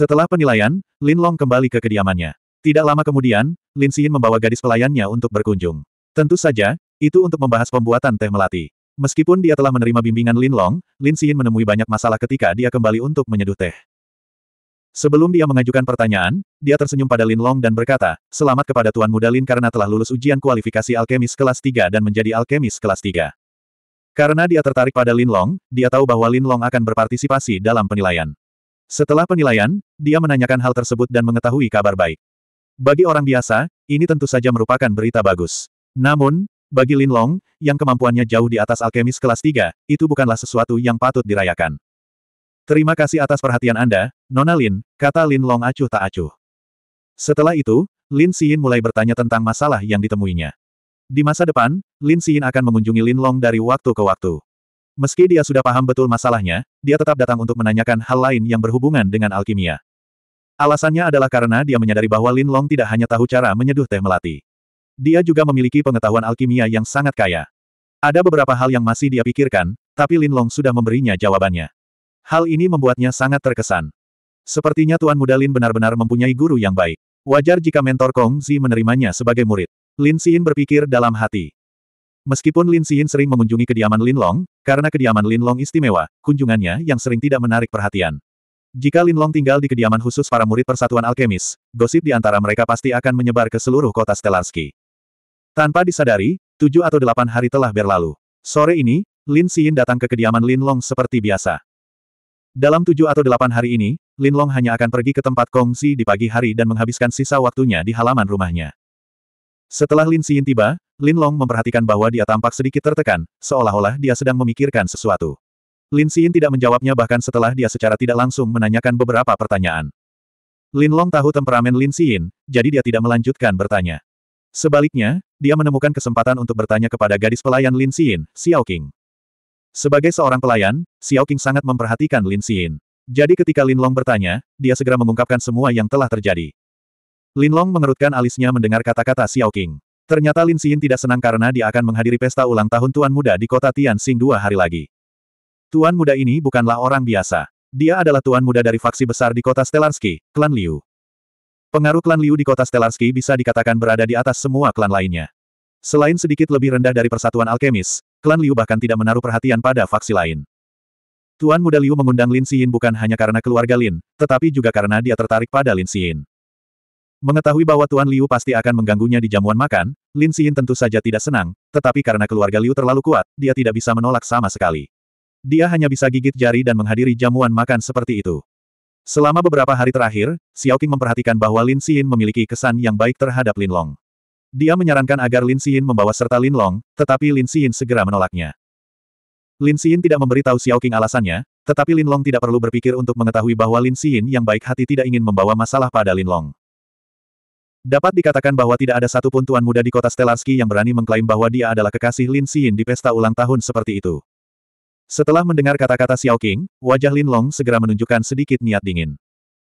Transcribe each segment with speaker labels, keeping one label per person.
Speaker 1: Setelah penilaian, Lin Long kembali ke kediamannya. Tidak lama kemudian, Lin Xin membawa gadis pelayannya untuk berkunjung. Tentu saja, itu untuk membahas pembuatan teh melati. Meskipun dia telah menerima bimbingan Lin Long, Lin Xin menemui banyak masalah ketika dia kembali untuk menyeduh teh. Sebelum dia mengajukan pertanyaan, dia tersenyum pada Lin Long dan berkata, selamat kepada Tuan Muda Lin karena telah lulus ujian kualifikasi alkemis kelas 3 dan menjadi alkemis kelas 3. Karena dia tertarik pada Lin Long, dia tahu bahwa Lin Long akan berpartisipasi dalam penilaian. Setelah penilaian, dia menanyakan hal tersebut dan mengetahui kabar baik. Bagi orang biasa, ini tentu saja merupakan berita bagus. Namun, bagi Lin Long, yang kemampuannya jauh di atas alkemis kelas 3, itu bukanlah sesuatu yang patut dirayakan. Terima kasih atas perhatian Anda, Nona Lin, kata Lin Long acuh tak acuh. Setelah itu, Lin Xin mulai bertanya tentang masalah yang ditemuinya. Di masa depan, Lin Xin akan mengunjungi Lin Long dari waktu ke waktu. Meski dia sudah paham betul masalahnya, dia tetap datang untuk menanyakan hal lain yang berhubungan dengan alkimia. Alasannya adalah karena dia menyadari bahwa Lin Long tidak hanya tahu cara menyeduh teh melati. Dia juga memiliki pengetahuan alkimia yang sangat kaya. Ada beberapa hal yang masih dia pikirkan, tapi Lin Long sudah memberinya jawabannya. Hal ini membuatnya sangat terkesan. Sepertinya Tuan Muda Lin benar-benar mempunyai guru yang baik. Wajar jika mentor Kong Zi menerimanya sebagai murid. Lin Xin berpikir dalam hati. Meskipun Lin Xin sering mengunjungi kediaman Lin Long, karena kediaman Lin Long istimewa, kunjungannya yang sering tidak menarik perhatian. Jika Lin Long tinggal di kediaman khusus para murid Persatuan Alkemis, gosip di antara mereka pasti akan menyebar ke seluruh kota Stelarski. Tanpa disadari, tujuh atau delapan hari telah berlalu. Sore ini, Lin Xin datang ke kediaman Lin Long seperti biasa. Dalam tujuh atau delapan hari ini, Lin Long hanya akan pergi ke tempat kongsi di pagi hari dan menghabiskan sisa waktunya di halaman rumahnya. Setelah Lin Xin tiba, Lin Long memperhatikan bahwa dia tampak sedikit tertekan, seolah-olah dia sedang memikirkan sesuatu. Lin Xin tidak menjawabnya bahkan setelah dia secara tidak langsung menanyakan beberapa pertanyaan. Lin Long tahu temperamen Lin Xin, jadi dia tidak melanjutkan bertanya. Sebaliknya, dia menemukan kesempatan untuk bertanya kepada gadis pelayan Lin Xin, Xiao Qing. Sebagai seorang pelayan, Xiao Qing sangat memperhatikan Lin Xin. Jadi ketika Lin Long bertanya, dia segera mengungkapkan semua yang telah terjadi. Lin Long mengerutkan alisnya mendengar kata-kata Xiao Qing. Ternyata Lin Xin tidak senang karena dia akan menghadiri pesta ulang tahun Tuan Muda di kota Tianxing dua hari lagi. Tuan Muda ini bukanlah orang biasa. Dia adalah Tuan Muda dari faksi besar di kota Stelarski, klan Liu. Pengaruh klan Liu di kota Stelarski bisa dikatakan berada di atas semua klan lainnya. Selain sedikit lebih rendah dari persatuan alkemis, klan Liu bahkan tidak menaruh perhatian pada faksi lain. Tuan Muda Liu mengundang Lin Xin bukan hanya karena keluarga Lin, tetapi juga karena dia tertarik pada Lin Xin. Mengetahui bahwa Tuan Liu pasti akan mengganggunya di jamuan makan, Lin Xin tentu saja tidak senang, tetapi karena keluarga Liu terlalu kuat, dia tidak bisa menolak sama sekali. Dia hanya bisa gigit jari dan menghadiri jamuan makan seperti itu. Selama beberapa hari terakhir, Xiao Qing memperhatikan bahwa Lin Xin memiliki kesan yang baik terhadap Lin Long. Dia menyarankan agar Lin Xin membawa serta Lin Long, tetapi Lin Xin segera menolaknya. Lin Xin tidak memberitahu Xiao Qing alasannya, tetapi Lin Long tidak perlu berpikir untuk mengetahui bahwa Lin Xin yang baik hati tidak ingin membawa masalah pada Lin Long. Dapat dikatakan bahwa tidak ada satupun tuan muda di kota Stelarski yang berani mengklaim bahwa dia adalah kekasih Lin Xin di pesta ulang tahun seperti itu. Setelah mendengar kata-kata Xiao Qing, wajah Lin Long segera menunjukkan sedikit niat dingin.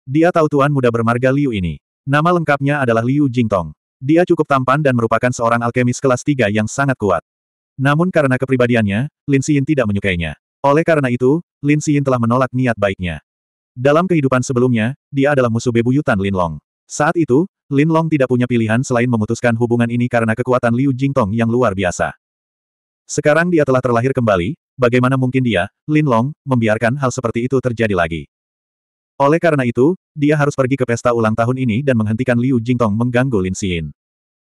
Speaker 1: Dia tahu tuan muda bermarga Liu ini. Nama lengkapnya adalah Liu Jingtong. Dia cukup tampan dan merupakan seorang alkemis kelas 3 yang sangat kuat. Namun karena kepribadiannya, Lin Xin tidak menyukainya. Oleh karena itu, Lin Xin telah menolak niat baiknya. Dalam kehidupan sebelumnya, dia adalah musuh bebuyutan Lin Long. Saat itu, Lin Long tidak punya pilihan selain memutuskan hubungan ini karena kekuatan Liu Jingtong yang luar biasa. Sekarang dia telah terlahir kembali, bagaimana mungkin dia, Lin Long, membiarkan hal seperti itu terjadi lagi. Oleh karena itu, dia harus pergi ke pesta ulang tahun ini dan menghentikan Liu Jingtong mengganggu Lin Xin.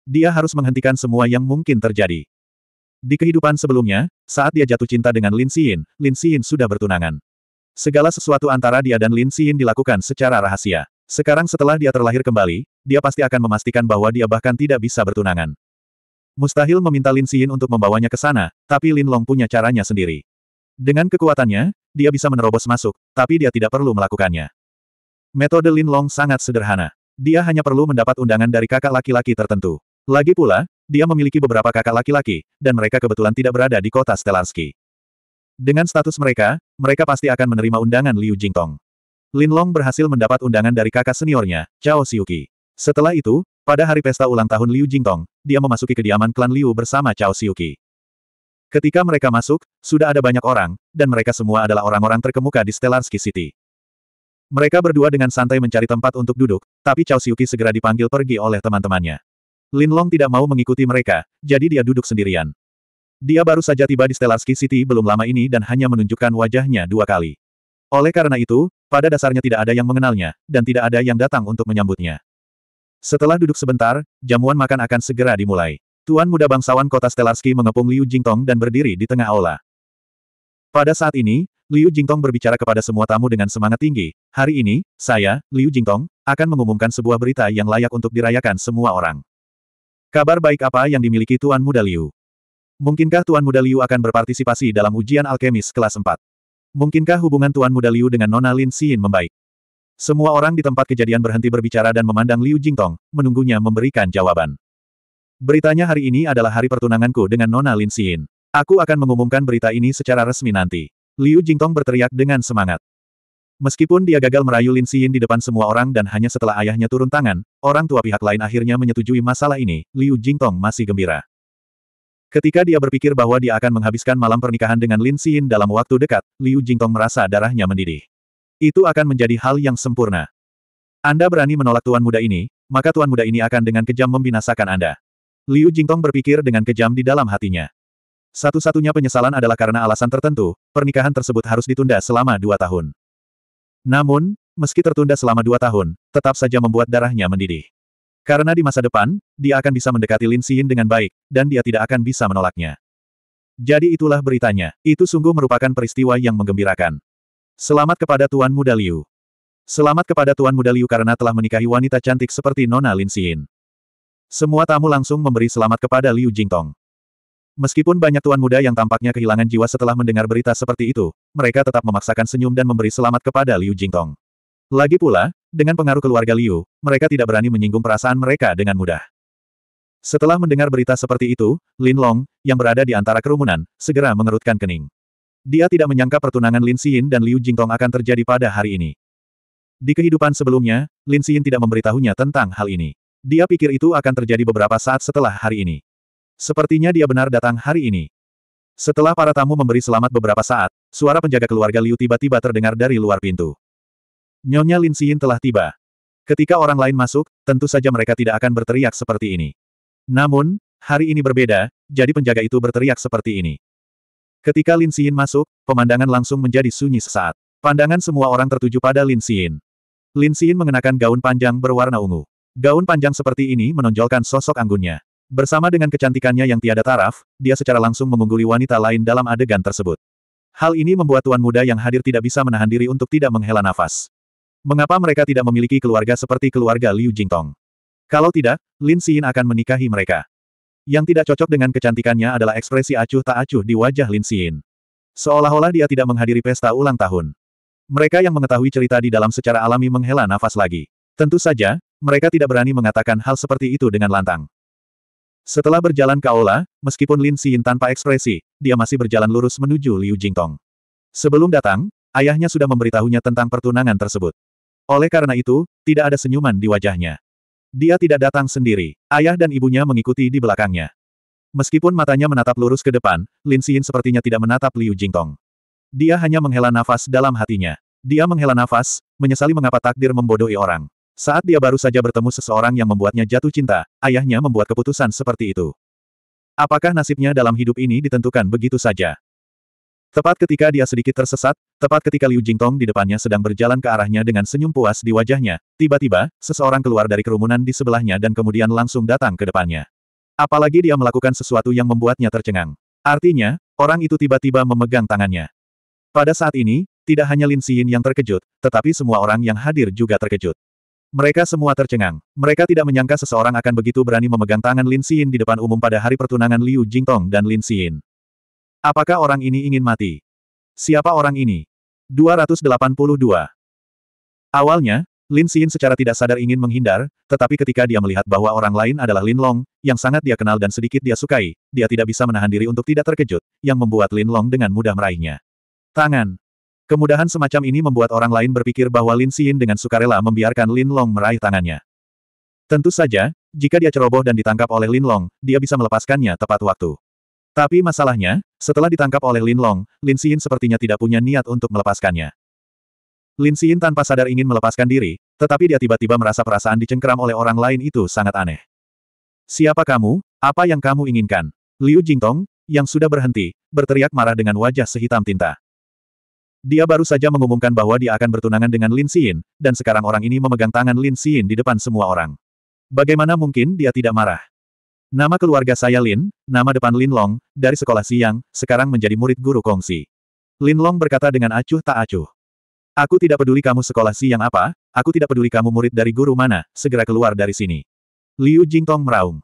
Speaker 1: Dia harus menghentikan semua yang mungkin terjadi. Di kehidupan sebelumnya, saat dia jatuh cinta dengan Lin Xin, Lin Xin sudah bertunangan. Segala sesuatu antara dia dan Lin Xin dilakukan secara rahasia. Sekarang setelah dia terlahir kembali, dia pasti akan memastikan bahwa dia bahkan tidak bisa bertunangan. Mustahil meminta Lin Xin untuk membawanya ke sana, tapi Lin Long punya caranya sendiri. Dengan kekuatannya, dia bisa menerobos masuk, tapi dia tidak perlu melakukannya. Metode Lin Long sangat sederhana. Dia hanya perlu mendapat undangan dari kakak laki-laki tertentu. Lagi pula, dia memiliki beberapa kakak laki-laki, dan mereka kebetulan tidak berada di kota Stelarski. Dengan status mereka, mereka pasti akan menerima undangan Liu Jingtong. Lin Long berhasil mendapat undangan dari kakak seniornya, Chao Xiuqi. Setelah itu, pada hari pesta ulang tahun Liu Jingtong, dia memasuki kediaman klan Liu bersama Chao Xiuqi. Ketika mereka masuk, sudah ada banyak orang, dan mereka semua adalah orang-orang terkemuka di Stellarski City. Mereka berdua dengan santai mencari tempat untuk duduk, tapi Chao Xiuqi segera dipanggil pergi oleh teman-temannya. Lin Long tidak mau mengikuti mereka, jadi dia duduk sendirian. Dia baru saja tiba di Stelarski City belum lama ini dan hanya menunjukkan wajahnya dua kali. Oleh karena itu, pada dasarnya tidak ada yang mengenalnya, dan tidak ada yang datang untuk menyambutnya. Setelah duduk sebentar, jamuan makan akan segera dimulai. Tuan muda bangsawan kota Stelarski mengepung Liu Jingtong dan berdiri di tengah aula. Pada saat ini, Liu Jingtong berbicara kepada semua tamu dengan semangat tinggi. Hari ini, saya, Liu Jingtong, akan mengumumkan sebuah berita yang layak untuk dirayakan semua orang. Kabar baik apa yang dimiliki Tuan Muda Liu? Mungkinkah Tuan Muda Liu akan berpartisipasi dalam ujian alkemis kelas 4? Mungkinkah hubungan Tuan Muda Liu dengan Nona Lin Xin membaik? Semua orang di tempat kejadian berhenti berbicara dan memandang Liu Jingtong, menunggunya memberikan jawaban. Beritanya hari ini adalah hari pertunanganku dengan Nona Lin Xin. Aku akan mengumumkan berita ini secara resmi nanti. Liu Jingtong berteriak dengan semangat. Meskipun dia gagal merayu Lin Xin di depan semua orang dan hanya setelah ayahnya turun tangan, orang tua pihak lain akhirnya menyetujui masalah ini, Liu Jingtong masih gembira. Ketika dia berpikir bahwa dia akan menghabiskan malam pernikahan dengan Lin Xin dalam waktu dekat, Liu Jingtong merasa darahnya mendidih. Itu akan menjadi hal yang sempurna. Anda berani menolak tuan muda ini, maka tuan muda ini akan dengan kejam membinasakan Anda. Liu Jingtong berpikir dengan kejam di dalam hatinya. Satu-satunya penyesalan adalah karena alasan tertentu, pernikahan tersebut harus ditunda selama dua tahun. Namun, meski tertunda selama dua tahun, tetap saja membuat darahnya mendidih. Karena di masa depan, dia akan bisa mendekati Lin Xin dengan baik, dan dia tidak akan bisa menolaknya. Jadi itulah beritanya. Itu sungguh merupakan peristiwa yang menggembirakan. Selamat kepada Tuan Muda Liu. Selamat kepada Tuan Muda Liu karena telah menikahi wanita cantik seperti Nona Lin Xin. Semua tamu langsung memberi selamat kepada Liu Jingtong. Meskipun banyak tuan muda yang tampaknya kehilangan jiwa setelah mendengar berita seperti itu, mereka tetap memaksakan senyum dan memberi selamat kepada Liu Jingtong. Lagi pula, dengan pengaruh keluarga Liu, mereka tidak berani menyinggung perasaan mereka dengan mudah. Setelah mendengar berita seperti itu, Lin Long, yang berada di antara kerumunan, segera mengerutkan kening. Dia tidak menyangka pertunangan Lin Xin dan Liu Jingtong akan terjadi pada hari ini. Di kehidupan sebelumnya, Lin Xin tidak memberitahunya tentang hal ini. Dia pikir itu akan terjadi beberapa saat setelah hari ini. Sepertinya dia benar datang hari ini. Setelah para tamu memberi selamat beberapa saat, suara penjaga keluarga Liu tiba-tiba terdengar dari luar pintu. Nyonya Lin Xin telah tiba. Ketika orang lain masuk, tentu saja mereka tidak akan berteriak seperti ini. Namun, hari ini berbeda, jadi penjaga itu berteriak seperti ini. Ketika Lin Xin masuk, pemandangan langsung menjadi sunyi sesaat. Pandangan semua orang tertuju pada Lin Xin. Lin Xin mengenakan gaun panjang berwarna ungu. Gaun panjang seperti ini menonjolkan sosok anggunnya. Bersama dengan kecantikannya yang tiada taraf, dia secara langsung mengungguli wanita lain dalam adegan tersebut. Hal ini membuat tuan muda yang hadir tidak bisa menahan diri untuk tidak menghela nafas. Mengapa mereka tidak memiliki keluarga seperti keluarga Liu Jingtong? Kalau tidak, Lin Xin akan menikahi mereka. Yang tidak cocok dengan kecantikannya adalah ekspresi acuh tak acuh di wajah Lin Xin. Seolah-olah dia tidak menghadiri pesta ulang tahun. Mereka yang mengetahui cerita di dalam secara alami menghela nafas lagi. Tentu saja, mereka tidak berani mengatakan hal seperti itu dengan lantang. Setelah berjalan ke aula, meskipun Lin Xin tanpa ekspresi, dia masih berjalan lurus menuju Liu Jingtong. Sebelum datang, ayahnya sudah memberitahunya tentang pertunangan tersebut. Oleh karena itu, tidak ada senyuman di wajahnya. Dia tidak datang sendiri. Ayah dan ibunya mengikuti di belakangnya. Meskipun matanya menatap lurus ke depan, Lin Xin sepertinya tidak menatap Liu Jingtong. Dia hanya menghela nafas dalam hatinya. Dia menghela nafas, menyesali mengapa takdir membodohi orang. Saat dia baru saja bertemu seseorang yang membuatnya jatuh cinta, ayahnya membuat keputusan seperti itu. Apakah nasibnya dalam hidup ini ditentukan begitu saja? Tepat ketika dia sedikit tersesat, tepat ketika Liu Jingtong di depannya sedang berjalan ke arahnya dengan senyum puas di wajahnya, tiba-tiba, seseorang keluar dari kerumunan di sebelahnya dan kemudian langsung datang ke depannya. Apalagi dia melakukan sesuatu yang membuatnya tercengang. Artinya, orang itu tiba-tiba memegang tangannya. Pada saat ini, tidak hanya Lin Xin yang terkejut, tetapi semua orang yang hadir juga terkejut. Mereka semua tercengang. Mereka tidak menyangka seseorang akan begitu berani memegang tangan Lin Xin di depan umum pada hari pertunangan Liu Jingtong dan Lin Xin. Apakah orang ini ingin mati? Siapa orang ini? 282. Awalnya, Lin Xin secara tidak sadar ingin menghindar, tetapi ketika dia melihat bahwa orang lain adalah Lin Long, yang sangat dia kenal dan sedikit dia sukai, dia tidak bisa menahan diri untuk tidak terkejut, yang membuat Lin Long dengan mudah meraihnya. Tangan. Kemudahan semacam ini membuat orang lain berpikir bahwa Lin Xin dengan sukarela membiarkan Lin Long meraih tangannya. Tentu saja, jika dia ceroboh dan ditangkap oleh Lin Long, dia bisa melepaskannya tepat waktu. Tapi masalahnya, setelah ditangkap oleh Lin Long, Lin Xin sepertinya tidak punya niat untuk melepaskannya. Lin Xin tanpa sadar ingin melepaskan diri, tetapi dia tiba-tiba merasa perasaan dicengkeram oleh orang lain itu sangat aneh. Siapa kamu? Apa yang kamu inginkan? Liu Jingtong, yang sudah berhenti, berteriak marah dengan wajah sehitam tinta. Dia baru saja mengumumkan bahwa dia akan bertunangan dengan Lin Xin, dan sekarang orang ini memegang tangan Lin Xin di depan semua orang. Bagaimana mungkin dia tidak marah? Nama keluarga saya Lin, nama depan Lin Long, dari sekolah siang, sekarang menjadi murid guru Kongsi. Lin Long berkata dengan acuh tak acuh. Aku tidak peduli kamu sekolah siang apa, aku tidak peduli kamu murid dari guru mana, segera keluar dari sini. Liu Jingtong meraung.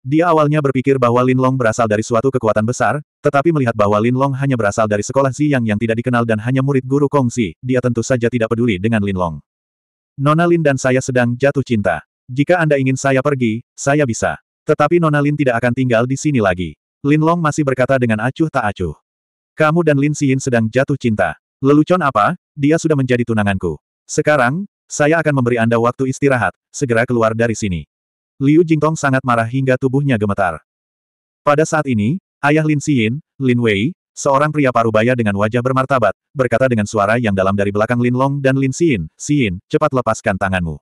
Speaker 1: Dia awalnya berpikir bahwa Lin Long berasal dari suatu kekuatan besar, tetapi melihat bahwa Lin Long hanya berasal dari sekolah siang yang tidak dikenal dan hanya murid guru Kongsi, dia tentu saja tidak peduli dengan Lin Long. Nona Lin dan saya sedang jatuh cinta. Jika Anda ingin saya pergi, saya bisa. Tetapi Nona Lin tidak akan tinggal di sini lagi. Lin Long masih berkata dengan acuh tak acuh. Kamu dan Lin Xin sedang jatuh cinta. Lelucon apa? Dia sudah menjadi tunanganku. Sekarang, saya akan memberi Anda waktu istirahat, segera keluar dari sini. Liu Jingtong sangat marah hingga tubuhnya gemetar. Pada saat ini, ayah Lin Xin, Lin Wei, seorang pria parubaya dengan wajah bermartabat, berkata dengan suara yang dalam dari belakang Lin Long dan Lin Xin, Xin, cepat lepaskan tanganmu.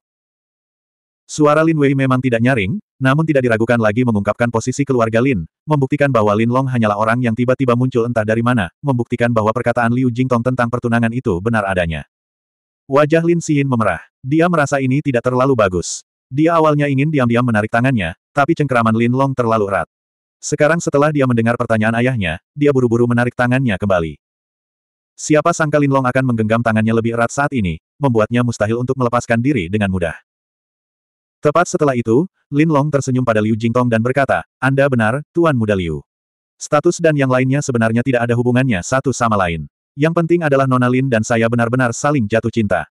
Speaker 1: Suara Lin Wei memang tidak nyaring, namun tidak diragukan lagi mengungkapkan posisi keluarga Lin, membuktikan bahwa Lin Long hanyalah orang yang tiba-tiba muncul entah dari mana, membuktikan bahwa perkataan Liu Jingtong tentang pertunangan itu benar adanya. Wajah Lin Xin memerah. Dia merasa ini tidak terlalu bagus. Dia awalnya ingin diam-diam menarik tangannya, tapi cengkeraman Lin Long terlalu erat. Sekarang setelah dia mendengar pertanyaan ayahnya, dia buru-buru menarik tangannya kembali. Siapa sangka Lin Long akan menggenggam tangannya lebih erat saat ini, membuatnya mustahil untuk melepaskan diri dengan mudah. Tepat setelah itu, Lin Long tersenyum pada Liu Jingtong dan berkata, Anda benar, Tuan Muda Liu. Status dan yang lainnya sebenarnya tidak ada hubungannya satu sama lain. Yang penting adalah Nona Lin dan saya benar-benar saling jatuh cinta.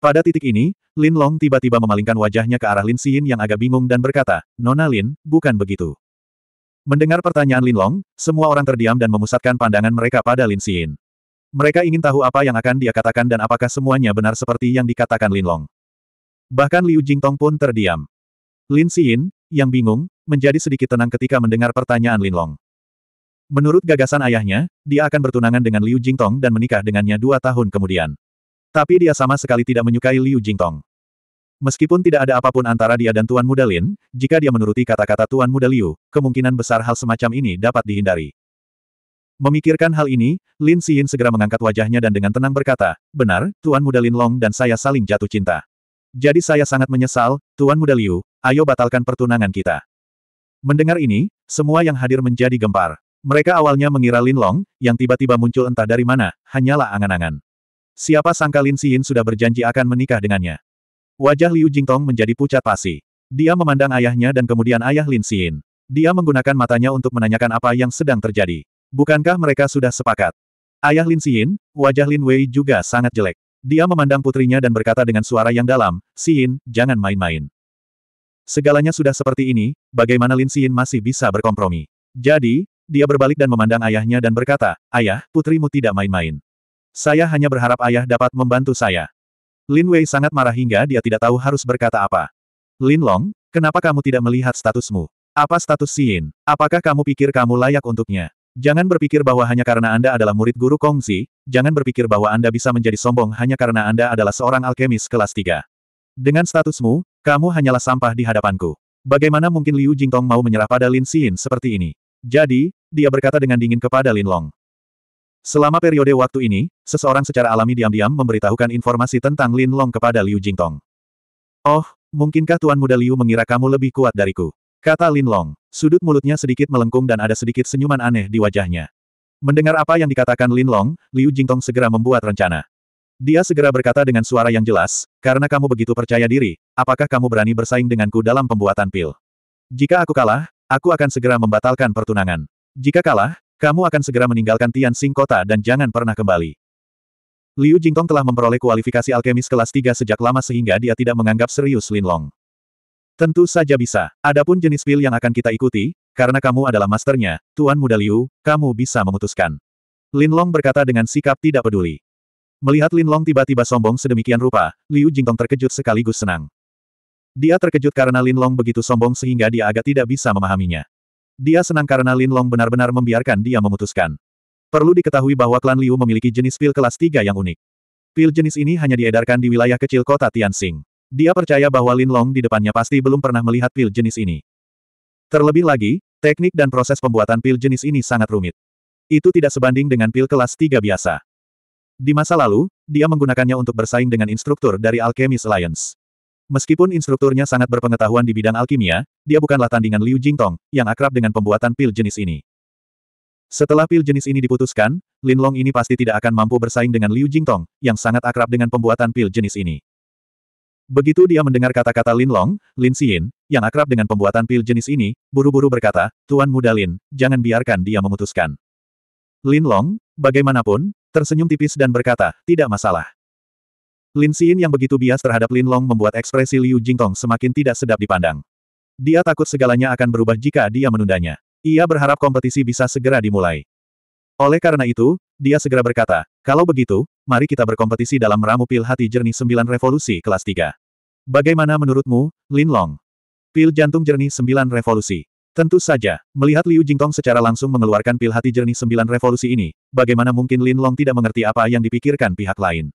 Speaker 1: Pada titik ini, Lin Long tiba-tiba memalingkan wajahnya ke arah Lin Xin yang agak bingung dan berkata, Nona Lin, bukan begitu. Mendengar pertanyaan Lin Long, semua orang terdiam dan memusatkan pandangan mereka pada Lin Xin. Mereka ingin tahu apa yang akan dia katakan dan apakah semuanya benar seperti yang dikatakan Lin Long. Bahkan Liu Jingtong pun terdiam. Lin Xin, yang bingung, menjadi sedikit tenang ketika mendengar pertanyaan Lin Long. Menurut gagasan ayahnya, dia akan bertunangan dengan Liu Jingtong dan menikah dengannya dua tahun kemudian. Tapi dia sama sekali tidak menyukai Liu Jingtong. Meskipun tidak ada apapun antara dia dan Tuan Muda Lin, jika dia menuruti kata-kata Tuan Muda Liu, kemungkinan besar hal semacam ini dapat dihindari. Memikirkan hal ini, Lin Xin segera mengangkat wajahnya dan dengan tenang berkata, benar, Tuan Muda Lin Long dan saya saling jatuh cinta. Jadi saya sangat menyesal, Tuan Muda Liu, ayo batalkan pertunangan kita. Mendengar ini, semua yang hadir menjadi gempar. Mereka awalnya mengira Lin Long, yang tiba-tiba muncul entah dari mana, hanyalah angan-angan. Siapa sangka Lin Xin sudah berjanji akan menikah dengannya. Wajah Liu Jingtong menjadi pucat pasi. Dia memandang ayahnya dan kemudian ayah Lin Xin. Dia menggunakan matanya untuk menanyakan apa yang sedang terjadi. Bukankah mereka sudah sepakat? Ayah Lin Xin, wajah Lin Wei juga sangat jelek. Dia memandang putrinya dan berkata dengan suara yang dalam, Siin, jangan main-main. Segalanya sudah seperti ini, bagaimana Lin Siin masih bisa berkompromi? Jadi, dia berbalik dan memandang ayahnya dan berkata, Ayah, putrimu tidak main-main. Saya hanya berharap ayah dapat membantu saya. Lin Wei sangat marah hingga dia tidak tahu harus berkata apa. Lin Long, kenapa kamu tidak melihat statusmu? Apa status Siin? Apakah kamu pikir kamu layak untuknya? Jangan berpikir bahwa hanya karena Anda adalah murid guru Kongzi, jangan berpikir bahwa Anda bisa menjadi sombong hanya karena Anda adalah seorang alkemis kelas 3. Dengan statusmu, kamu hanyalah sampah di hadapanku. Bagaimana mungkin Liu Jingtong mau menyerah pada Lin Xin seperti ini? Jadi, dia berkata dengan dingin kepada Lin Long. Selama periode waktu ini, seseorang secara alami diam-diam memberitahukan informasi tentang Lin Long kepada Liu Jingtong. Oh, mungkinkah Tuan Muda Liu mengira kamu lebih kuat dariku? Kata Lin Long, sudut mulutnya sedikit melengkung dan ada sedikit senyuman aneh di wajahnya. Mendengar apa yang dikatakan Lin Long, Liu Jingtong segera membuat rencana. Dia segera berkata dengan suara yang jelas, karena kamu begitu percaya diri, apakah kamu berani bersaing denganku dalam pembuatan pil? Jika aku kalah, aku akan segera membatalkan pertunangan. Jika kalah, kamu akan segera meninggalkan Tian Sing Kota dan jangan pernah kembali. Liu Jingtong telah memperoleh kualifikasi alkemis kelas 3 sejak lama sehingga dia tidak menganggap serius Lin Long. Tentu saja bisa. Adapun jenis pil yang akan kita ikuti, karena kamu adalah masternya, Tuan Muda Liu, kamu bisa memutuskan. Lin Long berkata dengan sikap tidak peduli. Melihat Lin Long tiba-tiba sombong sedemikian rupa, Liu Jingtong terkejut sekaligus senang. Dia terkejut karena Lin Long begitu sombong sehingga dia agak tidak bisa memahaminya. Dia senang karena Lin Long benar-benar membiarkan dia memutuskan. Perlu diketahui bahwa klan Liu memiliki jenis pil kelas 3 yang unik. Pil jenis ini hanya diedarkan di wilayah kecil kota Tianxing. Dia percaya bahwa Lin Long di depannya pasti belum pernah melihat pil jenis ini. Terlebih lagi, teknik dan proses pembuatan pil jenis ini sangat rumit. Itu tidak sebanding dengan pil kelas 3 biasa. Di masa lalu, dia menggunakannya untuk bersaing dengan instruktur dari Alchemist Alliance. Meskipun instrukturnya sangat berpengetahuan di bidang alkimia, dia bukanlah tandingan Liu Jingtong, yang akrab dengan pembuatan pil jenis ini. Setelah pil jenis ini diputuskan, Lin Long ini pasti tidak akan mampu bersaing dengan Liu Jingtong, yang sangat akrab dengan pembuatan pil jenis ini. Begitu dia mendengar kata-kata Lin Long, Lin Xin, yang akrab dengan pembuatan pil jenis ini, buru-buru berkata, Tuan Muda Lin, jangan biarkan dia memutuskan. Lin Long, bagaimanapun, tersenyum tipis dan berkata, tidak masalah. Lin Xin yang begitu bias terhadap Lin Long membuat ekspresi Liu Jingtong semakin tidak sedap dipandang. Dia takut segalanya akan berubah jika dia menundanya. Ia berharap kompetisi bisa segera dimulai. Oleh karena itu, dia segera berkata, kalau begitu, mari kita berkompetisi dalam meramu pil hati jernih sembilan revolusi kelas tiga. Bagaimana menurutmu, Lin Long? Pil jantung jernih sembilan revolusi. Tentu saja, melihat Liu Jingtong secara langsung mengeluarkan pil hati jernih sembilan revolusi ini, bagaimana mungkin Lin Long tidak mengerti apa yang dipikirkan pihak lain.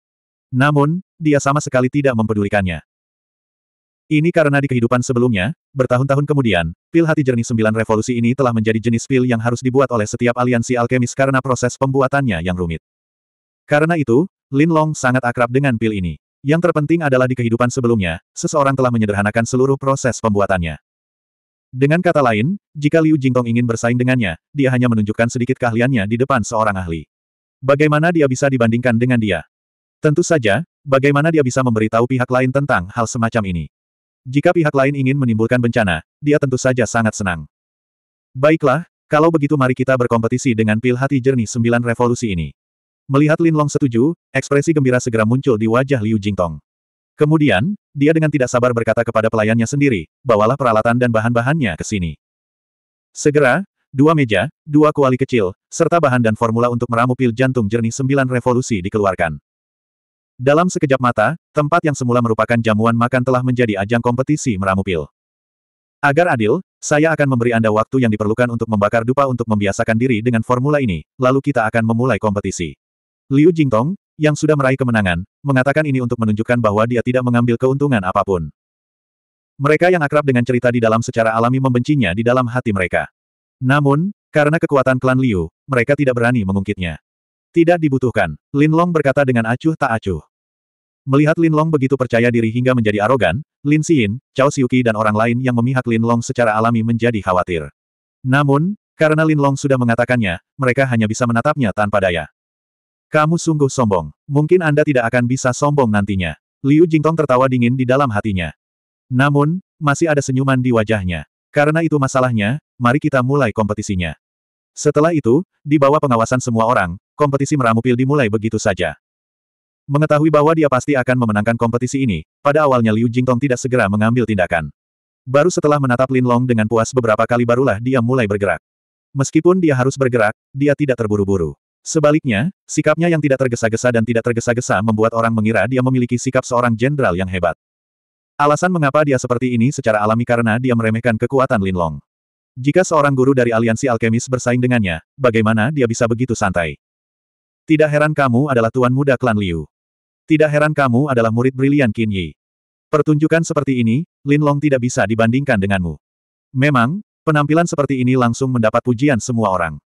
Speaker 1: Namun, dia sama sekali tidak mempedulikannya. Ini karena di kehidupan sebelumnya, bertahun-tahun kemudian, pil hati jernih sembilan revolusi ini telah menjadi jenis pil yang harus dibuat oleh setiap aliansi alkemis karena proses pembuatannya yang rumit. Karena itu, Lin Long sangat akrab dengan pil ini. Yang terpenting adalah di kehidupan sebelumnya, seseorang telah menyederhanakan seluruh proses pembuatannya. Dengan kata lain, jika Liu Jingtong ingin bersaing dengannya, dia hanya menunjukkan sedikit keahliannya di depan seorang ahli. Bagaimana dia bisa dibandingkan dengan dia? Tentu saja, bagaimana dia bisa memberitahu pihak lain tentang hal semacam ini? Jika pihak lain ingin menimbulkan bencana, dia tentu saja sangat senang. Baiklah, kalau begitu mari kita berkompetisi dengan pil hati jernih sembilan revolusi ini. Melihat Lin Long setuju, ekspresi gembira segera muncul di wajah Liu Jingtong. Kemudian, dia dengan tidak sabar berkata kepada pelayannya sendiri, bawalah peralatan dan bahan-bahannya ke sini. Segera, dua meja, dua kuali kecil, serta bahan dan formula untuk meramu pil jantung jernih sembilan revolusi dikeluarkan. Dalam sekejap mata, tempat yang semula merupakan jamuan makan telah menjadi ajang kompetisi meramu pil. Agar adil, saya akan memberi Anda waktu yang diperlukan untuk membakar dupa untuk membiasakan diri dengan formula ini, lalu kita akan memulai kompetisi. Liu Jingtong, yang sudah meraih kemenangan, mengatakan ini untuk menunjukkan bahwa dia tidak mengambil keuntungan apapun. Mereka yang akrab dengan cerita di dalam secara alami membencinya di dalam hati mereka. Namun, karena kekuatan klan Liu, mereka tidak berani mengungkitnya. Tidak dibutuhkan, Lin Long berkata dengan acuh tak acuh. Melihat Lin Long begitu percaya diri hingga menjadi arogan, Lin Xin, Cao Siuki dan orang lain yang memihak Lin Long secara alami menjadi khawatir. Namun, karena Lin Long sudah mengatakannya, mereka hanya bisa menatapnya tanpa daya. Kamu sungguh sombong. Mungkin Anda tidak akan bisa sombong nantinya. Liu Jingtong tertawa dingin di dalam hatinya. Namun, masih ada senyuman di wajahnya. Karena itu masalahnya, mari kita mulai kompetisinya. Setelah itu, di bawah pengawasan semua orang, kompetisi meramu pil dimulai begitu saja. Mengetahui bahwa dia pasti akan memenangkan kompetisi ini, pada awalnya Liu Jingtong tidak segera mengambil tindakan. Baru setelah menatap Lin Long dengan puas beberapa kali barulah dia mulai bergerak. Meskipun dia harus bergerak, dia tidak terburu-buru. Sebaliknya, sikapnya yang tidak tergesa-gesa dan tidak tergesa-gesa membuat orang mengira dia memiliki sikap seorang jenderal yang hebat. Alasan mengapa dia seperti ini secara alami karena dia meremehkan kekuatan Lin Long. Jika seorang guru dari aliansi alkemis bersaing dengannya, bagaimana dia bisa begitu santai? Tidak heran kamu adalah tuan muda klan Liu. Tidak heran kamu adalah murid brilian Qin Yi. Pertunjukan seperti ini, Lin Long tidak bisa dibandingkan denganmu. Memang, penampilan seperti ini langsung mendapat pujian semua orang.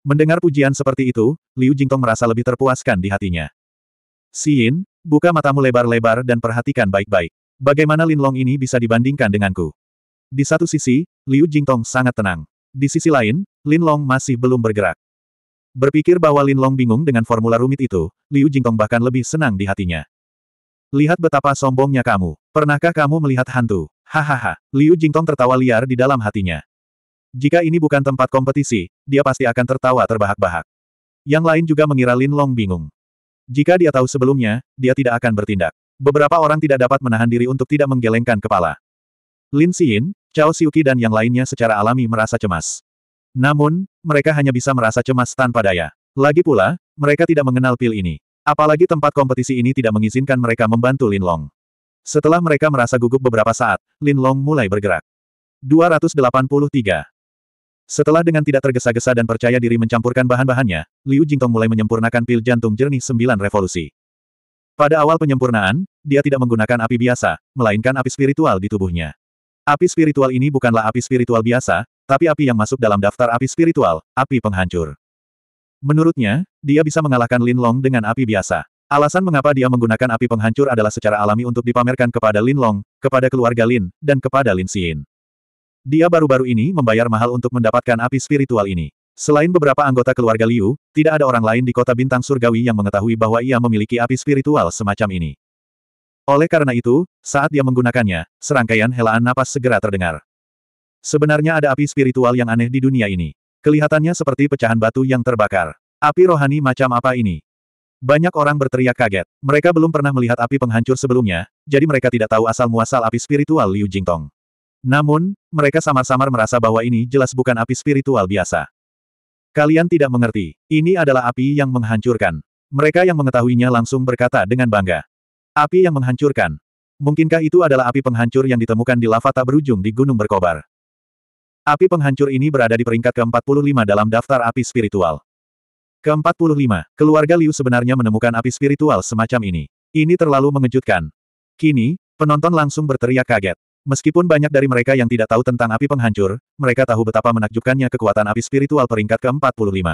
Speaker 1: Mendengar pujian seperti itu, Liu Jingtong merasa lebih terpuaskan di hatinya. Xin, buka matamu lebar-lebar dan perhatikan baik-baik. Bagaimana Lin Long ini bisa dibandingkan denganku? Di satu sisi, Liu Jingtong sangat tenang. Di sisi lain, Lin Long masih belum bergerak. Berpikir bahwa Lin Long bingung dengan formula rumit itu, Liu Jingtong bahkan lebih senang di hatinya. Lihat betapa sombongnya kamu. Pernahkah kamu melihat hantu? Hahaha. Liu Jingtong tertawa liar di dalam hatinya. Jika ini bukan tempat kompetisi, dia pasti akan tertawa terbahak-bahak. Yang lain juga mengira Lin Long bingung. Jika dia tahu sebelumnya, dia tidak akan bertindak. Beberapa orang tidak dapat menahan diri untuk tidak menggelengkan kepala. Lin Xin, Cao Siuki dan yang lainnya secara alami merasa cemas. Namun, mereka hanya bisa merasa cemas tanpa daya. Lagi pula, mereka tidak mengenal pil ini. Apalagi tempat kompetisi ini tidak mengizinkan mereka membantu Lin Long. Setelah mereka merasa gugup beberapa saat, Lin Long mulai bergerak. 283. Setelah dengan tidak tergesa-gesa dan percaya diri mencampurkan bahan-bahannya, Liu Jingtong mulai menyempurnakan pil jantung jernih sembilan revolusi. Pada awal penyempurnaan, dia tidak menggunakan api biasa, melainkan api spiritual di tubuhnya. Api spiritual ini bukanlah api spiritual biasa, tapi api yang masuk dalam daftar api spiritual, api penghancur. Menurutnya, dia bisa mengalahkan Lin Long dengan api biasa. Alasan mengapa dia menggunakan api penghancur adalah secara alami untuk dipamerkan kepada Lin Long, kepada keluarga Lin, dan kepada Lin Xin. Dia baru-baru ini membayar mahal untuk mendapatkan api spiritual ini. Selain beberapa anggota keluarga Liu, tidak ada orang lain di kota bintang surgawi yang mengetahui bahwa ia memiliki api spiritual semacam ini. Oleh karena itu, saat dia menggunakannya, serangkaian helaan napas segera terdengar. Sebenarnya ada api spiritual yang aneh di dunia ini. Kelihatannya seperti pecahan batu yang terbakar. Api rohani macam apa ini? Banyak orang berteriak kaget. Mereka belum pernah melihat api penghancur sebelumnya, jadi mereka tidak tahu asal-muasal api spiritual Liu Jingtong. Namun, mereka samar-samar merasa bahwa ini jelas bukan api spiritual biasa. Kalian tidak mengerti, ini adalah api yang menghancurkan. Mereka yang mengetahuinya langsung berkata dengan bangga. Api yang menghancurkan. Mungkinkah itu adalah api penghancur yang ditemukan di lava tak berujung di Gunung Berkobar? Api penghancur ini berada di peringkat ke-45 dalam daftar api spiritual. Ke-45, keluarga Liu sebenarnya menemukan api spiritual semacam ini. Ini terlalu mengejutkan. Kini, penonton langsung berteriak kaget. Meskipun banyak dari mereka yang tidak tahu tentang api penghancur, mereka tahu betapa menakjubkannya kekuatan api spiritual peringkat ke-45.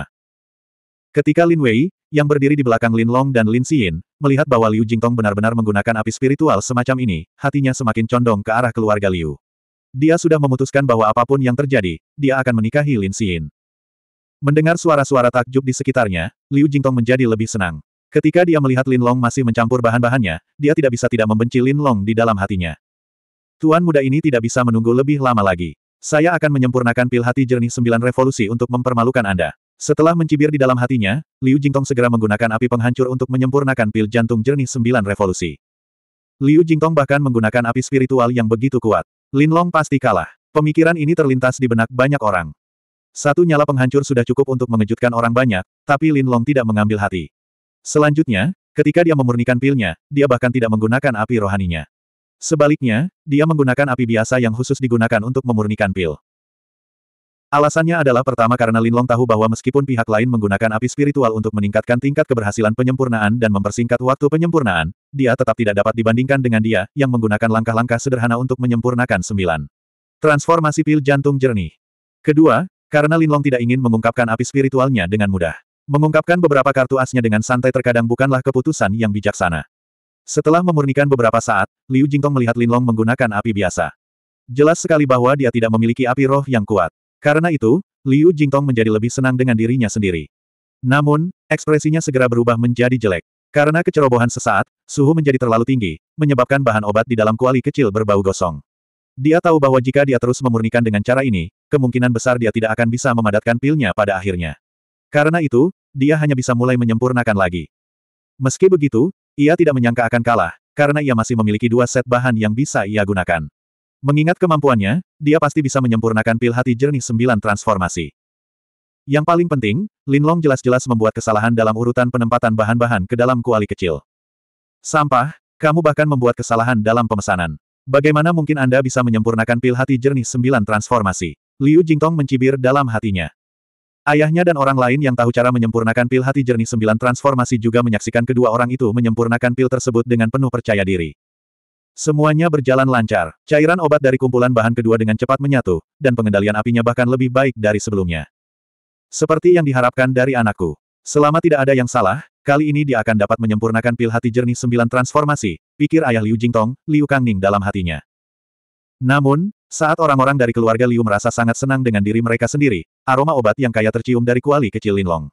Speaker 1: Ketika Lin Wei, yang berdiri di belakang Lin Long dan Lin Xin, melihat bahwa Liu Jingtong benar-benar menggunakan api spiritual semacam ini, hatinya semakin condong ke arah keluarga Liu. Dia sudah memutuskan bahwa apapun yang terjadi, dia akan menikahi Lin Xin. Mendengar suara-suara takjub di sekitarnya, Liu Jingtong menjadi lebih senang. Ketika dia melihat Lin Long masih mencampur bahan-bahannya, dia tidak bisa tidak membenci Lin Long di dalam hatinya. Tuan muda ini tidak bisa menunggu lebih lama lagi. Saya akan menyempurnakan pil hati jernih sembilan revolusi untuk mempermalukan Anda. Setelah mencibir di dalam hatinya, Liu Jingtong segera menggunakan api penghancur untuk menyempurnakan pil jantung jernih sembilan revolusi. Liu Jingtong bahkan menggunakan api spiritual yang begitu kuat. Linlong pasti kalah. Pemikiran ini terlintas di benak banyak orang. Satu nyala penghancur sudah cukup untuk mengejutkan orang banyak, tapi Linlong tidak mengambil hati. Selanjutnya, ketika dia memurnikan pilnya, dia bahkan tidak menggunakan api rohaninya. Sebaliknya, dia menggunakan api biasa yang khusus digunakan untuk memurnikan pil. Alasannya adalah pertama karena Linlong tahu bahwa meskipun pihak lain menggunakan api spiritual untuk meningkatkan tingkat keberhasilan penyempurnaan dan mempersingkat waktu penyempurnaan, dia tetap tidak dapat dibandingkan dengan dia yang menggunakan langkah-langkah sederhana untuk menyempurnakan sembilan. Transformasi pil jantung jernih. Kedua, karena Linlong tidak ingin mengungkapkan api spiritualnya dengan mudah. Mengungkapkan beberapa kartu asnya dengan santai terkadang bukanlah keputusan yang bijaksana. Setelah memurnikan beberapa saat, Liu Jingtong melihat Linlong menggunakan api biasa. Jelas sekali bahwa dia tidak memiliki api roh yang kuat. Karena itu, Liu Jingtong menjadi lebih senang dengan dirinya sendiri. Namun, ekspresinya segera berubah menjadi jelek. Karena kecerobohan sesaat, suhu menjadi terlalu tinggi, menyebabkan bahan obat di dalam kuali kecil berbau gosong. Dia tahu bahwa jika dia terus memurnikan dengan cara ini, kemungkinan besar dia tidak akan bisa memadatkan pilnya pada akhirnya. Karena itu, dia hanya bisa mulai menyempurnakan lagi. Meski begitu, ia tidak menyangka akan kalah, karena ia masih memiliki dua set bahan yang bisa ia gunakan. Mengingat kemampuannya, dia pasti bisa menyempurnakan pil hati jernih sembilan transformasi. Yang paling penting, Linlong jelas-jelas membuat kesalahan dalam urutan penempatan bahan-bahan ke dalam kuali kecil. Sampah, kamu bahkan membuat kesalahan dalam pemesanan. Bagaimana mungkin Anda bisa menyempurnakan pil hati jernih sembilan transformasi? Liu Jingtong mencibir dalam hatinya. Ayahnya dan orang lain yang tahu cara menyempurnakan pil hati jernih sembilan transformasi juga menyaksikan kedua orang itu menyempurnakan pil tersebut dengan penuh percaya diri. Semuanya berjalan lancar. Cairan obat dari kumpulan bahan kedua dengan cepat menyatu, dan pengendalian apinya bahkan lebih baik dari sebelumnya. Seperti yang diharapkan dari anakku. Selama tidak ada yang salah, kali ini dia akan dapat menyempurnakan pil hati jernih sembilan transformasi, pikir ayah Liu Jingtong, Liu Kangning dalam hatinya. Namun, saat orang-orang dari keluarga Liu merasa sangat senang dengan diri mereka sendiri, aroma obat yang kaya tercium dari kuali kecil Linlong.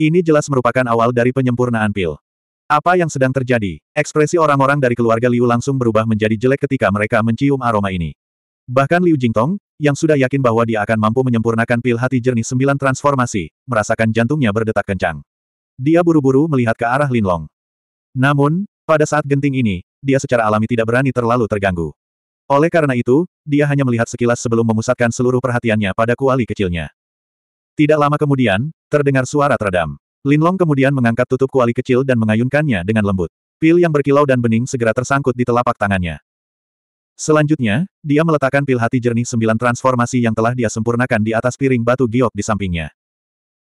Speaker 1: Ini jelas merupakan awal dari penyempurnaan pil. Apa yang sedang terjadi? Ekspresi orang-orang dari keluarga Liu langsung berubah menjadi jelek ketika mereka mencium aroma ini. Bahkan Liu Jingtong, yang sudah yakin bahwa dia akan mampu menyempurnakan pil hati jernih sembilan transformasi, merasakan jantungnya berdetak kencang. Dia buru-buru melihat ke arah Lin Long. Namun, pada saat genting ini, dia secara alami tidak berani terlalu terganggu. Oleh karena itu, dia hanya melihat sekilas sebelum memusatkan seluruh perhatiannya pada kuali kecilnya. Tidak lama kemudian, terdengar suara teredam. Linlong kemudian mengangkat tutup kuali kecil dan mengayunkannya dengan lembut. Pil yang berkilau dan bening segera tersangkut di telapak tangannya. Selanjutnya, dia meletakkan pil hati jernih sembilan transformasi yang telah dia sempurnakan di atas piring batu giok di sampingnya.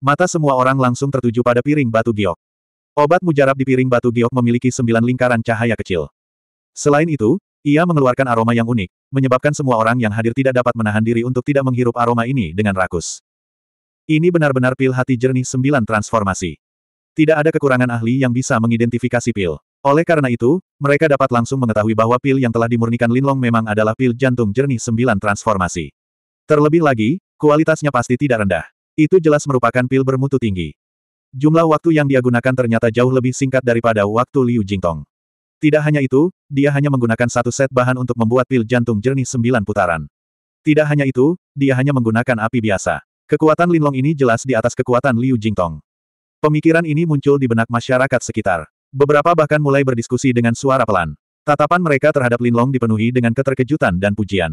Speaker 1: Mata semua orang langsung tertuju pada piring batu giok. Obat mujarab di piring batu giok memiliki sembilan lingkaran cahaya kecil. Selain itu, ia mengeluarkan aroma yang unik, menyebabkan semua orang yang hadir tidak dapat menahan diri untuk tidak menghirup aroma ini dengan rakus. Ini benar-benar pil hati jernih sembilan transformasi. Tidak ada kekurangan ahli yang bisa mengidentifikasi pil. Oleh karena itu, mereka dapat langsung mengetahui bahwa pil yang telah dimurnikan Linlong memang adalah pil jantung jernih sembilan transformasi. Terlebih lagi, kualitasnya pasti tidak rendah. Itu jelas merupakan pil bermutu tinggi. Jumlah waktu yang dia gunakan ternyata jauh lebih singkat daripada waktu Liu Jingtong. Tidak hanya itu, dia hanya menggunakan satu set bahan untuk membuat pil jantung jernih sembilan putaran. Tidak hanya itu, dia hanya menggunakan api biasa. Kekuatan Linlong ini jelas di atas kekuatan Liu Jingtong. Pemikiran ini muncul di benak masyarakat sekitar. Beberapa bahkan mulai berdiskusi dengan suara pelan. Tatapan mereka terhadap Linlong dipenuhi dengan keterkejutan dan pujian.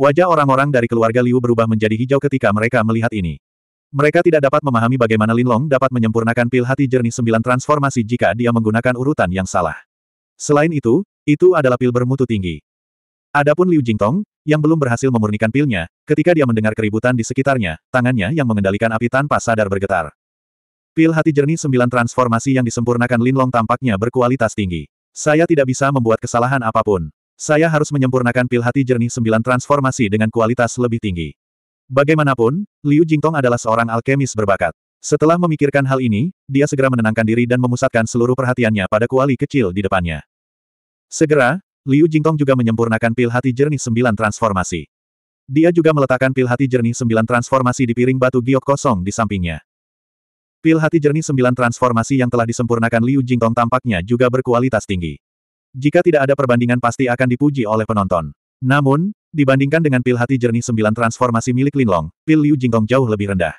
Speaker 1: Wajah orang-orang dari keluarga Liu berubah menjadi hijau ketika mereka melihat ini. Mereka tidak dapat memahami bagaimana Linlong dapat menyempurnakan pil hati jernih sembilan transformasi jika dia menggunakan urutan yang salah. Selain itu, itu adalah pil bermutu tinggi. Adapun Liu Jingtong, yang belum berhasil memurnikan pilnya, ketika dia mendengar keributan di sekitarnya, tangannya yang mengendalikan api tanpa sadar bergetar. Pil hati jernih sembilan transformasi yang disempurnakan Linlong tampaknya berkualitas tinggi. Saya tidak bisa membuat kesalahan apapun. Saya harus menyempurnakan pil hati jernih sembilan transformasi dengan kualitas lebih tinggi. Bagaimanapun, Liu Jingtong adalah seorang alkemis berbakat. Setelah memikirkan hal ini, dia segera menenangkan diri dan memusatkan seluruh perhatiannya pada kuali kecil di depannya. Segera, Liu Jingtong juga menyempurnakan pil hati jernih sembilan transformasi. Dia juga meletakkan pil hati jernih sembilan transformasi di piring batu giok kosong di sampingnya. Pil hati jernih sembilan transformasi yang telah disempurnakan Liu Jingtong tampaknya juga berkualitas tinggi. Jika tidak ada perbandingan pasti akan dipuji oleh penonton. Namun, dibandingkan dengan pil hati jernih sembilan transformasi milik Linlong, pil Liu Jingtong jauh lebih rendah.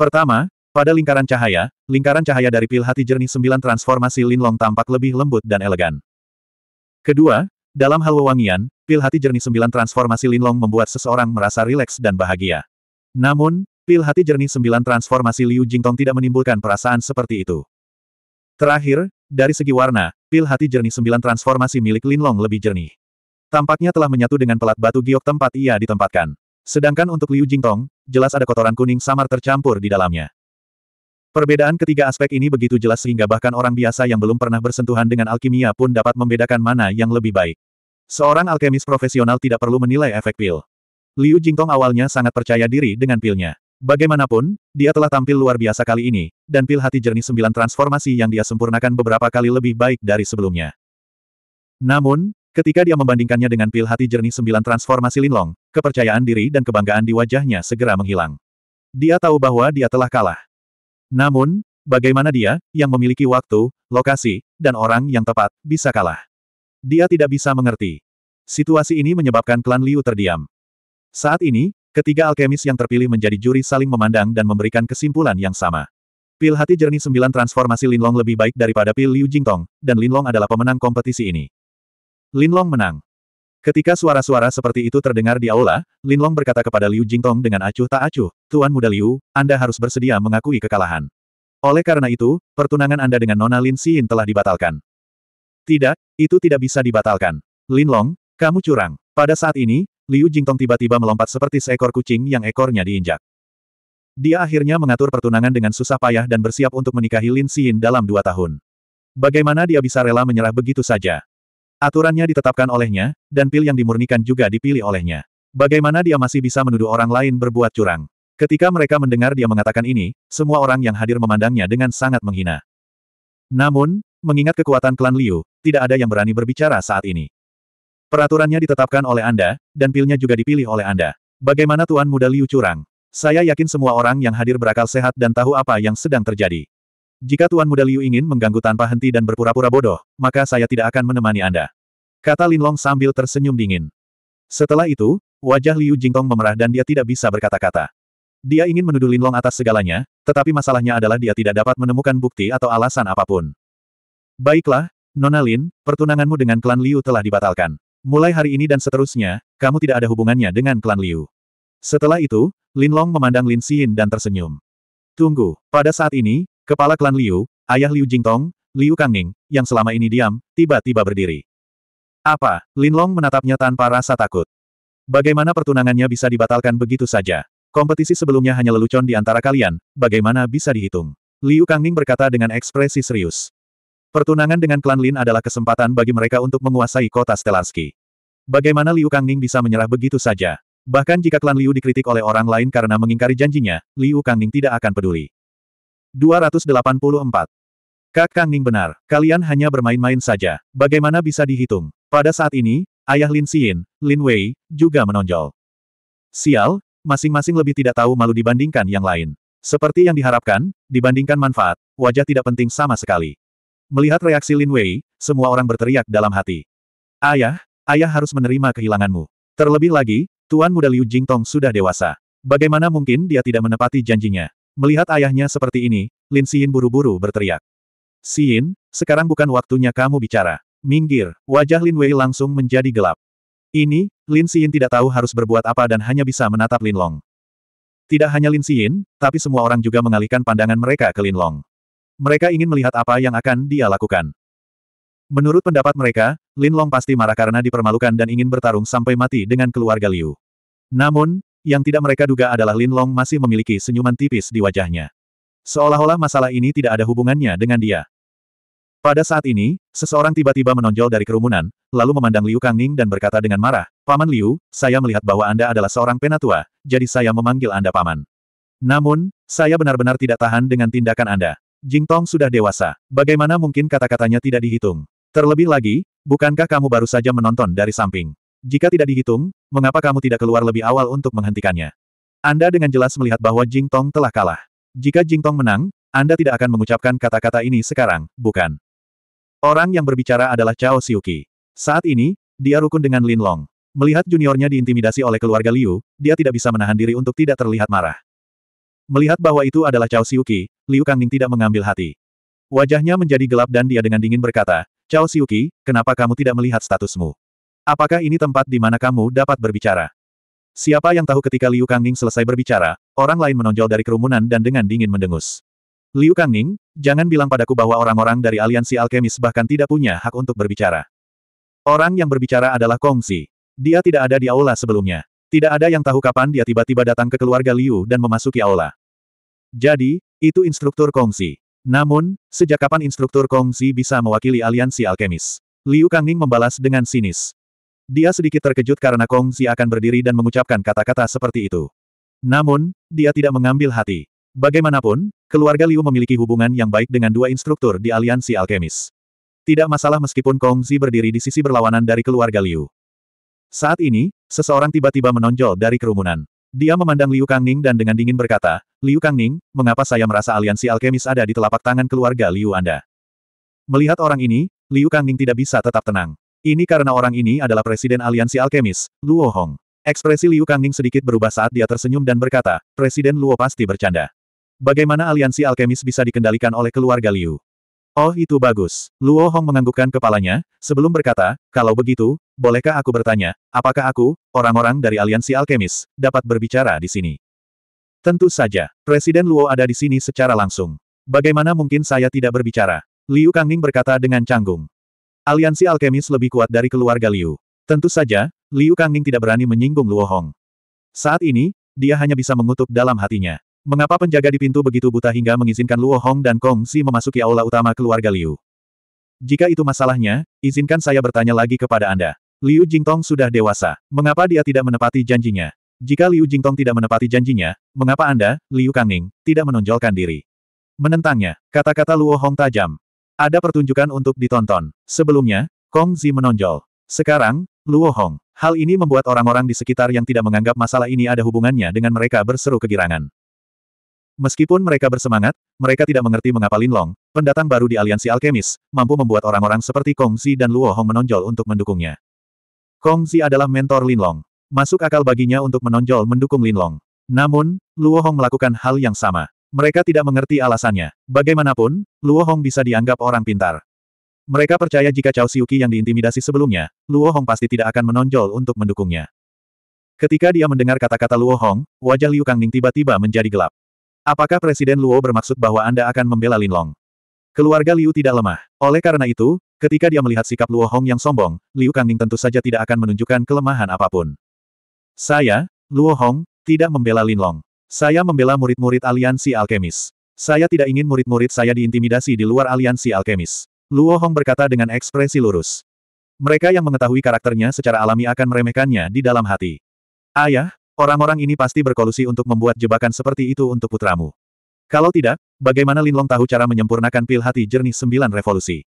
Speaker 1: Pertama, pada lingkaran cahaya, lingkaran cahaya dari pil hati jernih sembilan transformasi Linlong tampak lebih lembut dan elegan. Kedua, dalam hal wewangian, pil hati jernih sembilan transformasi Linlong membuat seseorang merasa rileks dan bahagia. Namun, pil hati jernih sembilan transformasi Liu Jingtong tidak menimbulkan perasaan seperti itu. Terakhir, dari segi warna, pil hati jernih sembilan transformasi milik Linlong lebih jernih. Tampaknya telah menyatu dengan pelat batu giok tempat ia ditempatkan. Sedangkan untuk Liu Jingtong, jelas ada kotoran kuning samar tercampur di dalamnya. Perbedaan ketiga aspek ini begitu jelas sehingga bahkan orang biasa yang belum pernah bersentuhan dengan alkimia pun dapat membedakan mana yang lebih baik. Seorang alkemis profesional tidak perlu menilai efek pil. Liu Jingtong awalnya sangat percaya diri dengan pilnya. Bagaimanapun, dia telah tampil luar biasa kali ini, dan pil hati jernih sembilan transformasi yang dia sempurnakan beberapa kali lebih baik dari sebelumnya. Namun, ketika dia membandingkannya dengan pil hati jernih sembilan transformasi Linlong, kepercayaan diri dan kebanggaan di wajahnya segera menghilang. Dia tahu bahwa dia telah kalah. Namun, bagaimana dia, yang memiliki waktu, lokasi, dan orang yang tepat, bisa kalah? Dia tidak bisa mengerti. Situasi ini menyebabkan klan Liu terdiam. Saat ini, ketiga alkemis yang terpilih menjadi juri saling memandang dan memberikan kesimpulan yang sama. Pil hati jernih sembilan transformasi Linlong lebih baik daripada pil Liu Jingtong, dan Linlong adalah pemenang kompetisi ini. Linlong menang. Ketika suara-suara seperti itu terdengar di aula, Lin Long berkata kepada Liu Jingtong dengan acuh tak acuh, Tuan Muda Liu, Anda harus bersedia mengakui kekalahan. Oleh karena itu, pertunangan Anda dengan Nona Lin Xin telah dibatalkan. Tidak, itu tidak bisa dibatalkan. Lin Long, kamu curang. Pada saat ini, Liu Jingtong tiba-tiba melompat seperti seekor kucing yang ekornya diinjak. Dia akhirnya mengatur pertunangan dengan susah payah dan bersiap untuk menikahi Lin Xin dalam dua tahun. Bagaimana dia bisa rela menyerah begitu saja? Aturannya ditetapkan olehnya, dan pil yang dimurnikan juga dipilih olehnya. Bagaimana dia masih bisa menuduh orang lain berbuat curang? Ketika mereka mendengar dia mengatakan ini, semua orang yang hadir memandangnya dengan sangat menghina. Namun, mengingat kekuatan klan Liu, tidak ada yang berani berbicara saat ini. Peraturannya ditetapkan oleh Anda, dan pilnya juga dipilih oleh Anda. Bagaimana Tuan Muda Liu curang? Saya yakin semua orang yang hadir berakal sehat dan tahu apa yang sedang terjadi. Jika Tuan Muda Liu ingin mengganggu tanpa henti dan berpura-pura bodoh, maka saya tidak akan menemani Anda. Kata Lin Long sambil tersenyum dingin. Setelah itu, wajah Liu Jingtong memerah dan dia tidak bisa berkata-kata. Dia ingin menuduh Lin Long atas segalanya, tetapi masalahnya adalah dia tidak dapat menemukan bukti atau alasan apapun. Baiklah, Nona Lin, pertunanganmu dengan klan Liu telah dibatalkan. Mulai hari ini dan seterusnya, kamu tidak ada hubungannya dengan klan Liu. Setelah itu, Lin Long memandang Lin Xin dan tersenyum. Tunggu, pada saat ini, Kepala klan Liu, ayah Liu Jingtong, Liu Kangning, yang selama ini diam, tiba-tiba berdiri. Apa? Lin Long menatapnya tanpa rasa takut. Bagaimana pertunangannya bisa dibatalkan begitu saja? Kompetisi sebelumnya hanya lelucon di antara kalian, bagaimana bisa dihitung? Liu Kangning berkata dengan ekspresi serius. Pertunangan dengan klan Lin adalah kesempatan bagi mereka untuk menguasai kota Stelarski. Bagaimana Liu Kangning bisa menyerah begitu saja? Bahkan jika klan Liu dikritik oleh orang lain karena mengingkari janjinya, Liu Kangning tidak akan peduli. 284. Kak Kang Ning benar, kalian hanya bermain-main saja. Bagaimana bisa dihitung? Pada saat ini, ayah Lin Xin, Lin Wei, juga menonjol. Sial, masing-masing lebih tidak tahu malu dibandingkan yang lain. Seperti yang diharapkan, dibandingkan manfaat, wajah tidak penting sama sekali. Melihat reaksi Lin Wei, semua orang berteriak dalam hati. Ayah, ayah harus menerima kehilanganmu. Terlebih lagi, Tuan Muda Liu Jingtong sudah dewasa. Bagaimana mungkin dia tidak menepati janjinya? Melihat ayahnya seperti ini, Lin Xin buru-buru berteriak. Xin, sekarang bukan waktunya kamu bicara. Minggir, wajah Lin Wei langsung menjadi gelap. Ini, Lin Xin tidak tahu harus berbuat apa dan hanya bisa menatap Lin Long. Tidak hanya Lin Xin, tapi semua orang juga mengalihkan pandangan mereka ke Lin Long. Mereka ingin melihat apa yang akan dia lakukan. Menurut pendapat mereka, Lin Long pasti marah karena dipermalukan dan ingin bertarung sampai mati dengan keluarga Liu. Namun, yang tidak mereka duga adalah Lin Long masih memiliki senyuman tipis di wajahnya. Seolah-olah masalah ini tidak ada hubungannya dengan dia. Pada saat ini, seseorang tiba-tiba menonjol dari kerumunan, lalu memandang Liu Kangning dan berkata dengan marah, Paman Liu, saya melihat bahwa Anda adalah seorang penatua, jadi saya memanggil Anda Paman. Namun, saya benar-benar tidak tahan dengan tindakan Anda. Jing Tong sudah dewasa. Bagaimana mungkin kata-katanya tidak dihitung? Terlebih lagi, bukankah kamu baru saja menonton dari samping? Jika tidak dihitung, mengapa kamu tidak keluar lebih awal untuk menghentikannya? Anda dengan jelas melihat bahwa Jing Tong telah kalah. Jika Jing Tong menang, Anda tidak akan mengucapkan kata-kata ini sekarang, bukan? Orang yang berbicara adalah Cao Siuki. Saat ini, dia rukun dengan Lin Long. Melihat juniornya diintimidasi oleh keluarga Liu, dia tidak bisa menahan diri untuk tidak terlihat marah. Melihat bahwa itu adalah Cao Siuki, Liu Kangning tidak mengambil hati. Wajahnya menjadi gelap dan dia dengan dingin berkata, Cao Siuki, kenapa kamu tidak melihat statusmu? Apakah ini tempat di mana kamu dapat berbicara? Siapa yang tahu ketika Liu Kangning selesai berbicara, orang lain menonjol dari kerumunan dan dengan dingin mendengus. Liu Kangning, jangan bilang padaku bahwa orang-orang dari aliansi alkemis bahkan tidak punya hak untuk berbicara. Orang yang berbicara adalah Kong Kongsi. Dia tidak ada di aula sebelumnya. Tidak ada yang tahu kapan dia tiba-tiba datang ke keluarga Liu dan memasuki aula. Jadi, itu instruktur Kong Kongsi. Namun, sejak kapan instruktur Kong Kongsi bisa mewakili aliansi alkemis? Liu Kangning membalas dengan sinis. Dia sedikit terkejut karena Kong Zi akan berdiri dan mengucapkan kata-kata seperti itu. Namun, dia tidak mengambil hati. Bagaimanapun, keluarga Liu memiliki hubungan yang baik dengan dua instruktur di aliansi alkemis. Tidak masalah meskipun Kong Zi berdiri di sisi berlawanan dari keluarga Liu. Saat ini, seseorang tiba-tiba menonjol dari kerumunan. Dia memandang Liu Kangning dan dengan dingin berkata, Liu Kangning, mengapa saya merasa aliansi alkemis ada di telapak tangan keluarga Liu Anda? Melihat orang ini, Liu Kangning tidak bisa tetap tenang. Ini karena orang ini adalah Presiden Aliansi Alkemis, Luo Hong. Ekspresi Liu Kangning sedikit berubah saat dia tersenyum dan berkata, Presiden Luo pasti bercanda. Bagaimana aliansi alkemis bisa dikendalikan oleh keluarga Liu? Oh itu bagus. Luo Hong menganggukkan kepalanya, sebelum berkata, kalau begitu, bolehkah aku bertanya, apakah aku, orang-orang dari aliansi alkemis, dapat berbicara di sini? Tentu saja, Presiden Luo ada di sini secara langsung. Bagaimana mungkin saya tidak berbicara? Liu Kangning berkata dengan canggung. Aliansi alkemis lebih kuat dari keluarga Liu. Tentu saja, Liu Kangning tidak berani menyinggung Luo Hong. Saat ini, dia hanya bisa mengutuk dalam hatinya. Mengapa penjaga di pintu begitu buta hingga mengizinkan Luo Hong dan Kong Si memasuki aula utama keluarga Liu? Jika itu masalahnya, izinkan saya bertanya lagi kepada Anda. Liu Jingtong sudah dewasa. Mengapa dia tidak menepati janjinya? Jika Liu Jingtong tidak menepati janjinya, mengapa Anda, Liu Kangning, tidak menonjolkan diri? Menentangnya, kata-kata Luo Hong tajam. Ada pertunjukan untuk ditonton. Sebelumnya, Kong Zi menonjol. Sekarang, Luo Hong. Hal ini membuat orang-orang di sekitar yang tidak menganggap masalah ini ada hubungannya dengan mereka berseru kegirangan. Meskipun mereka bersemangat, mereka tidak mengerti mengapa Lin Long, pendatang baru di aliansi alkemis, mampu membuat orang-orang seperti Kong Zi dan Luo Hong menonjol untuk mendukungnya. Kong Zi adalah mentor Lin Long. Masuk akal baginya untuk menonjol mendukung Lin Long. Namun, Luo Hong melakukan hal yang sama. Mereka tidak mengerti alasannya. Bagaimanapun, Luo Hong bisa dianggap orang pintar. Mereka percaya jika Cao Siuki yang diintimidasi sebelumnya, Luo Hong pasti tidak akan menonjol untuk mendukungnya. Ketika dia mendengar kata-kata Luo Hong, wajah Liu Kangning tiba-tiba menjadi gelap. Apakah Presiden Luo bermaksud bahwa Anda akan membela Lin Long? Keluarga Liu tidak lemah. Oleh karena itu, ketika dia melihat sikap Luo Hong yang sombong, Liu Kangning tentu saja tidak akan menunjukkan kelemahan apapun. Saya, Luo Hong, tidak membela Lin Long. Saya membela murid-murid aliansi alkemis. Saya tidak ingin murid-murid saya diintimidasi di luar aliansi alkemis. Luo Hong berkata dengan ekspresi lurus. Mereka yang mengetahui karakternya secara alami akan meremehkannya di dalam hati. Ayah, orang-orang ini pasti berkolusi untuk membuat jebakan seperti itu untuk putramu. Kalau tidak, bagaimana Linlong tahu cara menyempurnakan pil hati jernih sembilan revolusi?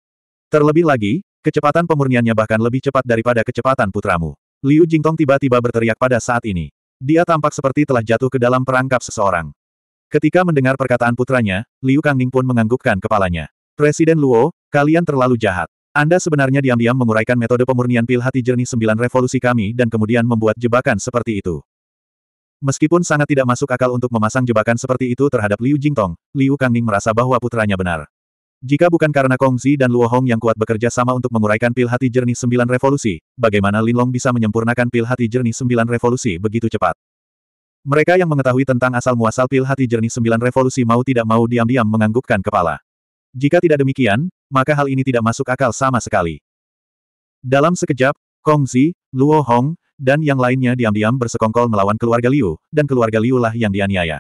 Speaker 1: Terlebih lagi, kecepatan pemurniannya bahkan lebih cepat daripada kecepatan putramu. Liu Jingtong tiba-tiba berteriak pada saat ini. Dia tampak seperti telah jatuh ke dalam perangkap seseorang. Ketika mendengar perkataan putranya, Liu Kangning pun menganggukkan kepalanya. Presiden Luo, kalian terlalu jahat. Anda sebenarnya diam-diam menguraikan metode pemurnian pil hati jernih sembilan revolusi kami dan kemudian membuat jebakan seperti itu. Meskipun sangat tidak masuk akal untuk memasang jebakan seperti itu terhadap Liu Jingtong, Liu Kangning merasa bahwa putranya benar. Jika bukan karena Kongzi dan Luo Hong yang kuat bekerja sama untuk menguraikan pil hati jernih sembilan revolusi, bagaimana Lin Long bisa menyempurnakan pil hati jernih sembilan revolusi begitu cepat? Mereka yang mengetahui tentang asal-muasal pil hati jernih sembilan revolusi mau tidak mau diam-diam menganggukkan kepala. Jika tidak demikian, maka hal ini tidak masuk akal sama sekali. Dalam sekejap, Kongzi, Luo Hong, dan yang lainnya diam-diam bersekongkol melawan keluarga Liu, dan keluarga Liu lah yang dianiaya.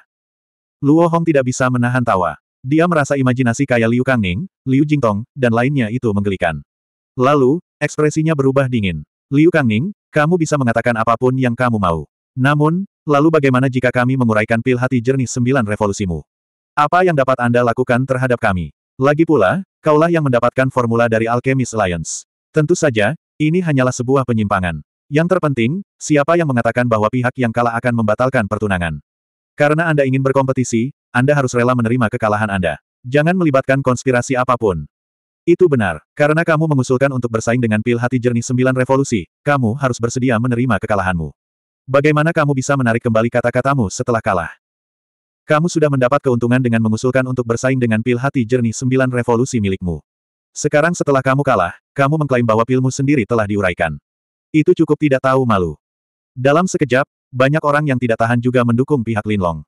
Speaker 1: Luo Hong tidak bisa menahan tawa. Dia merasa imajinasi kaya Liu Kangning, Liu Jingtong, dan lainnya itu menggelikan. Lalu, ekspresinya berubah dingin. Liu Kangning, kamu bisa mengatakan apapun yang kamu mau. Namun, lalu bagaimana jika kami menguraikan pil hati jernih sembilan revolusimu? Apa yang dapat Anda lakukan terhadap kami? Lagi pula, kaulah yang mendapatkan formula dari Alchemist Alliance. Tentu saja, ini hanyalah sebuah penyimpangan. Yang terpenting, siapa yang mengatakan bahwa pihak yang kalah akan membatalkan pertunangan? Karena Anda ingin berkompetisi, anda harus rela menerima kekalahan Anda. Jangan melibatkan konspirasi apapun. Itu benar, karena kamu mengusulkan untuk bersaing dengan pil hati jernih sembilan revolusi, kamu harus bersedia menerima kekalahanmu. Bagaimana kamu bisa menarik kembali kata-katamu setelah kalah? Kamu sudah mendapat keuntungan dengan mengusulkan untuk bersaing dengan pil hati jernih sembilan revolusi milikmu. Sekarang setelah kamu kalah, kamu mengklaim bahwa pilmu sendiri telah diuraikan. Itu cukup tidak tahu malu. Dalam sekejap, banyak orang yang tidak tahan juga mendukung pihak Linlong.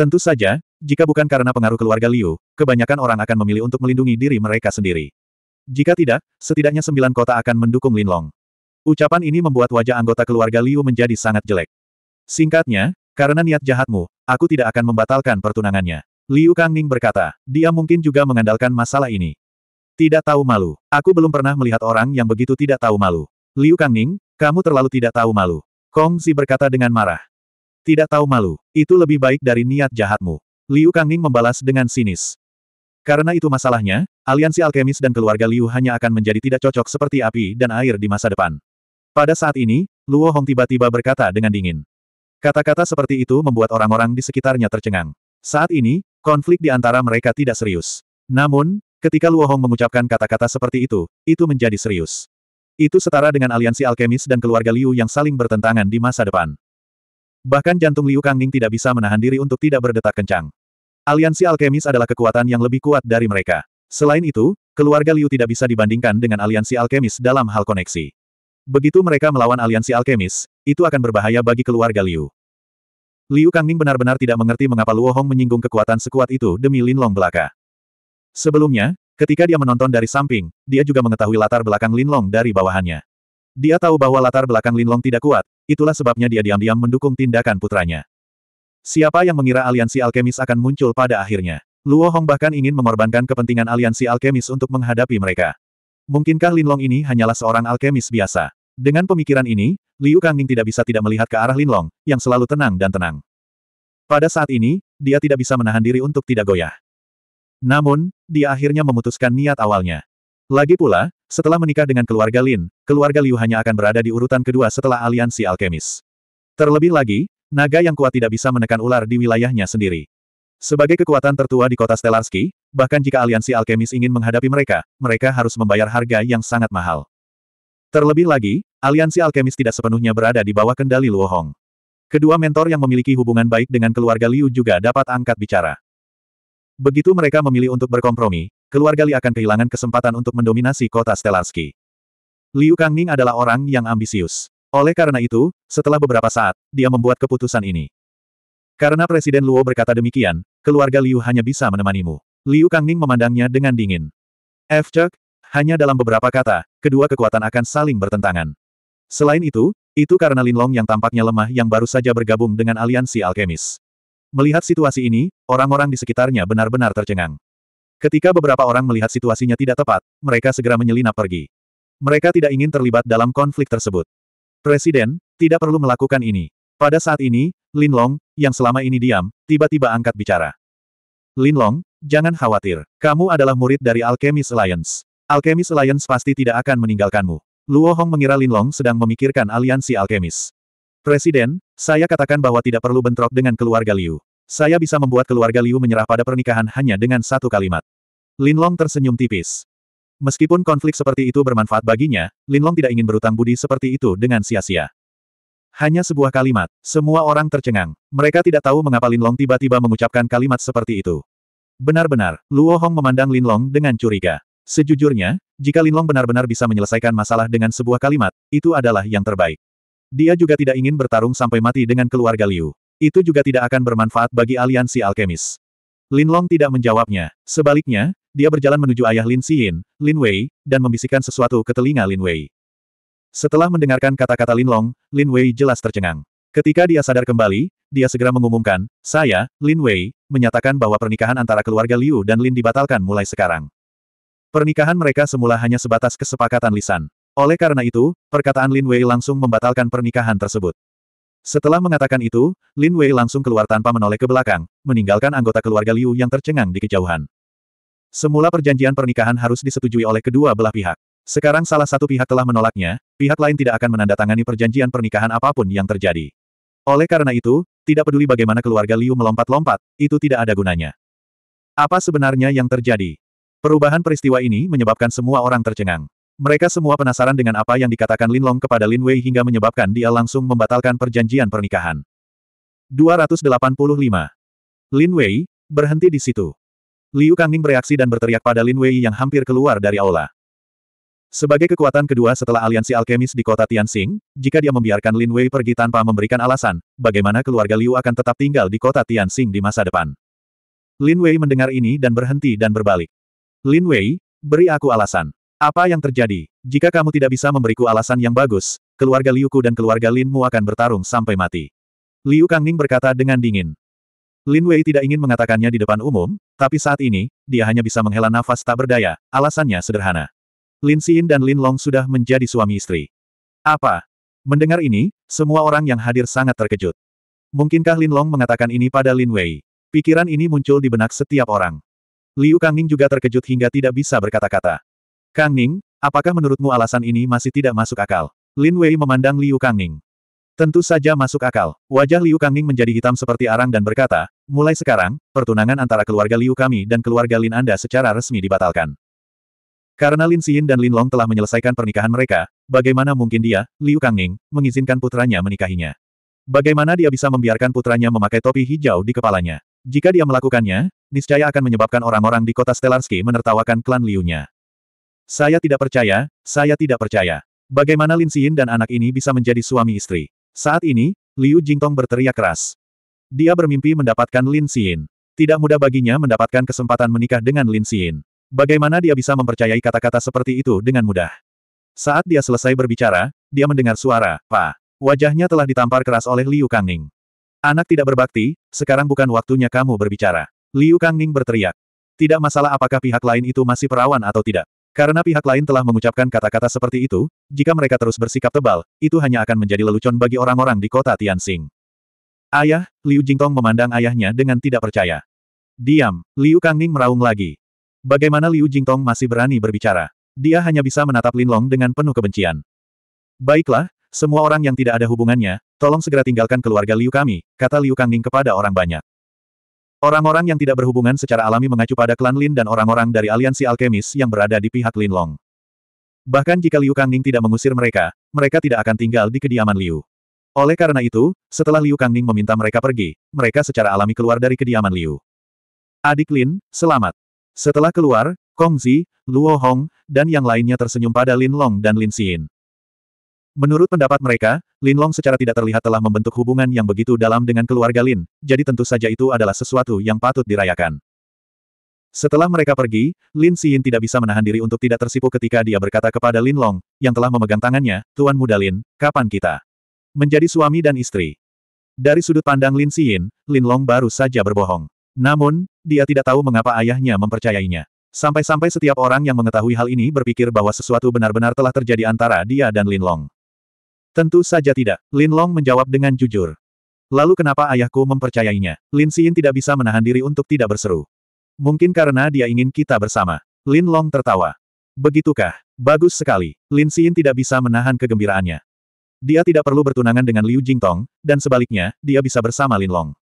Speaker 1: Tentu saja, jika bukan karena pengaruh keluarga Liu, kebanyakan orang akan memilih untuk melindungi diri mereka sendiri. Jika tidak, setidaknya sembilan kota akan mendukung Linlong. Ucapan ini membuat wajah anggota keluarga Liu menjadi sangat jelek. Singkatnya, karena niat jahatmu, aku tidak akan membatalkan pertunangannya. Liu Kangning berkata, dia mungkin juga mengandalkan masalah ini. Tidak tahu malu. Aku belum pernah melihat orang yang begitu tidak tahu malu. Liu Kangning, kamu terlalu tidak tahu malu. Kong Xi berkata dengan marah. Tidak tahu malu, itu lebih baik dari niat jahatmu. Liu Kangning membalas dengan sinis. Karena itu masalahnya, aliansi alkemis dan keluarga Liu hanya akan menjadi tidak cocok seperti api dan air di masa depan. Pada saat ini, Luo Hong tiba-tiba berkata dengan dingin. Kata-kata seperti itu membuat orang-orang di sekitarnya tercengang. Saat ini, konflik di antara mereka tidak serius. Namun, ketika Luo Hong mengucapkan kata-kata seperti itu, itu menjadi serius. Itu setara dengan aliansi alkemis dan keluarga Liu yang saling bertentangan di masa depan. Bahkan jantung Liu Kangning tidak bisa menahan diri untuk tidak berdetak kencang. Aliansi alkemis adalah kekuatan yang lebih kuat dari mereka. Selain itu, keluarga Liu tidak bisa dibandingkan dengan aliansi alkemis dalam hal koneksi. Begitu mereka melawan aliansi alkemis, itu akan berbahaya bagi keluarga Liu. Liu Kangning benar-benar tidak mengerti mengapa Luo Hong menyinggung kekuatan sekuat itu demi Lin Long belaka. Sebelumnya, ketika dia menonton dari samping, dia juga mengetahui latar belakang Lin Long dari bawahannya. Dia tahu bahwa latar belakang Lin Long tidak kuat, Itulah sebabnya dia diam-diam mendukung tindakan putranya. Siapa yang mengira aliansi alkemis akan muncul pada akhirnya? Luo Hong bahkan ingin mengorbankan kepentingan aliansi alkemis untuk menghadapi mereka. Mungkinkah Linlong ini hanyalah seorang alkemis biasa? Dengan pemikiran ini, Liu Kangning tidak bisa tidak melihat ke arah Linlong, yang selalu tenang dan tenang. Pada saat ini, dia tidak bisa menahan diri untuk tidak goyah. Namun, dia akhirnya memutuskan niat awalnya. Lagi pula, setelah menikah dengan keluarga Lin, keluarga Liu hanya akan berada di urutan kedua setelah aliansi alkemis. Terlebih lagi, naga yang kuat tidak bisa menekan ular di wilayahnya sendiri. Sebagai kekuatan tertua di kota Stelarski, bahkan jika aliansi alkemis ingin menghadapi mereka, mereka harus membayar harga yang sangat mahal. Terlebih lagi, aliansi alkemis tidak sepenuhnya berada di bawah kendali Luohong. Kedua mentor yang memiliki hubungan baik dengan keluarga Liu juga dapat angkat bicara. Begitu mereka memilih untuk berkompromi, keluarga Li akan kehilangan kesempatan untuk mendominasi kota Stelarski. Liu Kangning adalah orang yang ambisius. Oleh karena itu, setelah beberapa saat, dia membuat keputusan ini. Karena Presiden Luo berkata demikian, keluarga Liu hanya bisa menemanimu. Liu Kangning memandangnya dengan dingin. F. Chuck, hanya dalam beberapa kata, kedua kekuatan akan saling bertentangan. Selain itu, itu karena Lin Long yang tampaknya lemah yang baru saja bergabung dengan aliansi alkemis. Melihat situasi ini, orang-orang di sekitarnya benar-benar tercengang. Ketika beberapa orang melihat situasinya tidak tepat, mereka segera menyelinap pergi. Mereka tidak ingin terlibat dalam konflik tersebut. Presiden, tidak perlu melakukan ini. Pada saat ini, Lin Long, yang selama ini diam, tiba-tiba angkat bicara. Lin Long, jangan khawatir. Kamu adalah murid dari Alchemist Alliance. Alchemist Alliance pasti tidak akan meninggalkanmu. Luo Hong mengira Lin Long sedang memikirkan aliansi Alchemist. Presiden, saya katakan bahwa tidak perlu bentrok dengan keluarga Liu. Saya bisa membuat keluarga Liu menyerah pada pernikahan hanya dengan satu kalimat. Linlong tersenyum tipis. Meskipun konflik seperti itu bermanfaat baginya, Linlong tidak ingin berutang budi seperti itu dengan sia-sia. Hanya sebuah kalimat, semua orang tercengang. Mereka tidak tahu mengapa Linlong tiba-tiba mengucapkan kalimat seperti itu. Benar-benar, Luo Hong memandang Linlong dengan curiga. Sejujurnya, jika Linlong benar-benar bisa menyelesaikan masalah dengan sebuah kalimat, itu adalah yang terbaik. Dia juga tidak ingin bertarung sampai mati dengan keluarga Liu. Itu juga tidak akan bermanfaat bagi aliansi alkemis. Lin Long tidak menjawabnya. Sebaliknya, dia berjalan menuju ayah Lin Xin, Lin Wei, dan membisikkan sesuatu ke telinga Lin Wei. Setelah mendengarkan kata-kata Lin Long, Lin Wei jelas tercengang. Ketika dia sadar kembali, dia segera mengumumkan, saya, Lin Wei, menyatakan bahwa pernikahan antara keluarga Liu dan Lin dibatalkan mulai sekarang. Pernikahan mereka semula hanya sebatas kesepakatan lisan. Oleh karena itu, perkataan Lin Wei langsung membatalkan pernikahan tersebut. Setelah mengatakan itu, Lin Wei langsung keluar tanpa menoleh ke belakang, meninggalkan anggota keluarga Liu yang tercengang di kejauhan. Semula perjanjian pernikahan harus disetujui oleh kedua belah pihak. Sekarang salah satu pihak telah menolaknya, pihak lain tidak akan menandatangani perjanjian pernikahan apapun yang terjadi. Oleh karena itu, tidak peduli bagaimana keluarga Liu melompat-lompat, itu tidak ada gunanya. Apa sebenarnya yang terjadi? Perubahan peristiwa ini menyebabkan semua orang tercengang. Mereka semua penasaran dengan apa yang dikatakan Lin Long kepada Lin Wei hingga menyebabkan dia langsung membatalkan perjanjian pernikahan. 285. Lin Wei, berhenti di situ. Liu Kangning bereaksi dan berteriak pada Lin Wei yang hampir keluar dari aula. Sebagai kekuatan kedua setelah aliansi alkemis di kota Tianxing, jika dia membiarkan Lin Wei pergi tanpa memberikan alasan, bagaimana keluarga Liu akan tetap tinggal di kota Tianxing di masa depan? Lin Wei mendengar ini dan berhenti dan berbalik. Lin Wei, beri aku alasan. Apa yang terjadi? Jika kamu tidak bisa memberiku alasan yang bagus, keluarga Liuku dan keluarga Linmu akan bertarung sampai mati. Liu Kangning berkata dengan dingin. Lin Wei tidak ingin mengatakannya di depan umum, tapi saat ini, dia hanya bisa menghela nafas tak berdaya, alasannya sederhana. Lin Xin dan Lin Long sudah menjadi suami istri. Apa? Mendengar ini, semua orang yang hadir sangat terkejut. Mungkinkah Lin Long mengatakan ini pada Lin Wei? Pikiran ini muncul di benak setiap orang. Liu Kangning juga terkejut hingga tidak bisa berkata-kata. Kang Ning, apakah menurutmu alasan ini masih tidak masuk akal? Lin Wei memandang Liu Kang Ning. Tentu saja masuk akal. Wajah Liu Kang Ning menjadi hitam seperti arang dan berkata, mulai sekarang, pertunangan antara keluarga Liu kami dan keluarga Lin Anda secara resmi dibatalkan. Karena Lin Xin dan Lin Long telah menyelesaikan pernikahan mereka, bagaimana mungkin dia, Liu Kang Ning, mengizinkan putranya menikahinya? Bagaimana dia bisa membiarkan putranya memakai topi hijau di kepalanya? Jika dia melakukannya, niscaya akan menyebabkan orang-orang di kota Stelarski menertawakan klan Liu-nya. Saya tidak percaya, saya tidak percaya. Bagaimana Lin Xin dan anak ini bisa menjadi suami istri? Saat ini, Liu Jingtong berteriak keras. Dia bermimpi mendapatkan Lin Xin. Tidak mudah baginya mendapatkan kesempatan menikah dengan Lin Xin. Bagaimana dia bisa mempercayai kata-kata seperti itu dengan mudah? Saat dia selesai berbicara, dia mendengar suara, Pa. Wajahnya telah ditampar keras oleh Liu Kangning. Anak tidak berbakti, sekarang bukan waktunya kamu berbicara. Liu Kangning berteriak. Tidak masalah apakah pihak lain itu masih perawan atau tidak. Karena pihak lain telah mengucapkan kata-kata seperti itu, jika mereka terus bersikap tebal, itu hanya akan menjadi lelucon bagi orang-orang di kota Tianxing. Ayah, Liu Jingtong memandang ayahnya dengan tidak percaya. Diam, Liu Kangning meraung lagi. Bagaimana Liu Jingtong masih berani berbicara? Dia hanya bisa menatap Lin Long dengan penuh kebencian. Baiklah, semua orang yang tidak ada hubungannya, tolong segera tinggalkan keluarga Liu kami, kata Liu Kangning kepada orang banyak. Orang-orang yang tidak berhubungan secara alami mengacu pada klan Lin dan orang-orang dari aliansi alkemis yang berada di pihak Lin Long. Bahkan jika Liu Kangning tidak mengusir mereka, mereka tidak akan tinggal di kediaman Liu. Oleh karena itu, setelah Liu Kangning meminta mereka pergi, mereka secara alami keluar dari kediaman Liu. Adik Lin, selamat. Setelah keluar, Kong Zi, Luo Hong, dan yang lainnya tersenyum pada Lin Long dan Lin Xin. Menurut pendapat mereka, Lin Long secara tidak terlihat telah membentuk hubungan yang begitu dalam dengan keluarga Lin, jadi tentu saja itu adalah sesuatu yang patut dirayakan. Setelah mereka pergi, Lin Xin tidak bisa menahan diri untuk tidak tersipu ketika dia berkata kepada Lin Long, yang telah memegang tangannya, Tuan Muda Lin, kapan kita menjadi suami dan istri? Dari sudut pandang Lin Xin, Lin Long baru saja berbohong. Namun, dia tidak tahu mengapa ayahnya mempercayainya. Sampai-sampai setiap orang yang mengetahui hal ini berpikir bahwa sesuatu benar-benar telah terjadi antara dia dan Lin Long. Tentu saja tidak, Lin Long menjawab dengan jujur. Lalu kenapa ayahku mempercayainya? Lin Xin tidak bisa menahan diri untuk tidak berseru. Mungkin karena dia ingin kita bersama. Lin Long tertawa. Begitukah? Bagus sekali. Lin Xin tidak bisa menahan kegembiraannya. Dia tidak perlu bertunangan dengan Liu Jingtong, dan sebaliknya, dia bisa bersama Lin Long.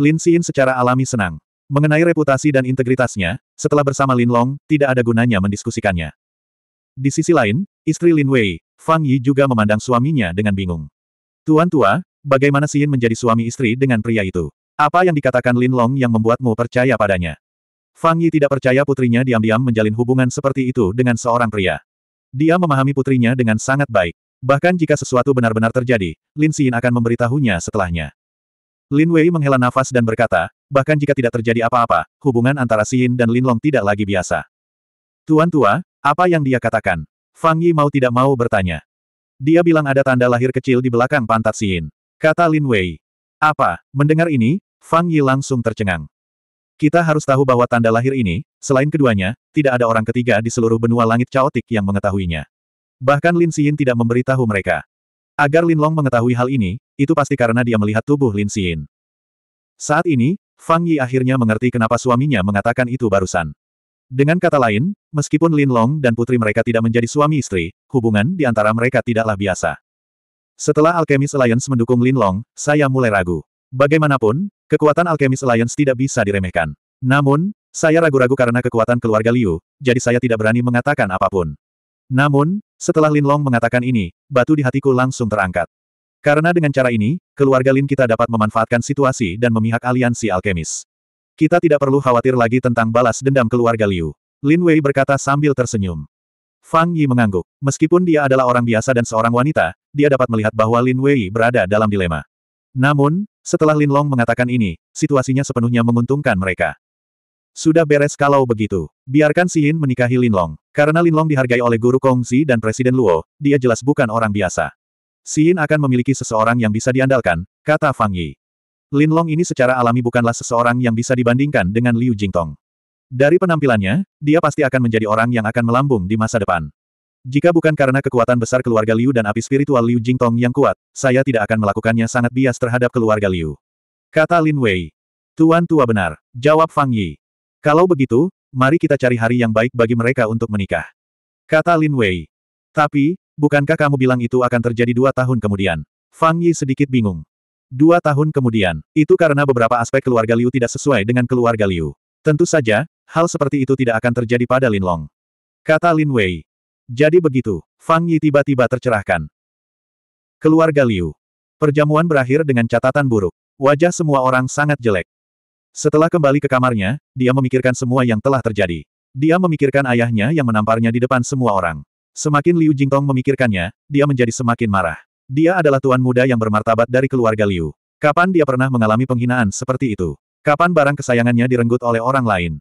Speaker 1: Lin Xin secara alami senang. Mengenai reputasi dan integritasnya, setelah bersama Lin Long, tidak ada gunanya mendiskusikannya. Di sisi lain, Istri Lin Wei, Fang Yi juga memandang suaminya dengan bingung. Tuan tua, bagaimana Xin menjadi suami istri dengan pria itu? Apa yang dikatakan Lin Long yang membuatmu percaya padanya? Fang Yi tidak percaya putrinya diam-diam menjalin hubungan seperti itu dengan seorang pria. Dia memahami putrinya dengan sangat baik. Bahkan jika sesuatu benar-benar terjadi, Lin Xin akan memberitahunya setelahnya. Lin Wei menghela nafas dan berkata, bahkan jika tidak terjadi apa-apa, hubungan antara Xin dan Lin Long tidak lagi biasa. Tuan tua, apa yang dia katakan? Fang Yi mau tidak mau bertanya. Dia bilang ada tanda lahir kecil di belakang pantat Xin. Kata Lin Wei. Apa? Mendengar ini, Fang Yi langsung tercengang. Kita harus tahu bahwa tanda lahir ini, selain keduanya, tidak ada orang ketiga di seluruh benua langit caotik yang mengetahuinya. Bahkan Lin Xin tidak memberitahu mereka. Agar Lin Long mengetahui hal ini, itu pasti karena dia melihat tubuh Lin Xin. Saat ini, Fang Yi akhirnya mengerti kenapa suaminya mengatakan itu barusan. Dengan kata lain, meskipun Lin Long dan putri mereka tidak menjadi suami istri, hubungan di antara mereka tidaklah biasa. Setelah Alchemist Alliance mendukung Lin Long, saya mulai ragu. Bagaimanapun, kekuatan Alchemist Alliance tidak bisa diremehkan. Namun, saya ragu-ragu karena kekuatan keluarga Liu, jadi saya tidak berani mengatakan apapun. Namun, setelah Lin Long mengatakan ini, batu di hatiku langsung terangkat. Karena dengan cara ini, keluarga Lin kita dapat memanfaatkan situasi dan memihak aliansi alkemis. Kita tidak perlu khawatir lagi tentang balas dendam keluarga Liu. Lin Wei berkata sambil tersenyum. Fang Yi mengangguk. Meskipun dia adalah orang biasa dan seorang wanita, dia dapat melihat bahwa Lin Wei berada dalam dilema. Namun, setelah Lin Long mengatakan ini, situasinya sepenuhnya menguntungkan mereka. Sudah beres kalau begitu. Biarkan Si Yin menikahi Lin Long. Karena Lin Long dihargai oleh Guru Kong Kongzi dan Presiden Luo, dia jelas bukan orang biasa. Si Yin akan memiliki seseorang yang bisa diandalkan, kata Fang Yi. Lin Long ini secara alami bukanlah seseorang yang bisa dibandingkan dengan Liu Jingtong. Dari penampilannya, dia pasti akan menjadi orang yang akan melambung di masa depan. Jika bukan karena kekuatan besar keluarga Liu dan api spiritual Liu Jingtong yang kuat, saya tidak akan melakukannya sangat bias terhadap keluarga Liu. Kata Lin Wei. Tuan tua benar, jawab Fang Yi. Kalau begitu, mari kita cari hari yang baik bagi mereka untuk menikah. Kata Lin Wei. Tapi, bukankah kamu bilang itu akan terjadi dua tahun kemudian? Fang Yi sedikit bingung. Dua tahun kemudian, itu karena beberapa aspek keluarga Liu tidak sesuai dengan keluarga Liu. Tentu saja, hal seperti itu tidak akan terjadi pada Lin Long. Kata Lin Wei. Jadi begitu, Fang Yi tiba-tiba tercerahkan. Keluarga Liu. Perjamuan berakhir dengan catatan buruk. Wajah semua orang sangat jelek. Setelah kembali ke kamarnya, dia memikirkan semua yang telah terjadi. Dia memikirkan ayahnya yang menamparnya di depan semua orang. Semakin Liu Jingtong memikirkannya, dia menjadi semakin marah. Dia adalah tuan muda yang bermartabat dari keluarga Liu. Kapan dia pernah mengalami penghinaan seperti itu? Kapan barang kesayangannya direnggut oleh orang lain?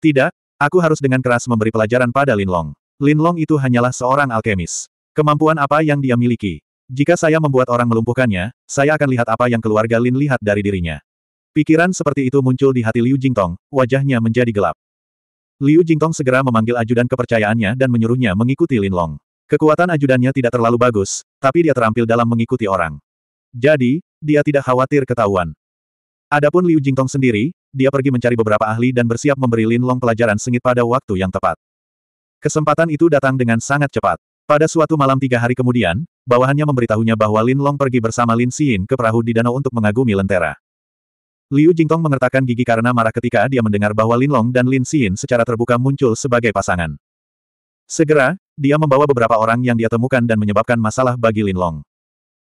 Speaker 1: Tidak, aku harus dengan keras memberi pelajaran pada Lin Long. Lin Long itu hanyalah seorang alkemis. Kemampuan apa yang dia miliki? Jika saya membuat orang melumpuhkannya, saya akan lihat apa yang keluarga Lin lihat dari dirinya. Pikiran seperti itu muncul di hati Liu Jingtong, wajahnya menjadi gelap. Liu Jingtong segera memanggil ajudan kepercayaannya dan menyuruhnya mengikuti Lin Long. Kekuatan ajudannya tidak terlalu bagus, tapi dia terampil dalam mengikuti orang. Jadi, dia tidak khawatir ketahuan. Adapun Liu Jingtong sendiri, dia pergi mencari beberapa ahli dan bersiap memberi Lin Long pelajaran sengit pada waktu yang tepat. Kesempatan itu datang dengan sangat cepat. Pada suatu malam tiga hari kemudian, bawahannya memberitahunya bahwa Lin Long pergi bersama Lin Xin ke perahu di danau untuk mengagumi lentera. Liu Jingtong mengertakkan gigi karena marah ketika dia mendengar bahwa Lin Long dan Lin Xin secara terbuka muncul sebagai pasangan. Segera, dia membawa beberapa orang yang dia temukan dan menyebabkan masalah bagi Lin Long.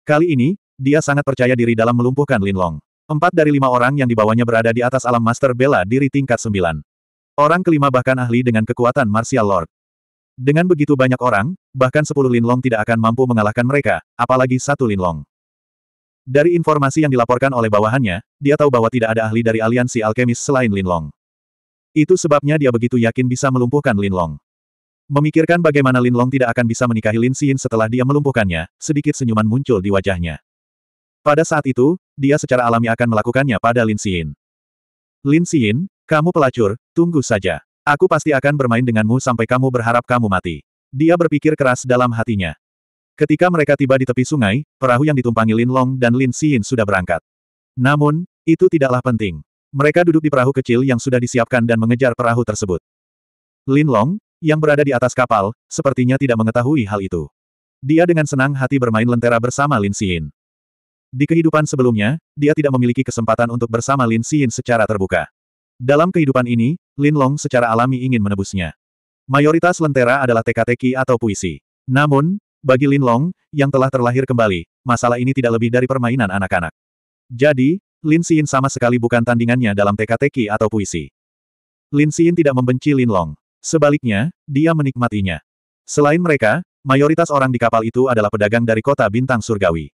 Speaker 1: Kali ini, dia sangat percaya diri dalam melumpuhkan Lin Long. Empat dari lima orang yang dibawanya berada di atas alam master bela diri tingkat sembilan. Orang kelima bahkan ahli dengan kekuatan martial lord. Dengan begitu banyak orang, bahkan sepuluh Lin Long tidak akan mampu mengalahkan mereka, apalagi satu Lin Long. Dari informasi yang dilaporkan oleh bawahannya, dia tahu bahwa tidak ada ahli dari aliansi alkemis selain Lin Long. Itu sebabnya dia begitu yakin bisa melumpuhkan Lin Long. Memikirkan bagaimana Lin Long tidak akan bisa menikahi Lin Xin setelah dia melumpuhkannya, sedikit senyuman muncul di wajahnya. Pada saat itu, dia secara alami akan melakukannya pada Lin Xin. Lin Xin, kamu pelacur, tunggu saja. Aku pasti akan bermain denganmu sampai kamu berharap kamu mati. Dia berpikir keras dalam hatinya. Ketika mereka tiba di tepi sungai, perahu yang ditumpangi Lin Long dan Lin Xin sudah berangkat. Namun, itu tidaklah penting. Mereka duduk di perahu kecil yang sudah disiapkan dan mengejar perahu tersebut. Lin Long, yang berada di atas kapal, sepertinya tidak mengetahui hal itu. Dia dengan senang hati bermain lentera bersama Lin Xin. Di kehidupan sebelumnya, dia tidak memiliki kesempatan untuk bersama Lin Xin secara terbuka. Dalam kehidupan ini, Lin Long secara alami ingin menebusnya. Mayoritas lentera adalah teka-teki atau puisi. Namun, bagi Lin Long, yang telah terlahir kembali, masalah ini tidak lebih dari permainan anak-anak. Jadi, Lin Xin sama sekali bukan tandingannya dalam teka-teki atau puisi. Lin Xin tidak membenci Lin Long. Sebaliknya, dia menikmatinya. Selain mereka, mayoritas orang di kapal itu adalah pedagang dari kota bintang surgawi.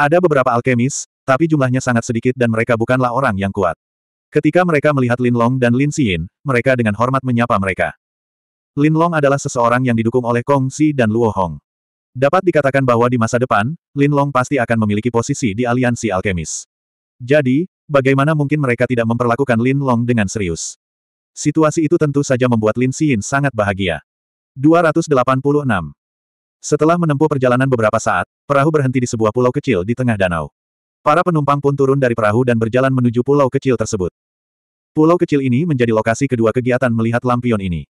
Speaker 1: Ada beberapa alkemis, tapi jumlahnya sangat sedikit dan mereka bukanlah orang yang kuat. Ketika mereka melihat Lin Long dan Lin Xin, mereka dengan hormat menyapa mereka. Lin Long adalah seseorang yang didukung oleh Kong Xi dan Luo Hong. Dapat dikatakan bahwa di masa depan, Lin Long pasti akan memiliki posisi di aliansi alkemis. Jadi, bagaimana mungkin mereka tidak memperlakukan Lin Long dengan serius? Situasi itu tentu saja membuat Lin Xin sangat bahagia. 286. Setelah menempuh perjalanan beberapa saat, perahu berhenti di sebuah pulau kecil di tengah danau. Para penumpang pun turun dari perahu dan berjalan menuju pulau kecil tersebut. Pulau kecil ini menjadi lokasi kedua kegiatan melihat lampion ini.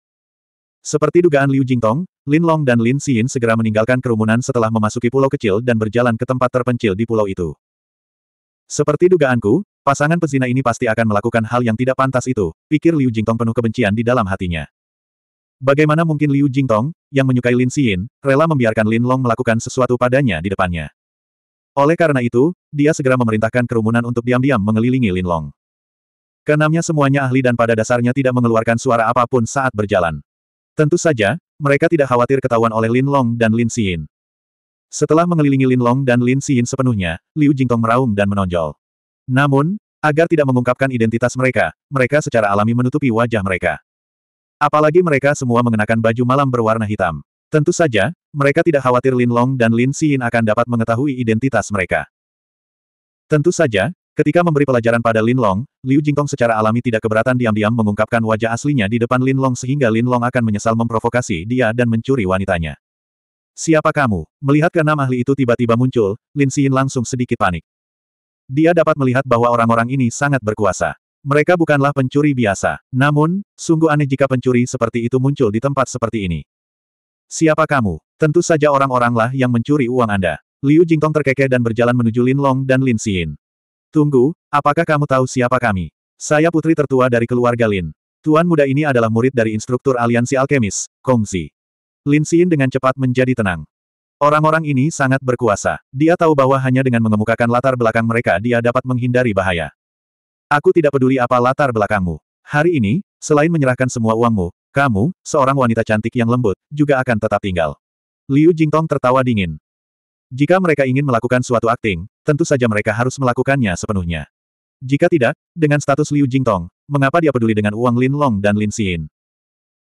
Speaker 1: Seperti dugaan Liu Jingtong, Lin Long dan Lin Xin segera meninggalkan kerumunan setelah memasuki pulau kecil dan berjalan ke tempat terpencil di pulau itu. Seperti dugaanku, Pasangan pezina ini pasti akan melakukan hal yang tidak pantas itu, pikir Liu Jingtong penuh kebencian di dalam hatinya. Bagaimana mungkin Liu Jingtong, yang menyukai Lin Xin, rela membiarkan Lin Long melakukan sesuatu padanya di depannya. Oleh karena itu, dia segera memerintahkan kerumunan untuk diam-diam mengelilingi Lin Long. Kenamnya semuanya ahli dan pada dasarnya tidak mengeluarkan suara apapun saat berjalan. Tentu saja, mereka tidak khawatir ketahuan oleh Lin Long dan Lin Xin. Setelah mengelilingi Lin Long dan Lin Xin sepenuhnya, Liu Jingtong meraung dan menonjol. Namun, agar tidak mengungkapkan identitas mereka, mereka secara alami menutupi wajah mereka. Apalagi mereka semua mengenakan baju malam berwarna hitam. Tentu saja, mereka tidak khawatir Lin Long dan Lin Xin akan dapat mengetahui identitas mereka. Tentu saja, ketika memberi pelajaran pada Lin Long, Liu Jingtong secara alami tidak keberatan diam-diam mengungkapkan wajah aslinya di depan Lin Long sehingga Lin Long akan menyesal memprovokasi dia dan mencuri wanitanya. Siapa kamu? Melihat keenam ahli itu tiba-tiba muncul, Lin Xin langsung sedikit panik. Dia dapat melihat bahwa orang-orang ini sangat berkuasa. Mereka bukanlah pencuri biasa. Namun, sungguh aneh jika pencuri seperti itu muncul di tempat seperti ini. Siapa kamu? Tentu saja orang-oranglah yang mencuri uang Anda. Liu Jingtong terkekeh dan berjalan menuju Lin Long dan Lin Xin. Tunggu, apakah kamu tahu siapa kami? Saya putri tertua dari keluarga Lin. Tuan muda ini adalah murid dari instruktur aliansi alkemis, Kongzi. Lin Xin dengan cepat menjadi tenang. Orang-orang ini sangat berkuasa. Dia tahu bahwa hanya dengan mengemukakan latar belakang mereka dia dapat menghindari bahaya. Aku tidak peduli apa latar belakangmu. Hari ini, selain menyerahkan semua uangmu, kamu, seorang wanita cantik yang lembut, juga akan tetap tinggal. Liu Jingtong tertawa dingin. Jika mereka ingin melakukan suatu akting, tentu saja mereka harus melakukannya sepenuhnya. Jika tidak, dengan status Liu Jingtong, mengapa dia peduli dengan uang Lin Long dan Lin Xin?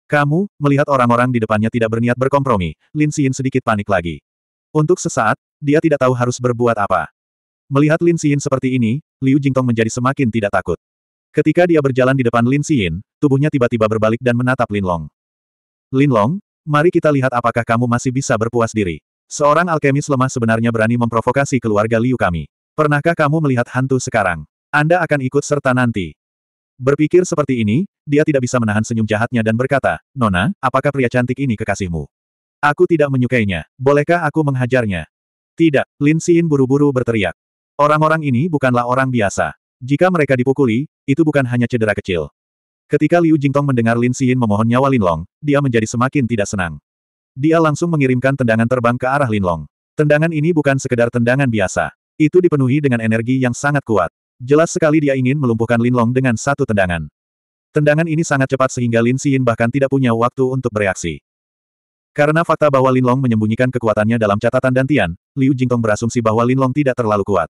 Speaker 1: Kamu, melihat orang-orang di depannya tidak berniat berkompromi, Lin Xin sedikit panik lagi. Untuk sesaat, dia tidak tahu harus berbuat apa. Melihat Lin Xin seperti ini, Liu Jingtong menjadi semakin tidak takut. Ketika dia berjalan di depan Lin Xin, tubuhnya tiba-tiba berbalik dan menatap Lin Long. Lin Long, mari kita lihat apakah kamu masih bisa berpuas diri. Seorang alkemis lemah sebenarnya berani memprovokasi keluarga Liu kami. Pernahkah kamu melihat hantu sekarang? Anda akan ikut serta nanti. Berpikir seperti ini, dia tidak bisa menahan senyum jahatnya dan berkata, Nona, apakah pria cantik ini kekasihmu? Aku tidak menyukainya. Bolehkah aku menghajarnya? Tidak, Lin Xin buru-buru berteriak. Orang-orang ini bukanlah orang biasa. Jika mereka dipukuli, itu bukan hanya cedera kecil. Ketika Liu Jingtong mendengar Lin Xin memohon nyawa Lin Long, dia menjadi semakin tidak senang. Dia langsung mengirimkan tendangan terbang ke arah Lin Long. Tendangan ini bukan sekedar tendangan biasa. Itu dipenuhi dengan energi yang sangat kuat. Jelas sekali dia ingin melumpuhkan Lin Long dengan satu tendangan. Tendangan ini sangat cepat sehingga Lin Xin bahkan tidak punya waktu untuk bereaksi. Karena fakta bahwa Lin Long menyembunyikan kekuatannya dalam catatan Dantian, Liu Jingtong berasumsi bahwa Lin Long tidak terlalu kuat.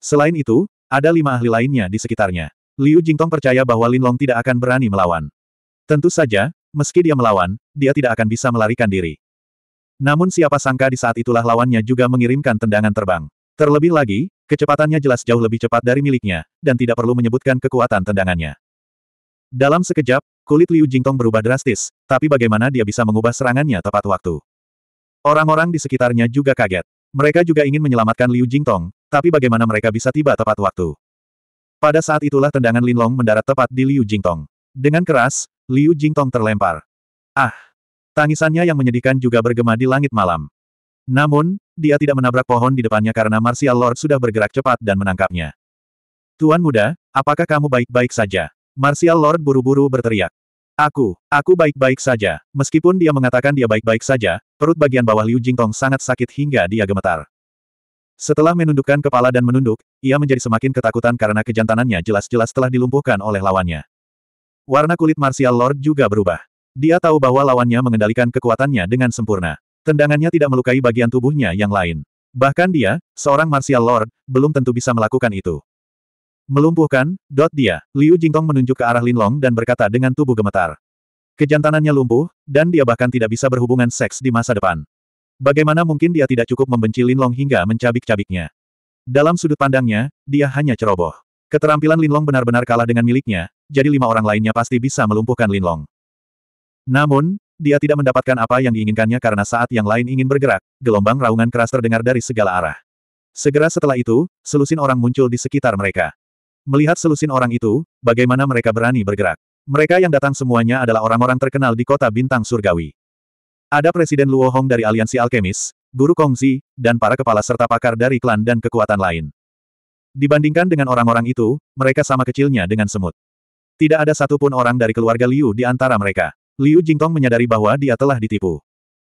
Speaker 1: Selain itu, ada lima ahli lainnya di sekitarnya. Liu Jingtong percaya bahwa Lin Long tidak akan berani melawan. Tentu saja, meski dia melawan, dia tidak akan bisa melarikan diri. Namun siapa sangka di saat itulah lawannya juga mengirimkan tendangan terbang. Terlebih lagi, Kecepatannya jelas jauh lebih cepat dari miliknya, dan tidak perlu menyebutkan kekuatan tendangannya. Dalam sekejap, kulit Liu Jingtong berubah drastis, tapi bagaimana dia bisa mengubah serangannya tepat waktu? Orang-orang di sekitarnya juga kaget. Mereka juga ingin menyelamatkan Liu Jingtong, tapi bagaimana mereka bisa tiba tepat waktu? Pada saat itulah tendangan Linlong mendarat tepat di Liu Jingtong. Dengan keras, Liu Jingtong terlempar. Ah! Tangisannya yang menyedihkan juga bergema di langit malam. Namun, dia tidak menabrak pohon di depannya karena Martial Lord sudah bergerak cepat dan menangkapnya. Tuan muda, apakah kamu baik-baik saja? Martial Lord buru-buru berteriak. Aku, aku baik-baik saja. Meskipun dia mengatakan dia baik-baik saja, perut bagian bawah Liu Jingtong sangat sakit hingga dia gemetar. Setelah menundukkan kepala dan menunduk, ia menjadi semakin ketakutan karena kejantanannya jelas-jelas telah dilumpuhkan oleh lawannya. Warna kulit Martial Lord juga berubah. Dia tahu bahwa lawannya mengendalikan kekuatannya dengan sempurna. Tendangannya tidak melukai bagian tubuhnya yang lain. Bahkan dia, seorang martial lord, belum tentu bisa melakukan itu. Melumpuhkan, dot dia, Liu Jingtong menunjuk ke arah Linlong dan berkata dengan tubuh gemetar. Kejantanannya lumpuh, dan dia bahkan tidak bisa berhubungan seks di masa depan. Bagaimana mungkin dia tidak cukup membenci Linlong hingga mencabik-cabiknya? Dalam sudut pandangnya, dia hanya ceroboh. Keterampilan Linlong benar-benar kalah dengan miliknya, jadi lima orang lainnya pasti bisa melumpuhkan Linlong. Namun, dia tidak mendapatkan apa yang diinginkannya karena saat yang lain ingin bergerak, gelombang raungan keras terdengar dari segala arah. Segera setelah itu, selusin orang muncul di sekitar mereka. Melihat selusin orang itu, bagaimana mereka berani bergerak. Mereka yang datang semuanya adalah orang-orang terkenal di kota bintang surgawi. Ada Presiden Luo Hong dari Aliansi Alkemis, Guru Kongzi, dan para kepala serta pakar dari klan dan kekuatan lain. Dibandingkan dengan orang-orang itu, mereka sama kecilnya dengan semut. Tidak ada satupun orang dari keluarga Liu di antara mereka. Liu Jingtong menyadari bahwa dia telah ditipu.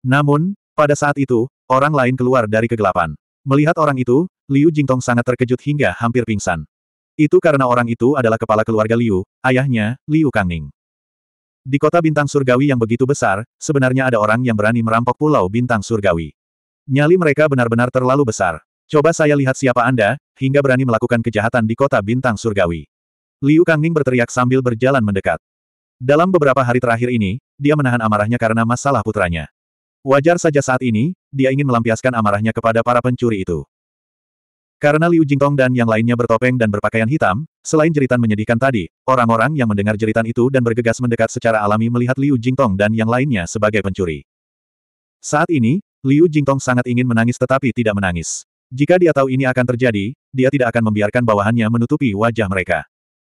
Speaker 1: Namun, pada saat itu, orang lain keluar dari kegelapan. Melihat orang itu, Liu Jingtong sangat terkejut hingga hampir pingsan. Itu karena orang itu adalah kepala keluarga Liu, ayahnya, Liu Kangning. Di kota bintang surgawi yang begitu besar, sebenarnya ada orang yang berani merampok pulau bintang surgawi. Nyali mereka benar-benar terlalu besar. Coba saya lihat siapa Anda, hingga berani melakukan kejahatan di kota bintang surgawi. Liu Kangning berteriak sambil berjalan mendekat. Dalam beberapa hari terakhir ini, dia menahan amarahnya karena masalah putranya. Wajar saja saat ini, dia ingin melampiaskan amarahnya kepada para pencuri itu. Karena Liu Jingtong dan yang lainnya bertopeng dan berpakaian hitam, selain jeritan menyedihkan tadi, orang-orang yang mendengar jeritan itu dan bergegas mendekat secara alami melihat Liu Jingtong dan yang lainnya sebagai pencuri. Saat ini, Liu Jingtong sangat ingin menangis tetapi tidak menangis. Jika dia tahu ini akan terjadi, dia tidak akan membiarkan bawahannya menutupi wajah mereka.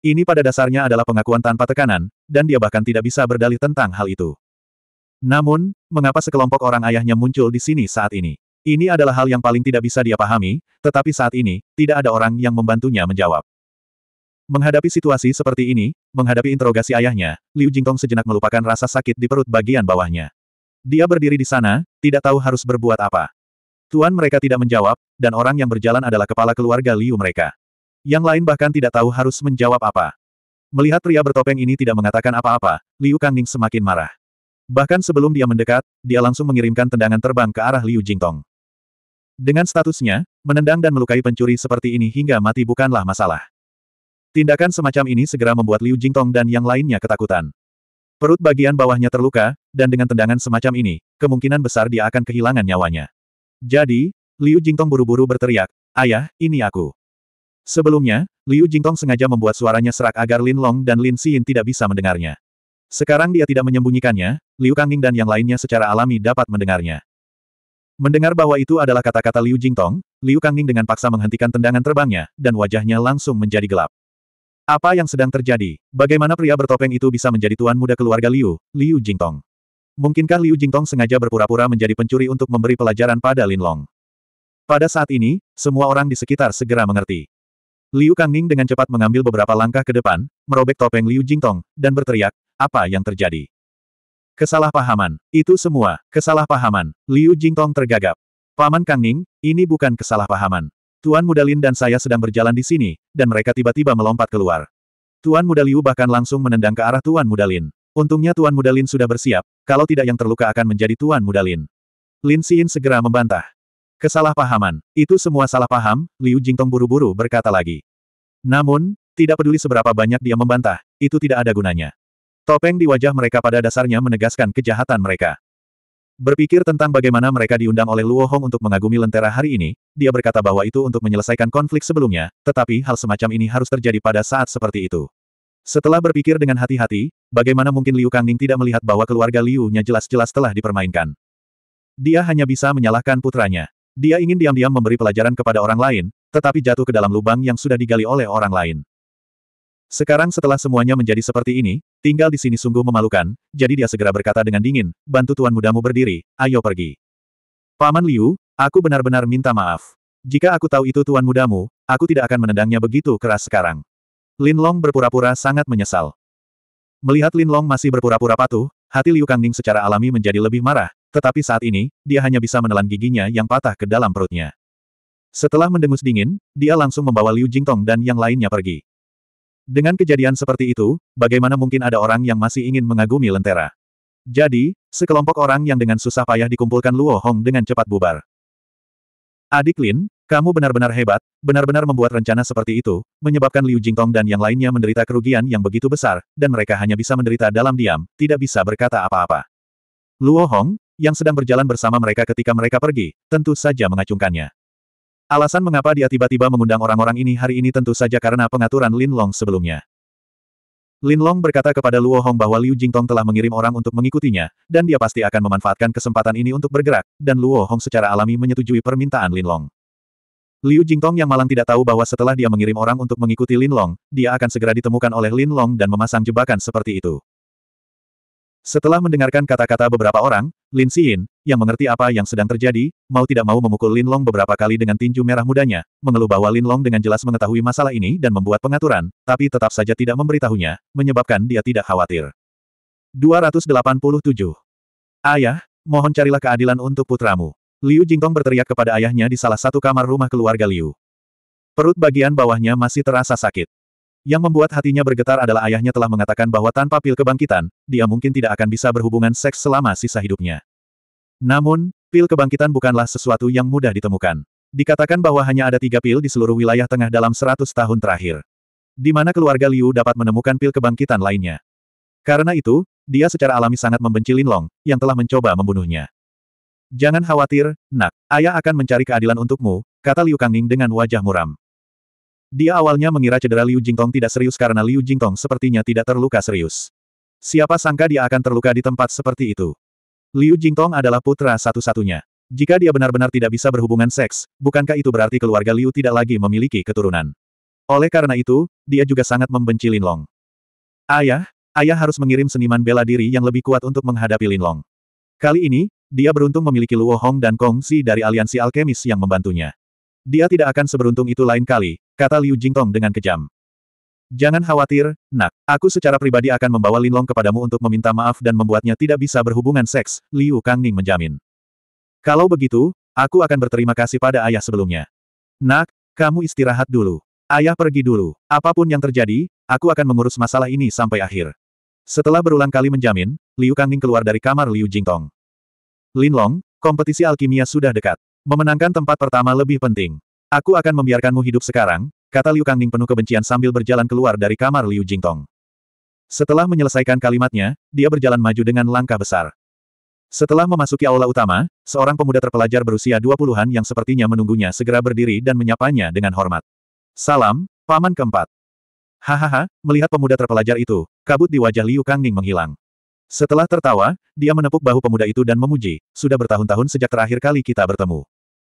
Speaker 1: Ini pada dasarnya adalah pengakuan tanpa tekanan, dan dia bahkan tidak bisa berdalih tentang hal itu. Namun, mengapa sekelompok orang ayahnya muncul di sini saat ini? Ini adalah hal yang paling tidak bisa dia pahami, tetapi saat ini, tidak ada orang yang membantunya menjawab. Menghadapi situasi seperti ini, menghadapi interogasi ayahnya, Liu Jingtong sejenak melupakan rasa sakit di perut bagian bawahnya. Dia berdiri di sana, tidak tahu harus berbuat apa. Tuan mereka tidak menjawab, dan orang yang berjalan adalah kepala keluarga Liu mereka. Yang lain bahkan tidak tahu harus menjawab apa. Melihat pria bertopeng ini tidak mengatakan apa-apa, Liu Kangning semakin marah. Bahkan sebelum dia mendekat, dia langsung mengirimkan tendangan terbang ke arah Liu Jingtong. Dengan statusnya, menendang dan melukai pencuri seperti ini hingga mati bukanlah masalah. Tindakan semacam ini segera membuat Liu Jingtong dan yang lainnya ketakutan. Perut bagian bawahnya terluka, dan dengan tendangan semacam ini, kemungkinan besar dia akan kehilangan nyawanya. Jadi, Liu Jingtong buru-buru berteriak, Ayah, ini aku. Sebelumnya, Liu Jingtong sengaja membuat suaranya serak agar Lin Long dan Lin Xin tidak bisa mendengarnya. Sekarang dia tidak menyembunyikannya, Liu Kangning dan yang lainnya secara alami dapat mendengarnya. Mendengar bahwa itu adalah kata-kata Liu Jingtong, Liu Kangning dengan paksa menghentikan tendangan terbangnya, dan wajahnya langsung menjadi gelap. Apa yang sedang terjadi? Bagaimana pria bertopeng itu bisa menjadi tuan muda keluarga Liu, Liu Jingtong? Mungkinkah Liu Jingtong sengaja berpura-pura menjadi pencuri untuk memberi pelajaran pada Lin Long? Pada saat ini, semua orang di sekitar segera mengerti. Liu Kangning dengan cepat mengambil beberapa langkah ke depan, merobek topeng Liu Jingtong, dan berteriak, apa yang terjadi? Kesalahpahaman, itu semua, kesalahpahaman, Liu Jingtong tergagap. Paman Kangning, ini bukan kesalahpahaman. Tuan Muda Lin dan saya sedang berjalan di sini, dan mereka tiba-tiba melompat keluar. Tuan Muda Liu bahkan langsung menendang ke arah Tuan Muda Lin. Untungnya Tuan Muda Lin sudah bersiap, kalau tidak yang terluka akan menjadi Tuan Muda Lin. Lin Xin segera membantah. Kesalahpahaman. Itu semua salah paham, Liu Jingtong buru-buru berkata lagi. Namun, tidak peduli seberapa banyak dia membantah, itu tidak ada gunanya. Topeng di wajah mereka pada dasarnya menegaskan kejahatan mereka. Berpikir tentang bagaimana mereka diundang oleh Luo Hong untuk mengagumi lentera hari ini, dia berkata bahwa itu untuk menyelesaikan konflik sebelumnya, tetapi hal semacam ini harus terjadi pada saat seperti itu. Setelah berpikir dengan hati-hati, bagaimana mungkin Liu Kangning tidak melihat bahwa keluarga Liu-nya jelas-jelas telah dipermainkan. Dia hanya bisa menyalahkan putranya. Dia ingin diam-diam memberi pelajaran kepada orang lain, tetapi jatuh ke dalam lubang yang sudah digali oleh orang lain. Sekarang setelah semuanya menjadi seperti ini, tinggal di sini sungguh memalukan, jadi dia segera berkata dengan dingin, bantu tuan mudamu berdiri, ayo pergi. Paman Liu, aku benar-benar minta maaf. Jika aku tahu itu tuan mudamu, aku tidak akan menendangnya begitu keras sekarang. Lin Long berpura-pura sangat menyesal. Melihat Lin Long masih berpura-pura patuh, hati Liu Kangning secara alami menjadi lebih marah, tetapi saat ini, dia hanya bisa menelan giginya yang patah ke dalam perutnya. Setelah mendengus dingin, dia langsung membawa Liu Jingtong dan yang lainnya pergi. Dengan kejadian seperti itu, bagaimana mungkin ada orang yang masih ingin mengagumi lentera? Jadi, sekelompok orang yang dengan susah payah dikumpulkan Luo Hong dengan cepat bubar. Adik Lin, kamu benar-benar hebat, benar-benar membuat rencana seperti itu, menyebabkan Liu Jingtong dan yang lainnya menderita kerugian yang begitu besar, dan mereka hanya bisa menderita dalam diam, tidak bisa berkata apa-apa. Luo Hong, yang sedang berjalan bersama mereka ketika mereka pergi, tentu saja mengacungkannya. Alasan mengapa dia tiba-tiba mengundang orang-orang ini hari ini tentu saja karena pengaturan Lin Long sebelumnya. Lin Long berkata kepada Luo Hong bahwa Liu Jingtong telah mengirim orang untuk mengikutinya, dan dia pasti akan memanfaatkan kesempatan ini untuk bergerak, dan Luo Hong secara alami menyetujui permintaan Lin Long. Liu Jingtong yang malang tidak tahu bahwa setelah dia mengirim orang untuk mengikuti Lin Long, dia akan segera ditemukan oleh Lin Long dan memasang jebakan seperti itu. Setelah mendengarkan kata-kata beberapa orang, Lin Xin, yang mengerti apa yang sedang terjadi, mau tidak mau memukul Lin Long beberapa kali dengan tinju merah mudanya, mengeluh bahwa Lin Long dengan jelas mengetahui masalah ini dan membuat pengaturan, tapi tetap saja tidak memberitahunya, menyebabkan dia tidak khawatir. 287. Ayah, mohon carilah keadilan untuk putramu. Liu Jingtong berteriak kepada ayahnya di salah satu kamar rumah keluarga Liu. Perut bagian bawahnya masih terasa sakit. Yang membuat hatinya bergetar adalah ayahnya telah mengatakan bahwa tanpa pil kebangkitan, dia mungkin tidak akan bisa berhubungan seks selama sisa hidupnya. Namun, pil kebangkitan bukanlah sesuatu yang mudah ditemukan. Dikatakan bahwa hanya ada tiga pil di seluruh wilayah tengah dalam 100 tahun terakhir. Di mana keluarga Liu dapat menemukan pil kebangkitan lainnya. Karena itu, dia secara alami sangat membenci Lin Long yang telah mencoba membunuhnya. Jangan khawatir, nak, ayah akan mencari keadilan untukmu, kata Liu Kangning dengan wajah muram. Dia awalnya mengira cedera Liu Jingtong tidak serius karena Liu Jingtong sepertinya tidak terluka serius. Siapa sangka dia akan terluka di tempat seperti itu. Liu Jingtong adalah putra satu-satunya. Jika dia benar-benar tidak bisa berhubungan seks, bukankah itu berarti keluarga Liu tidak lagi memiliki keturunan? Oleh karena itu, dia juga sangat membenci Lin Long. Ayah, ayah harus mengirim seniman bela diri yang lebih kuat untuk menghadapi Lin Long. Kali ini, dia beruntung memiliki Luo Hong dan Kong Si dari aliansi alkemis yang membantunya. Dia tidak akan seberuntung itu lain kali, kata Liu Jingtong dengan kejam. Jangan khawatir, nak. Aku secara pribadi akan membawa Linlong kepadamu untuk meminta maaf dan membuatnya tidak bisa berhubungan seks, Liu Kangning menjamin. Kalau begitu, aku akan berterima kasih pada ayah sebelumnya. Nak, kamu istirahat dulu. Ayah pergi dulu. Apapun yang terjadi, aku akan mengurus masalah ini sampai akhir. Setelah berulang kali menjamin, Liu Kangning keluar dari kamar Liu Jingtong. Linlong, kompetisi alkimia sudah dekat. Memenangkan tempat pertama lebih penting. Aku akan membiarkanmu hidup sekarang, kata Liu Kangning penuh kebencian sambil berjalan keluar dari kamar Liu Jingtong. Setelah menyelesaikan kalimatnya, dia berjalan maju dengan langkah besar. Setelah memasuki aula utama, seorang pemuda terpelajar berusia 20-an yang sepertinya menunggunya segera berdiri dan menyapanya dengan hormat. Salam, paman keempat. Hahaha, melihat pemuda terpelajar itu, kabut di wajah Liu Kangning menghilang. Setelah tertawa, dia menepuk bahu pemuda itu dan memuji, sudah bertahun-tahun sejak terakhir kali kita bertemu.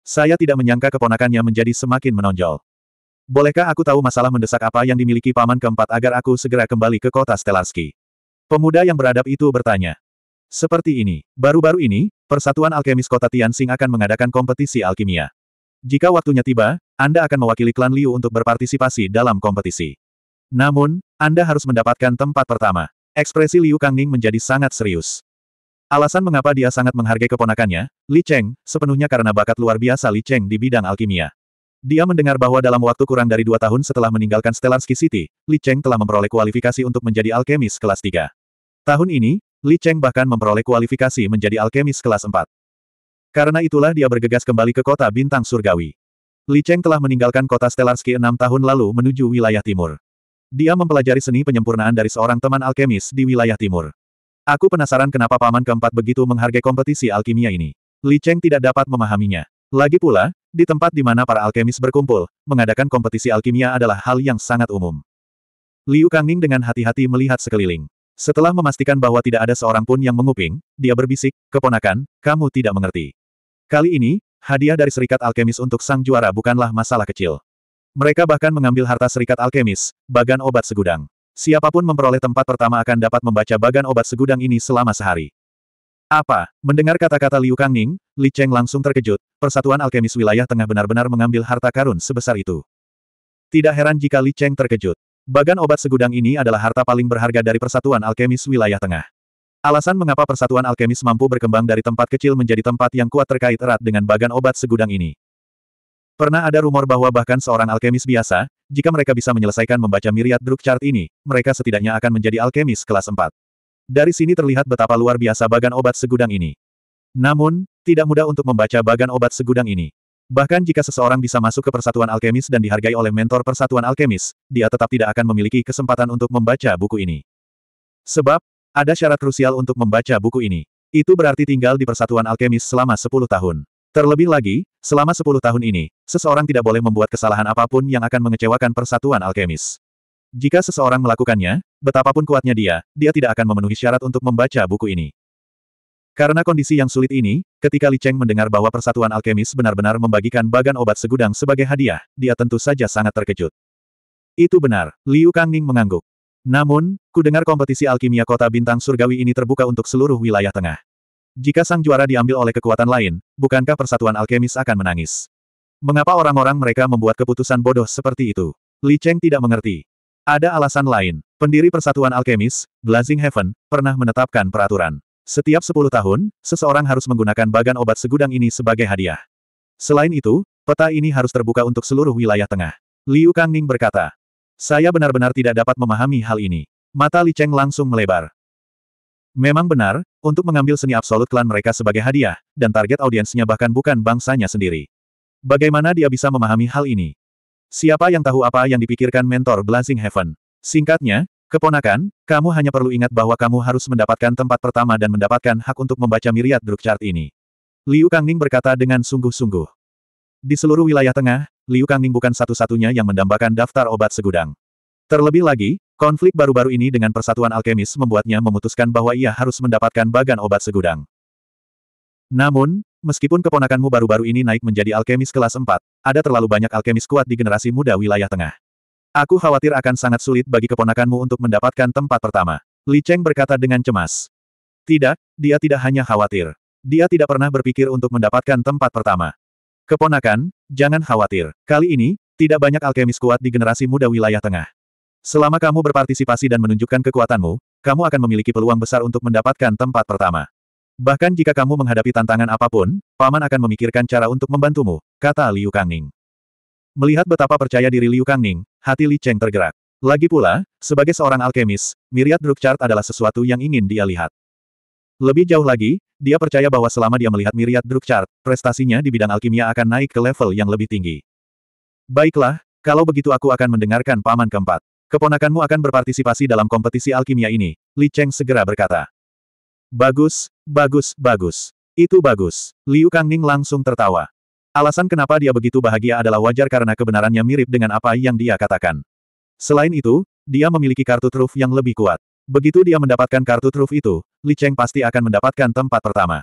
Speaker 1: Saya tidak menyangka keponakannya menjadi semakin menonjol. Bolehkah aku tahu masalah mendesak apa yang dimiliki paman keempat agar aku segera kembali ke kota Stelarski? Pemuda yang beradab itu bertanya. Seperti ini, baru-baru ini, Persatuan Alkemis Kota Tianxing akan mengadakan kompetisi alkimia. Jika waktunya tiba, Anda akan mewakili klan Liu untuk berpartisipasi dalam kompetisi. Namun, Anda harus mendapatkan tempat pertama. Ekspresi Liu Kangning menjadi sangat serius. Alasan mengapa dia sangat menghargai keponakannya, Li Cheng, sepenuhnya karena bakat luar biasa Li Cheng di bidang alkimia. Dia mendengar bahwa dalam waktu kurang dari dua tahun setelah meninggalkan Stellarsky City, Li Cheng telah memperoleh kualifikasi untuk menjadi alkemis kelas 3. Tahun ini, Li Cheng bahkan memperoleh kualifikasi menjadi alkemis kelas 4. Karena itulah dia bergegas kembali ke kota bintang surgawi. Li Cheng telah meninggalkan kota Stellarsky enam tahun lalu menuju wilayah timur. Dia mempelajari seni penyempurnaan dari seorang teman alkemis di wilayah timur. Aku penasaran kenapa paman keempat begitu menghargai kompetisi alkimia ini. Li Cheng tidak dapat memahaminya. Lagi pula, di tempat di mana para alkemis berkumpul, mengadakan kompetisi alkimia adalah hal yang sangat umum. Liu Kangning dengan hati-hati melihat sekeliling. Setelah memastikan bahwa tidak ada seorang pun yang menguping, dia berbisik, keponakan, kamu tidak mengerti. Kali ini, hadiah dari Serikat Alkemis untuk sang juara bukanlah masalah kecil. Mereka bahkan mengambil harta Serikat Alkemis, bagan obat segudang. Siapapun memperoleh tempat pertama akan dapat membaca bagan obat segudang ini selama sehari. Apa? Mendengar kata-kata Liu Kang Ning, Li Cheng langsung terkejut, persatuan alkemis wilayah tengah benar-benar mengambil harta karun sebesar itu. Tidak heran jika Li Cheng terkejut. Bagan obat segudang ini adalah harta paling berharga dari persatuan alkemis wilayah tengah. Alasan mengapa persatuan alkemis mampu berkembang dari tempat kecil menjadi tempat yang kuat terkait erat dengan bagan obat segudang ini. Pernah ada rumor bahwa bahkan seorang alkemis biasa, jika mereka bisa menyelesaikan membaca miriat druk chart ini, mereka setidaknya akan menjadi alkemis kelas 4. Dari sini terlihat betapa luar biasa bagan obat segudang ini. Namun, tidak mudah untuk membaca bagan obat segudang ini. Bahkan jika seseorang bisa masuk ke persatuan alkemis dan dihargai oleh mentor persatuan alkemis, dia tetap tidak akan memiliki kesempatan untuk membaca buku ini. Sebab, ada syarat krusial untuk membaca buku ini. Itu berarti tinggal di persatuan alkemis selama 10 tahun. Terlebih lagi, selama sepuluh tahun ini, seseorang tidak boleh membuat kesalahan apapun yang akan mengecewakan persatuan alkemis. Jika seseorang melakukannya, betapapun kuatnya dia, dia tidak akan memenuhi syarat untuk membaca buku ini. Karena kondisi yang sulit ini, ketika Li Cheng mendengar bahwa persatuan alkemis benar-benar membagikan bagan obat segudang sebagai hadiah, dia tentu saja sangat terkejut. Itu benar, Liu Kangning mengangguk. Namun, ku dengar kompetisi alkimia kota bintang surgawi ini terbuka untuk seluruh wilayah tengah. Jika sang juara diambil oleh kekuatan lain, bukankah persatuan alkemis akan menangis? Mengapa orang-orang mereka membuat keputusan bodoh seperti itu? Li Cheng tidak mengerti. Ada alasan lain. Pendiri persatuan alkemis, Blazing Heaven, pernah menetapkan peraturan. Setiap 10 tahun, seseorang harus menggunakan bagan obat segudang ini sebagai hadiah. Selain itu, peta ini harus terbuka untuk seluruh wilayah tengah. Liu Kangning berkata, saya benar-benar tidak dapat memahami hal ini. Mata Li Cheng langsung melebar. Memang benar, untuk mengambil seni absolut klan mereka sebagai hadiah, dan target audiensnya bahkan bukan bangsanya sendiri. Bagaimana dia bisa memahami hal ini? Siapa yang tahu apa yang dipikirkan mentor Blazing Heaven? Singkatnya, keponakan, kamu hanya perlu ingat bahwa kamu harus mendapatkan tempat pertama dan mendapatkan hak untuk membaca miriat druk chart ini. Liu Kangning berkata dengan sungguh-sungguh. Di seluruh wilayah tengah, Liu Kangning bukan satu-satunya yang mendambakan daftar obat segudang. Terlebih lagi, konflik baru-baru ini dengan persatuan alkemis membuatnya memutuskan bahwa ia harus mendapatkan bagan obat segudang. Namun, meskipun keponakanmu baru-baru ini naik menjadi alkemis kelas 4, ada terlalu banyak alkemis kuat di generasi muda wilayah tengah. Aku khawatir akan sangat sulit bagi keponakanmu untuk mendapatkan tempat pertama. Li Cheng berkata dengan cemas. Tidak, dia tidak hanya khawatir. Dia tidak pernah berpikir untuk mendapatkan tempat pertama. Keponakan, jangan khawatir. Kali ini, tidak banyak alkemis kuat di generasi muda wilayah tengah. Selama kamu berpartisipasi dan menunjukkan kekuatanmu, kamu akan memiliki peluang besar untuk mendapatkan tempat pertama. Bahkan jika kamu menghadapi tantangan apapun, Paman akan memikirkan cara untuk membantumu, kata Liu Kangning. Melihat betapa percaya diri Liu Kangning, hati Li Cheng tergerak. Lagi pula, sebagai seorang alkemis, miriat Chart adalah sesuatu yang ingin dia lihat. Lebih jauh lagi, dia percaya bahwa selama dia melihat miriat Chart, prestasinya di bidang alkimia akan naik ke level yang lebih tinggi. Baiklah, kalau begitu aku akan mendengarkan paman keempat. Keponakanmu akan berpartisipasi dalam kompetisi alkimia ini, Li Cheng segera berkata. Bagus, bagus, bagus. Itu bagus. Liu Kang Ning langsung tertawa. Alasan kenapa dia begitu bahagia adalah wajar karena kebenarannya mirip dengan apa yang dia katakan. Selain itu, dia memiliki kartu truf yang lebih kuat. Begitu dia mendapatkan kartu truf itu, Li Cheng pasti akan mendapatkan tempat pertama.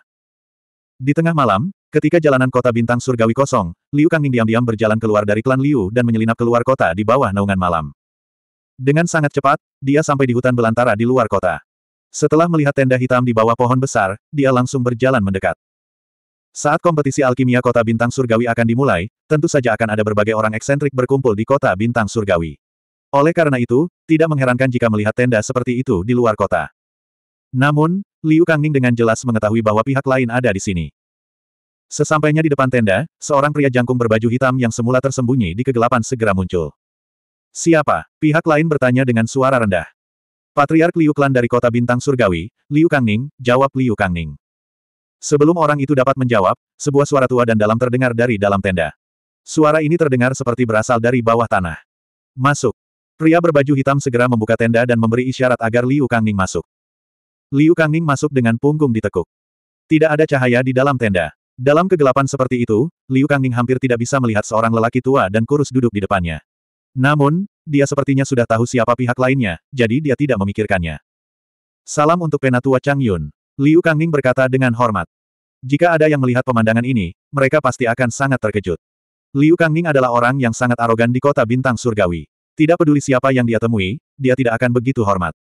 Speaker 1: Di tengah malam, ketika jalanan kota bintang surgawi kosong, Liu Kang Ning diam-diam berjalan keluar dari klan Liu dan menyelinap keluar kota di bawah naungan malam. Dengan sangat cepat, dia sampai di hutan belantara di luar kota. Setelah melihat tenda hitam di bawah pohon besar, dia langsung berjalan mendekat. Saat kompetisi alkimia kota bintang surgawi akan dimulai, tentu saja akan ada berbagai orang eksentrik berkumpul di kota bintang surgawi. Oleh karena itu, tidak mengherankan jika melihat tenda seperti itu di luar kota. Namun, Liu Kangning dengan jelas mengetahui bahwa pihak lain ada di sini. Sesampainya di depan tenda, seorang pria jangkung berbaju hitam yang semula tersembunyi di kegelapan segera muncul. Siapa? Pihak lain bertanya dengan suara rendah. Patriark Liu Klan dari kota bintang surgawi, Liu Kangning, jawab Liu Kangning. Sebelum orang itu dapat menjawab, sebuah suara tua dan dalam terdengar dari dalam tenda. Suara ini terdengar seperti berasal dari bawah tanah. Masuk. Pria berbaju hitam segera membuka tenda dan memberi isyarat agar Liu Kangning masuk. Liu Kangning masuk dengan punggung ditekuk. Tidak ada cahaya di dalam tenda. Dalam kegelapan seperti itu, Liu Kangning hampir tidak bisa melihat seorang lelaki tua dan kurus duduk di depannya. Namun, dia sepertinya sudah tahu siapa pihak lainnya, jadi dia tidak memikirkannya. Salam untuk Penatua Chang Yun. Liu Kangning berkata dengan hormat. Jika ada yang melihat pemandangan ini, mereka pasti akan sangat terkejut. Liu Kangning adalah orang yang sangat arogan di kota bintang surgawi. Tidak peduli siapa yang dia temui, dia tidak akan begitu hormat.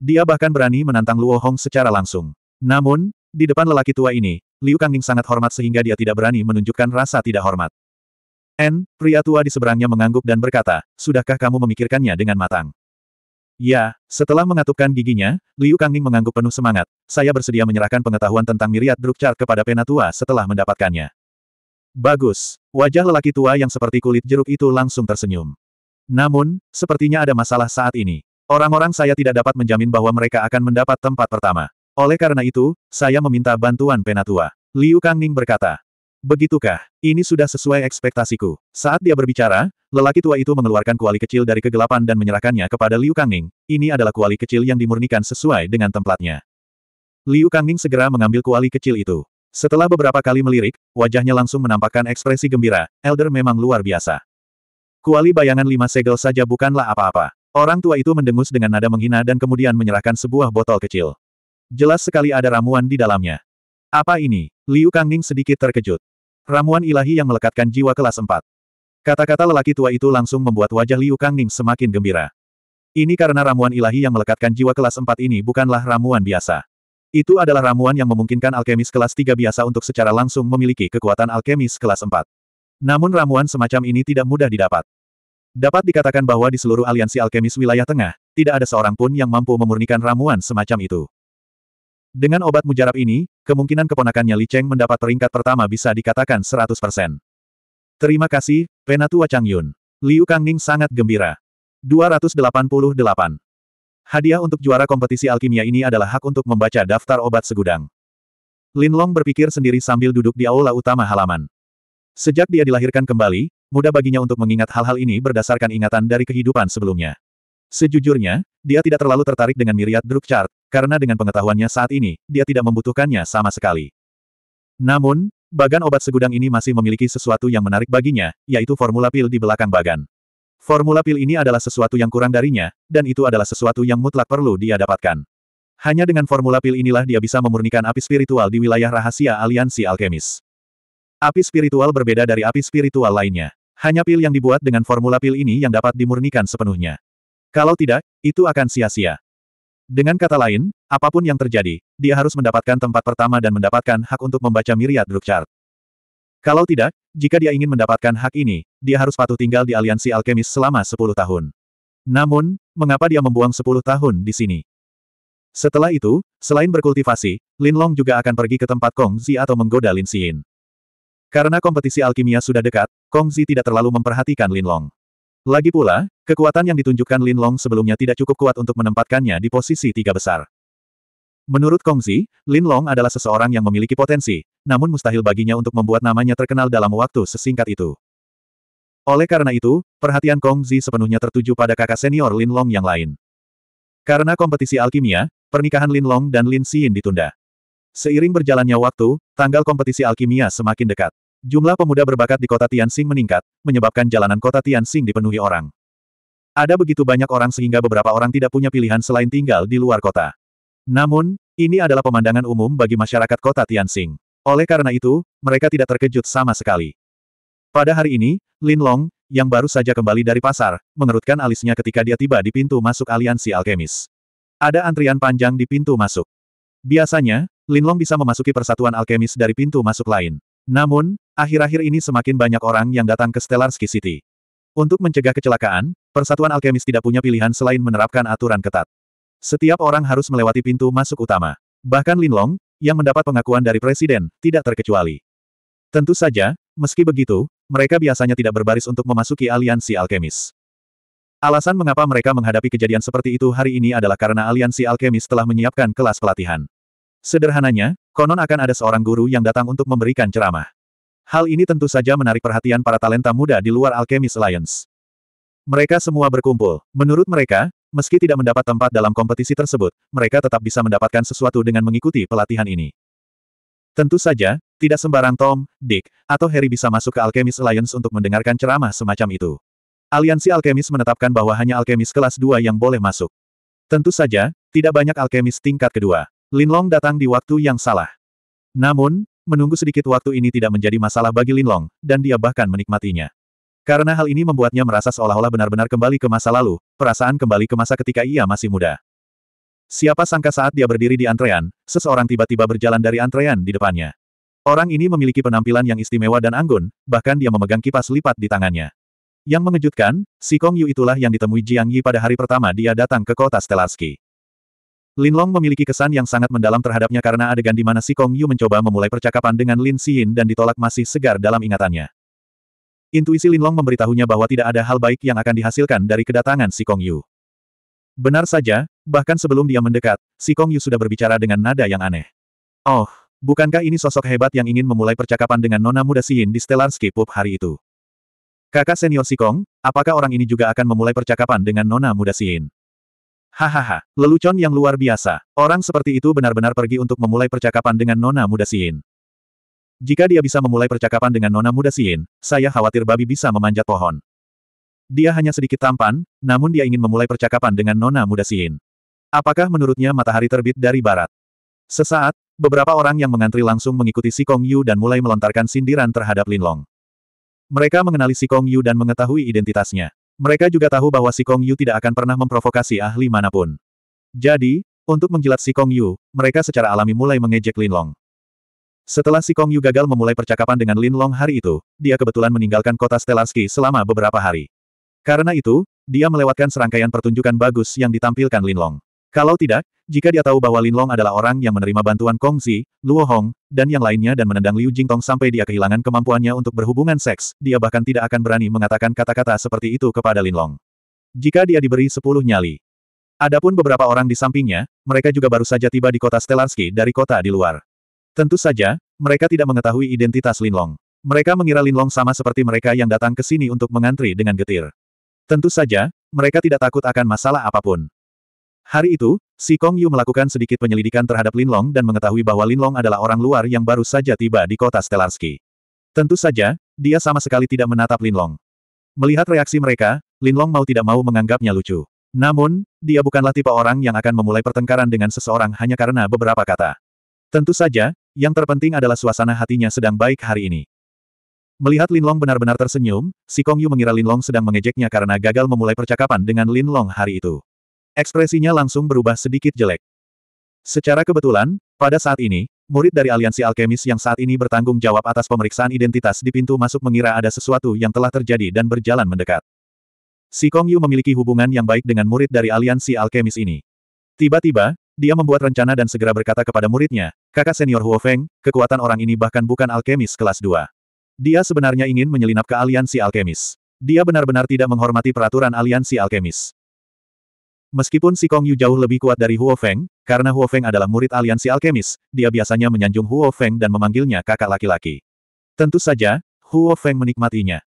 Speaker 1: Dia bahkan berani menantang Luo Hong secara langsung. Namun, di depan lelaki tua ini, Liu Kangning sangat hormat sehingga dia tidak berani menunjukkan rasa tidak hormat. N, pria tua di seberangnya mengangguk dan berkata, sudahkah kamu memikirkannya dengan matang? Ya, setelah mengatupkan giginya, Liu Kangning mengangguk penuh semangat. Saya bersedia menyerahkan pengetahuan tentang miriat druk kepada penatua setelah mendapatkannya. Bagus. Wajah lelaki tua yang seperti kulit jeruk itu langsung tersenyum. Namun, sepertinya ada masalah saat ini. Orang-orang saya tidak dapat menjamin bahwa mereka akan mendapat tempat pertama. Oleh karena itu, saya meminta bantuan penatua. Liu Kangning berkata, Begitukah? Ini sudah sesuai ekspektasiku. Saat dia berbicara, lelaki tua itu mengeluarkan kuali kecil dari kegelapan dan menyerahkannya kepada Liu Kangning. Ini adalah kuali kecil yang dimurnikan sesuai dengan tempatnya. Liu Kangning segera mengambil kuali kecil itu. Setelah beberapa kali melirik, wajahnya langsung menampakkan ekspresi gembira, Elder memang luar biasa. Kuali bayangan lima segel saja bukanlah apa-apa. Orang tua itu mendengus dengan nada menghina dan kemudian menyerahkan sebuah botol kecil. Jelas sekali ada ramuan di dalamnya. Apa ini? Liu Kangning sedikit terkejut. Ramuan ilahi yang melekatkan jiwa kelas 4. Kata-kata lelaki tua itu langsung membuat wajah Liu Kangning semakin gembira. Ini karena ramuan ilahi yang melekatkan jiwa kelas 4 ini bukanlah ramuan biasa. Itu adalah ramuan yang memungkinkan alkemis kelas 3 biasa untuk secara langsung memiliki kekuatan alkemis kelas 4. Namun ramuan semacam ini tidak mudah didapat. Dapat dikatakan bahwa di seluruh aliansi alkemis wilayah tengah, tidak ada seorang pun yang mampu memurnikan ramuan semacam itu. Dengan obat mujarab ini, kemungkinan keponakannya Li Cheng mendapat peringkat pertama bisa dikatakan 100%. Terima kasih, Penatua Changyun. Yun. Liu Kangning sangat gembira. 288. Hadiah untuk juara kompetisi alkimia ini adalah hak untuk membaca daftar obat segudang. Lin Long berpikir sendiri sambil duduk di aula utama halaman. Sejak dia dilahirkan kembali, mudah baginya untuk mengingat hal-hal ini berdasarkan ingatan dari kehidupan sebelumnya. Sejujurnya, dia tidak terlalu tertarik dengan miriat druk chart, karena dengan pengetahuannya saat ini, dia tidak membutuhkannya sama sekali. Namun, bagan obat segudang ini masih memiliki sesuatu yang menarik baginya, yaitu formula pil di belakang bagan. Formula pil ini adalah sesuatu yang kurang darinya, dan itu adalah sesuatu yang mutlak perlu dia dapatkan. Hanya dengan formula pil inilah dia bisa memurnikan api spiritual di wilayah rahasia aliansi alkemis. Api spiritual berbeda dari api spiritual lainnya. Hanya pil yang dibuat dengan formula pil ini yang dapat dimurnikan sepenuhnya. Kalau tidak, itu akan sia-sia. Dengan kata lain, apapun yang terjadi, dia harus mendapatkan tempat pertama dan mendapatkan hak untuk membaca miriad druk chart. Kalau tidak, jika dia ingin mendapatkan hak ini, dia harus patuh tinggal di aliansi alkemis selama 10 tahun. Namun, mengapa dia membuang 10 tahun di sini? Setelah itu, selain berkultivasi, Lin Long juga akan pergi ke tempat Kong Zi atau menggoda Lin Xin. Karena kompetisi alkimia sudah dekat, Kong Zi tidak terlalu memperhatikan Lin Long. Lagi pula, Kekuatan yang ditunjukkan Lin Long sebelumnya tidak cukup kuat untuk menempatkannya di posisi tiga besar. Menurut Kongzi, Lin Long adalah seseorang yang memiliki potensi, namun mustahil baginya untuk membuat namanya terkenal dalam waktu sesingkat itu. Oleh karena itu, perhatian Kongzi sepenuhnya tertuju pada kakak senior Lin Long yang lain. Karena kompetisi alkimia, pernikahan Lin Long dan Lin Xin ditunda. Seiring berjalannya waktu, tanggal kompetisi alkimia semakin dekat. Jumlah pemuda berbakat di kota Tianxing meningkat, menyebabkan jalanan kota Tianxing dipenuhi orang. Ada begitu banyak orang sehingga beberapa orang tidak punya pilihan selain tinggal di luar kota. Namun, ini adalah pemandangan umum bagi masyarakat kota Tianxing. Oleh karena itu, mereka tidak terkejut sama sekali. Pada hari ini, Lin Long, yang baru saja kembali dari pasar, mengerutkan alisnya ketika dia tiba di pintu masuk aliansi alkemis. Ada antrian panjang di pintu masuk. Biasanya, Lin Long bisa memasuki persatuan alkemis dari pintu masuk lain. Namun, akhir-akhir ini semakin banyak orang yang datang ke Stellarski City. Untuk mencegah kecelakaan, Persatuan Alkemis tidak punya pilihan selain menerapkan aturan ketat. Setiap orang harus melewati pintu masuk utama. Bahkan Linlong, yang mendapat pengakuan dari Presiden, tidak terkecuali. Tentu saja, meski begitu, mereka biasanya tidak berbaris untuk memasuki aliansi alkemis. Alasan mengapa mereka menghadapi kejadian seperti itu hari ini adalah karena aliansi alkemis telah menyiapkan kelas pelatihan. Sederhananya, konon akan ada seorang guru yang datang untuk memberikan ceramah. Hal ini tentu saja menarik perhatian para talenta muda di luar alkemis Alliance. Mereka semua berkumpul. Menurut mereka, meski tidak mendapat tempat dalam kompetisi tersebut, mereka tetap bisa mendapatkan sesuatu dengan mengikuti pelatihan ini. Tentu saja, tidak sembarang Tom, Dick, atau Harry bisa masuk ke Alchemist Alliance untuk mendengarkan ceramah semacam itu. Aliansi Alchemist menetapkan bahwa hanya Alchemist kelas 2 yang boleh masuk. Tentu saja, tidak banyak Alchemist tingkat kedua. Linlong datang di waktu yang salah. Namun, menunggu sedikit waktu ini tidak menjadi masalah bagi Linlong, dan dia bahkan menikmatinya. Karena hal ini membuatnya merasa seolah-olah benar-benar kembali ke masa lalu, perasaan kembali ke masa ketika ia masih muda. Siapa sangka saat dia berdiri di antrean, seseorang tiba-tiba berjalan dari antrean di depannya. Orang ini memiliki penampilan yang istimewa dan anggun, bahkan dia memegang kipas lipat di tangannya. Yang mengejutkan, si Kong Yu itulah yang ditemui Jiang Yi pada hari pertama dia datang ke kota Stelarski. Lin Long memiliki kesan yang sangat mendalam terhadapnya karena adegan di mana si Kong Yu mencoba memulai percakapan dengan Lin Xin dan ditolak masih segar dalam ingatannya. Intuisi Linlong memberitahunya bahwa tidak ada hal baik yang akan dihasilkan dari kedatangan si Kong Yu. Benar saja, bahkan sebelum dia mendekat, si Kong Yu sudah berbicara dengan nada yang aneh. Oh, bukankah ini sosok hebat yang ingin memulai percakapan dengan nona muda Siin di Stellar Up hari itu? Kakak senior si Kong, apakah orang ini juga akan memulai percakapan dengan nona muda Siin? Hahaha, lelucon yang luar biasa. Orang seperti itu benar-benar pergi untuk memulai percakapan dengan nona muda Siin. Jika dia bisa memulai percakapan dengan nona muda Siin, saya khawatir babi bisa memanjat pohon. Dia hanya sedikit tampan, namun dia ingin memulai percakapan dengan nona muda Siin. Apakah menurutnya matahari terbit dari barat? Sesaat, beberapa orang yang mengantri langsung mengikuti Si Kong Yu dan mulai melontarkan sindiran terhadap Lin Long. Mereka mengenali Si Kong Yu dan mengetahui identitasnya. Mereka juga tahu bahwa Si Kong Yu tidak akan pernah memprovokasi ahli manapun. Jadi, untuk menjilat Si Kong Yu, mereka secara alami mulai mengejek Lin Long. Setelah si Kong Yu gagal memulai percakapan dengan Lin Long hari itu, dia kebetulan meninggalkan kota Stelaski selama beberapa hari. Karena itu, dia melewatkan serangkaian pertunjukan bagus yang ditampilkan Lin Long. Kalau tidak, jika dia tahu bahwa Lin Long adalah orang yang menerima bantuan Kong Zi, Luo Hong, dan yang lainnya dan menendang Liu Jing Tong sampai dia kehilangan kemampuannya untuk berhubungan seks, dia bahkan tidak akan berani mengatakan kata-kata seperti itu kepada Lin Long. Jika dia diberi sepuluh nyali. Adapun beberapa orang di sampingnya, mereka juga baru saja tiba di kota Stelarski dari kota di luar. Tentu saja, mereka tidak mengetahui identitas Linlong. Mereka mengira Linlong sama seperti mereka yang datang ke sini untuk mengantri dengan getir. Tentu saja, mereka tidak takut akan masalah apapun. Hari itu, si Kong Yu melakukan sedikit penyelidikan terhadap Linlong dan mengetahui bahwa Linlong adalah orang luar yang baru saja tiba di kota Stelarski. Tentu saja, dia sama sekali tidak menatap Linlong. Melihat reaksi mereka, Linlong mau tidak mau menganggapnya lucu. Namun, dia bukanlah tipe orang yang akan memulai pertengkaran dengan seseorang hanya karena beberapa kata. Tentu saja, yang terpenting adalah suasana hatinya sedang baik hari ini. Melihat Linlong benar-benar tersenyum, si Kong Yu mengira Linlong sedang mengejeknya karena gagal memulai percakapan dengan Linlong hari itu. Ekspresinya langsung berubah sedikit jelek. Secara kebetulan, pada saat ini, murid dari aliansi alkemis yang saat ini bertanggung jawab atas pemeriksaan identitas di pintu masuk mengira ada sesuatu yang telah terjadi dan berjalan mendekat. Si Kong Yu memiliki hubungan yang baik dengan murid dari aliansi alkemis ini. Tiba-tiba, dia membuat rencana dan segera berkata kepada muridnya, kakak senior Huo Feng, kekuatan orang ini bahkan bukan alkemis kelas 2. Dia sebenarnya ingin menyelinap ke aliansi alkemis. Dia benar-benar tidak menghormati peraturan aliansi alkemis. Meskipun si Kong Yu jauh lebih kuat dari Huo Feng, karena Huo Feng adalah murid aliansi alkemis, dia biasanya menyanjung Huo Feng dan memanggilnya kakak laki-laki. Tentu saja, Huo Feng menikmatinya.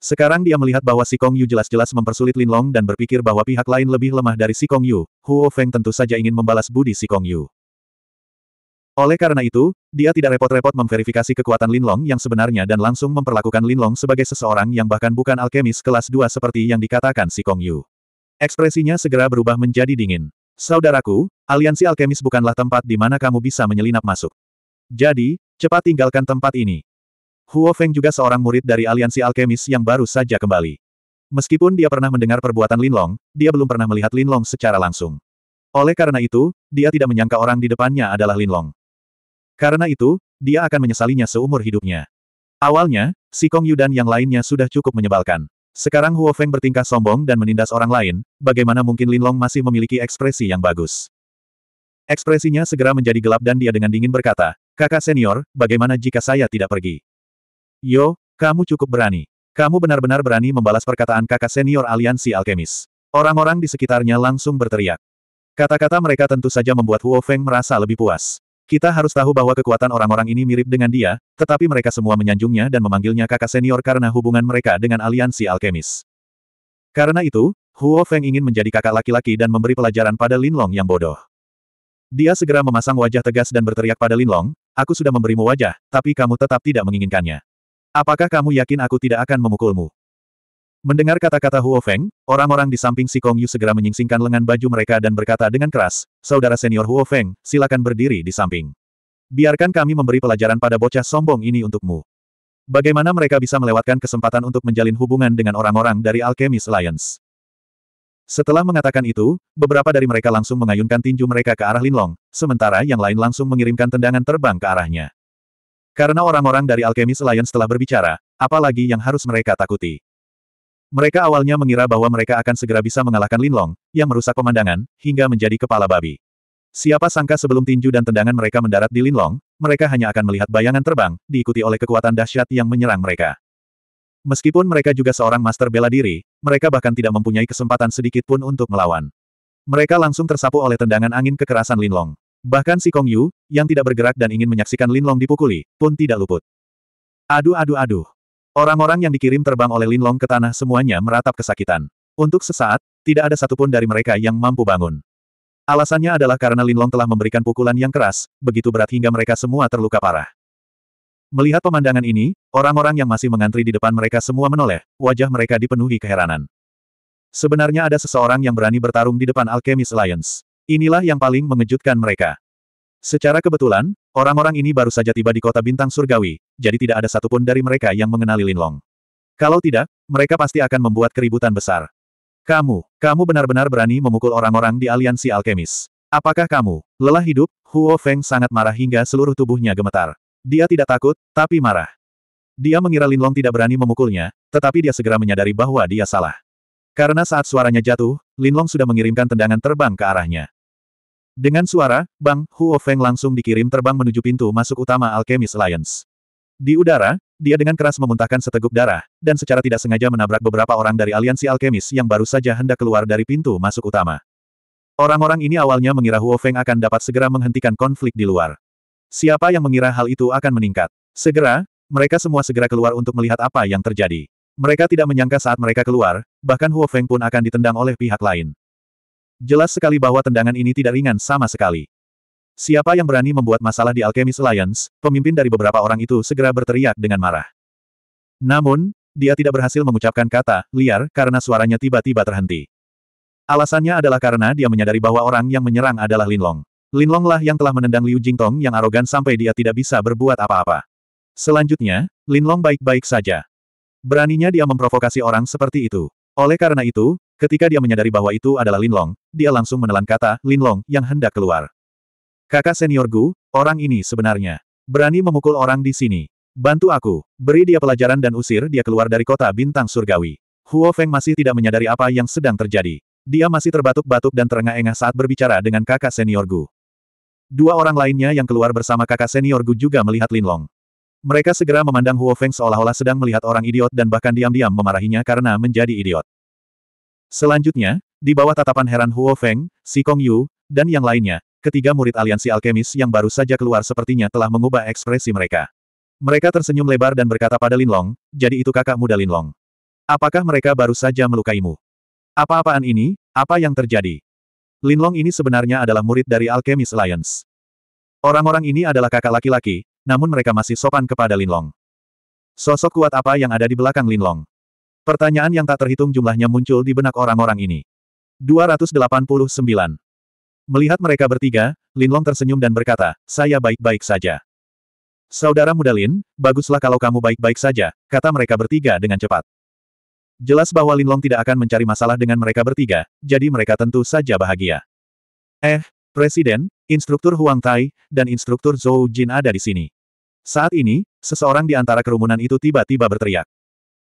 Speaker 1: Sekarang dia melihat bahwa Si Kong Yu jelas-jelas mempersulit Lin Long dan berpikir bahwa pihak lain lebih lemah dari Si Kong Yu. Huo Feng tentu saja ingin membalas budi Si Kong Yu. Oleh karena itu, dia tidak repot-repot memverifikasi kekuatan Lin Long yang sebenarnya dan langsung memperlakukan Lin Long sebagai seseorang yang bahkan bukan alkemis kelas 2 seperti yang dikatakan Si Kong Yu. Ekspresinya segera berubah menjadi dingin. Saudaraku, aliansi alkemis bukanlah tempat di mana kamu bisa menyelinap masuk. Jadi, cepat tinggalkan tempat ini. Huo Feng juga seorang murid dari aliansi alkemis yang baru saja kembali. Meskipun dia pernah mendengar perbuatan Linlong, dia belum pernah melihat Linlong secara langsung. Oleh karena itu, dia tidak menyangka orang di depannya adalah Linlong. Karena itu, dia akan menyesalinya seumur hidupnya. Awalnya, si Kong Yu dan yang lainnya sudah cukup menyebalkan. Sekarang Huo Feng bertingkah sombong dan menindas orang lain, bagaimana mungkin Linlong masih memiliki ekspresi yang bagus. Ekspresinya segera menjadi gelap dan dia dengan dingin berkata, Kakak senior, bagaimana jika saya tidak pergi? Yo, kamu cukup berani. Kamu benar-benar berani membalas perkataan kakak senior aliansi alkemis. Orang-orang di sekitarnya langsung berteriak. Kata-kata mereka tentu saja membuat Huo Feng merasa lebih puas. Kita harus tahu bahwa kekuatan orang-orang ini mirip dengan dia, tetapi mereka semua menyanjungnya dan memanggilnya kakak senior karena hubungan mereka dengan aliansi alkemis. Karena itu, Huo Feng ingin menjadi kakak laki-laki dan memberi pelajaran pada Lin Long yang bodoh. Dia segera memasang wajah tegas dan berteriak pada Lin Long, aku sudah memberimu wajah, tapi kamu tetap tidak menginginkannya. Apakah kamu yakin aku tidak akan memukulmu? Mendengar kata-kata Huo Feng, orang-orang di samping si Kong Yu segera menyingsingkan lengan baju mereka dan berkata dengan keras, Saudara senior Huo Feng, silakan berdiri di samping. Biarkan kami memberi pelajaran pada bocah sombong ini untukmu. Bagaimana mereka bisa melewatkan kesempatan untuk menjalin hubungan dengan orang-orang dari Alchemist Alliance? Setelah mengatakan itu, beberapa dari mereka langsung mengayunkan tinju mereka ke arah Linlong, sementara yang lain langsung mengirimkan tendangan terbang ke arahnya. Karena orang-orang dari Alchemy Selain setelah berbicara, apalagi yang harus mereka takuti. Mereka awalnya mengira bahwa mereka akan segera bisa mengalahkan Linlong, yang merusak pemandangan, hingga menjadi kepala babi. Siapa sangka sebelum tinju dan tendangan mereka mendarat di Linlong, mereka hanya akan melihat bayangan terbang, diikuti oleh kekuatan dahsyat yang menyerang mereka. Meskipun mereka juga seorang master bela diri, mereka bahkan tidak mempunyai kesempatan sedikit pun untuk melawan. Mereka langsung tersapu oleh tendangan angin kekerasan Linlong. Bahkan si Kong Yu, yang tidak bergerak dan ingin menyaksikan Lin Long dipukuli, pun tidak luput. Aduh aduh aduh. Orang-orang yang dikirim terbang oleh Lin Long ke tanah semuanya meratap kesakitan. Untuk sesaat, tidak ada satupun dari mereka yang mampu bangun. Alasannya adalah karena Lin Long telah memberikan pukulan yang keras, begitu berat hingga mereka semua terluka parah. Melihat pemandangan ini, orang-orang yang masih mengantri di depan mereka semua menoleh, wajah mereka dipenuhi keheranan. Sebenarnya ada seseorang yang berani bertarung di depan Alchemist Alliance. Inilah yang paling mengejutkan mereka. Secara kebetulan, orang-orang ini baru saja tiba di kota bintang surgawi, jadi tidak ada satupun dari mereka yang mengenali Linlong. Kalau tidak, mereka pasti akan membuat keributan besar. Kamu, kamu benar-benar berani memukul orang-orang di aliansi alkemis. Apakah kamu, lelah hidup, Huo Feng sangat marah hingga seluruh tubuhnya gemetar. Dia tidak takut, tapi marah. Dia mengira Linlong tidak berani memukulnya, tetapi dia segera menyadari bahwa dia salah. Karena saat suaranya jatuh, Linlong sudah mengirimkan tendangan terbang ke arahnya. Dengan suara, Bang, Huo Feng langsung dikirim terbang menuju pintu masuk utama Alchemist Alliance. Di udara, dia dengan keras memuntahkan seteguk darah, dan secara tidak sengaja menabrak beberapa orang dari aliansi alkemis yang baru saja hendak keluar dari pintu masuk utama. Orang-orang ini awalnya mengira Huo Feng akan dapat segera menghentikan konflik di luar. Siapa yang mengira hal itu akan meningkat? Segera, mereka semua segera keluar untuk melihat apa yang terjadi. Mereka tidak menyangka saat mereka keluar, bahkan Huo Feng pun akan ditendang oleh pihak lain. Jelas sekali bahwa tendangan ini tidak ringan sama sekali. Siapa yang berani membuat masalah di Alchemist Alliance, pemimpin dari beberapa orang itu segera berteriak dengan marah. Namun, dia tidak berhasil mengucapkan kata, liar, karena suaranya tiba-tiba terhenti. Alasannya adalah karena dia menyadari bahwa orang yang menyerang adalah Linlong. Linlong lah yang telah menendang Liu Jingtong yang arogan sampai dia tidak bisa berbuat apa-apa. Selanjutnya, Linlong baik-baik saja. Beraninya dia memprovokasi orang seperti itu. Oleh karena itu, ketika dia menyadari bahwa itu adalah Linlong, dia langsung menelan kata Linlong yang hendak keluar. Kakak senior Gu, orang ini sebenarnya berani memukul orang di sini. Bantu aku, beri dia pelajaran dan usir dia keluar dari kota bintang surgawi. Huo Feng masih tidak menyadari apa yang sedang terjadi. Dia masih terbatuk-batuk dan terengah-engah saat berbicara dengan kakak senior Gu. Dua orang lainnya yang keluar bersama kakak senior Gu juga melihat Linlong. Mereka segera memandang Huo Feng seolah-olah sedang melihat orang idiot dan bahkan diam-diam memarahinya karena menjadi idiot. Selanjutnya, di bawah tatapan heran Huo Feng, Si Kong Yu, dan yang lainnya, ketiga murid aliansi alkemis yang baru saja keluar sepertinya telah mengubah ekspresi mereka. Mereka tersenyum lebar dan berkata pada Linlong, jadi itu kakak muda Long. Apakah mereka baru saja melukaimu? Apa-apaan ini, apa yang terjadi? Lin Long ini sebenarnya adalah murid dari Alchemist Alliance. Orang-orang ini adalah kakak laki-laki, namun mereka masih sopan kepada Linlong. Sosok kuat apa yang ada di belakang Linlong? Pertanyaan yang tak terhitung jumlahnya muncul di benak orang-orang ini. 289. Melihat mereka bertiga, Linlong tersenyum dan berkata, saya baik-baik saja. Saudara muda Lin, baguslah kalau kamu baik-baik saja, kata mereka bertiga dengan cepat. Jelas bahwa Linlong tidak akan mencari masalah dengan mereka bertiga, jadi mereka tentu saja bahagia. Eh, Presiden, instruktur Huang Tai, dan instruktur Zhou Jin ada di sini. Saat ini, seseorang di antara kerumunan itu tiba-tiba berteriak.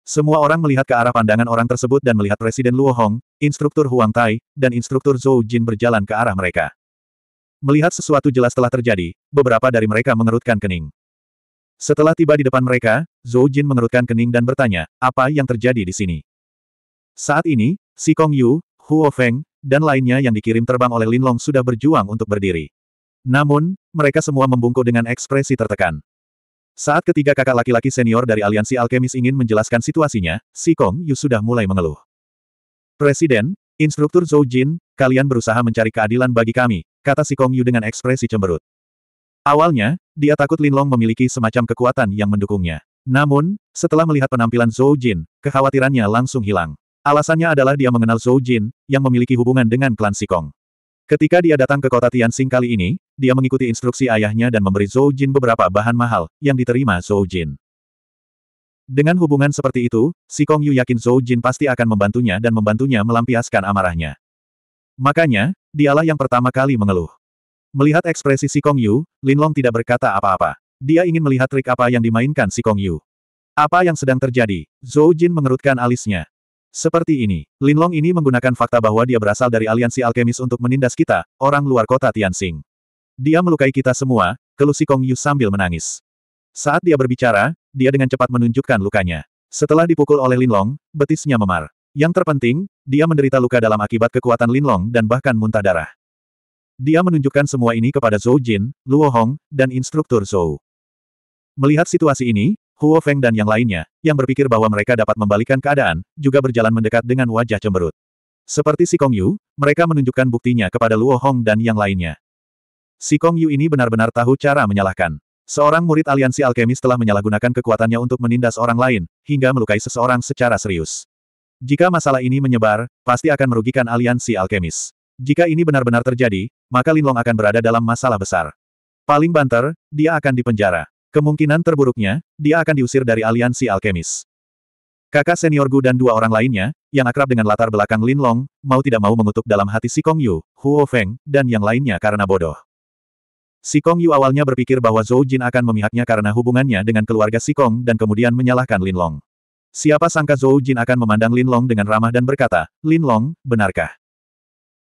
Speaker 1: Semua orang melihat ke arah pandangan orang tersebut dan melihat Presiden Luo Hong, Instruktur Huang Tai, dan Instruktur Zhou Jin berjalan ke arah mereka. Melihat sesuatu jelas telah terjadi, beberapa dari mereka mengerutkan kening. Setelah tiba di depan mereka, Zhou Jin mengerutkan kening dan bertanya, apa yang terjadi di sini? Saat ini, Si Kong Yu, Huo Feng, dan lainnya yang dikirim terbang oleh Linlong sudah berjuang untuk berdiri. Namun, mereka semua membungkuk dengan ekspresi tertekan. Saat ketiga kakak laki-laki senior dari Aliansi Alkemis ingin menjelaskan situasinya, Si Kong Yu sudah mulai mengeluh. Presiden, Instruktur Zhou Jin, kalian berusaha mencari keadilan bagi kami, kata Si Kong Yu dengan ekspresi cemberut. Awalnya, dia takut Linlong memiliki semacam kekuatan yang mendukungnya. Namun, setelah melihat penampilan Zhou Jin, kekhawatirannya langsung hilang. Alasannya adalah dia mengenal Zhou Jin, yang memiliki hubungan dengan klan Sikong. Ketika dia datang ke kota Tianxing kali ini, dia mengikuti instruksi ayahnya dan memberi Zhou Jin beberapa bahan mahal, yang diterima Zhou Jin. Dengan hubungan seperti itu, Sikong Yu yakin Zhou Jin pasti akan membantunya dan membantunya melampiaskan amarahnya. Makanya, dialah yang pertama kali mengeluh. Melihat ekspresi Sikong Yu, Lin Long tidak berkata apa-apa. Dia ingin melihat trik apa yang dimainkan Sikong Yu. Apa yang sedang terjadi? Zhou Jin mengerutkan alisnya. Seperti ini, Linlong ini menggunakan fakta bahwa dia berasal dari aliansi alkemis untuk menindas kita, orang luar kota Tianxing. Dia melukai kita semua, kelusi Kong Yu sambil menangis. Saat dia berbicara, dia dengan cepat menunjukkan lukanya. Setelah dipukul oleh Linlong, betisnya memar. Yang terpenting, dia menderita luka dalam akibat kekuatan Linlong dan bahkan muntah darah. Dia menunjukkan semua ini kepada Zhou Jin, Luo Hong, dan instruktur Zhou. Melihat situasi ini, Huo Feng dan yang lainnya, yang berpikir bahwa mereka dapat membalikan keadaan, juga berjalan mendekat dengan wajah cemberut. Seperti si Kong Yu, mereka menunjukkan buktinya kepada Luo Hong dan yang lainnya. Si Kong Yu ini benar-benar tahu cara menyalahkan. Seorang murid aliansi alkemis telah menyalahgunakan kekuatannya untuk menindas orang lain, hingga melukai seseorang secara serius. Jika masalah ini menyebar, pasti akan merugikan aliansi alkemis. Jika ini benar-benar terjadi, maka Linlong akan berada dalam masalah besar. Paling banter, dia akan dipenjara. Kemungkinan terburuknya, dia akan diusir dari aliansi alkemis. Kakak senior Gu dan dua orang lainnya, yang akrab dengan latar belakang Lin Long, mau tidak mau mengutuk dalam hati si Kong Yu, Huo Feng, dan yang lainnya karena bodoh. Si Kong Yu awalnya berpikir bahwa Zhou Jin akan memihaknya karena hubungannya dengan keluarga si Kong dan kemudian menyalahkan Lin Long. Siapa sangka Zhou Jin akan memandang Lin Long dengan ramah dan berkata, Lin Long, benarkah?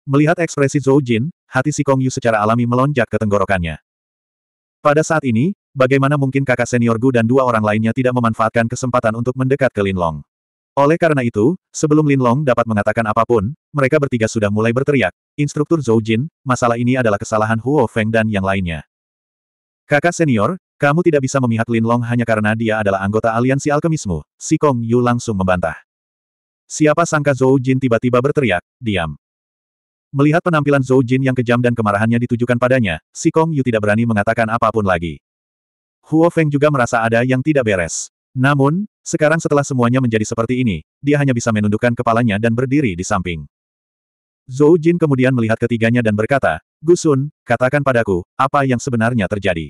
Speaker 1: Melihat ekspresi Zhou Jin, hati si Kong Yu secara alami melonjak ke tenggorokannya. Pada saat ini, Bagaimana mungkin kakak senior Gu dan dua orang lainnya tidak memanfaatkan kesempatan untuk mendekat ke Linlong? Oleh karena itu, sebelum Linlong dapat mengatakan apapun, mereka bertiga sudah mulai berteriak. Instruktur Zhou Jin, masalah ini adalah kesalahan Huo Feng dan yang lainnya. Kakak senior, kamu tidak bisa memihak Linlong hanya karena dia adalah anggota aliansi alkemismu, si Kong Yu langsung membantah. Siapa sangka Zhou Jin tiba-tiba berteriak, diam. Melihat penampilan Zhou Jin yang kejam dan kemarahannya ditujukan padanya, si Kong Yu tidak berani mengatakan apapun lagi. Huo Feng juga merasa ada yang tidak beres. Namun, sekarang setelah semuanya menjadi seperti ini, dia hanya bisa menundukkan kepalanya dan berdiri di samping. Zhou Jin kemudian melihat ketiganya dan berkata, Gusun, katakan padaku, apa yang sebenarnya terjadi.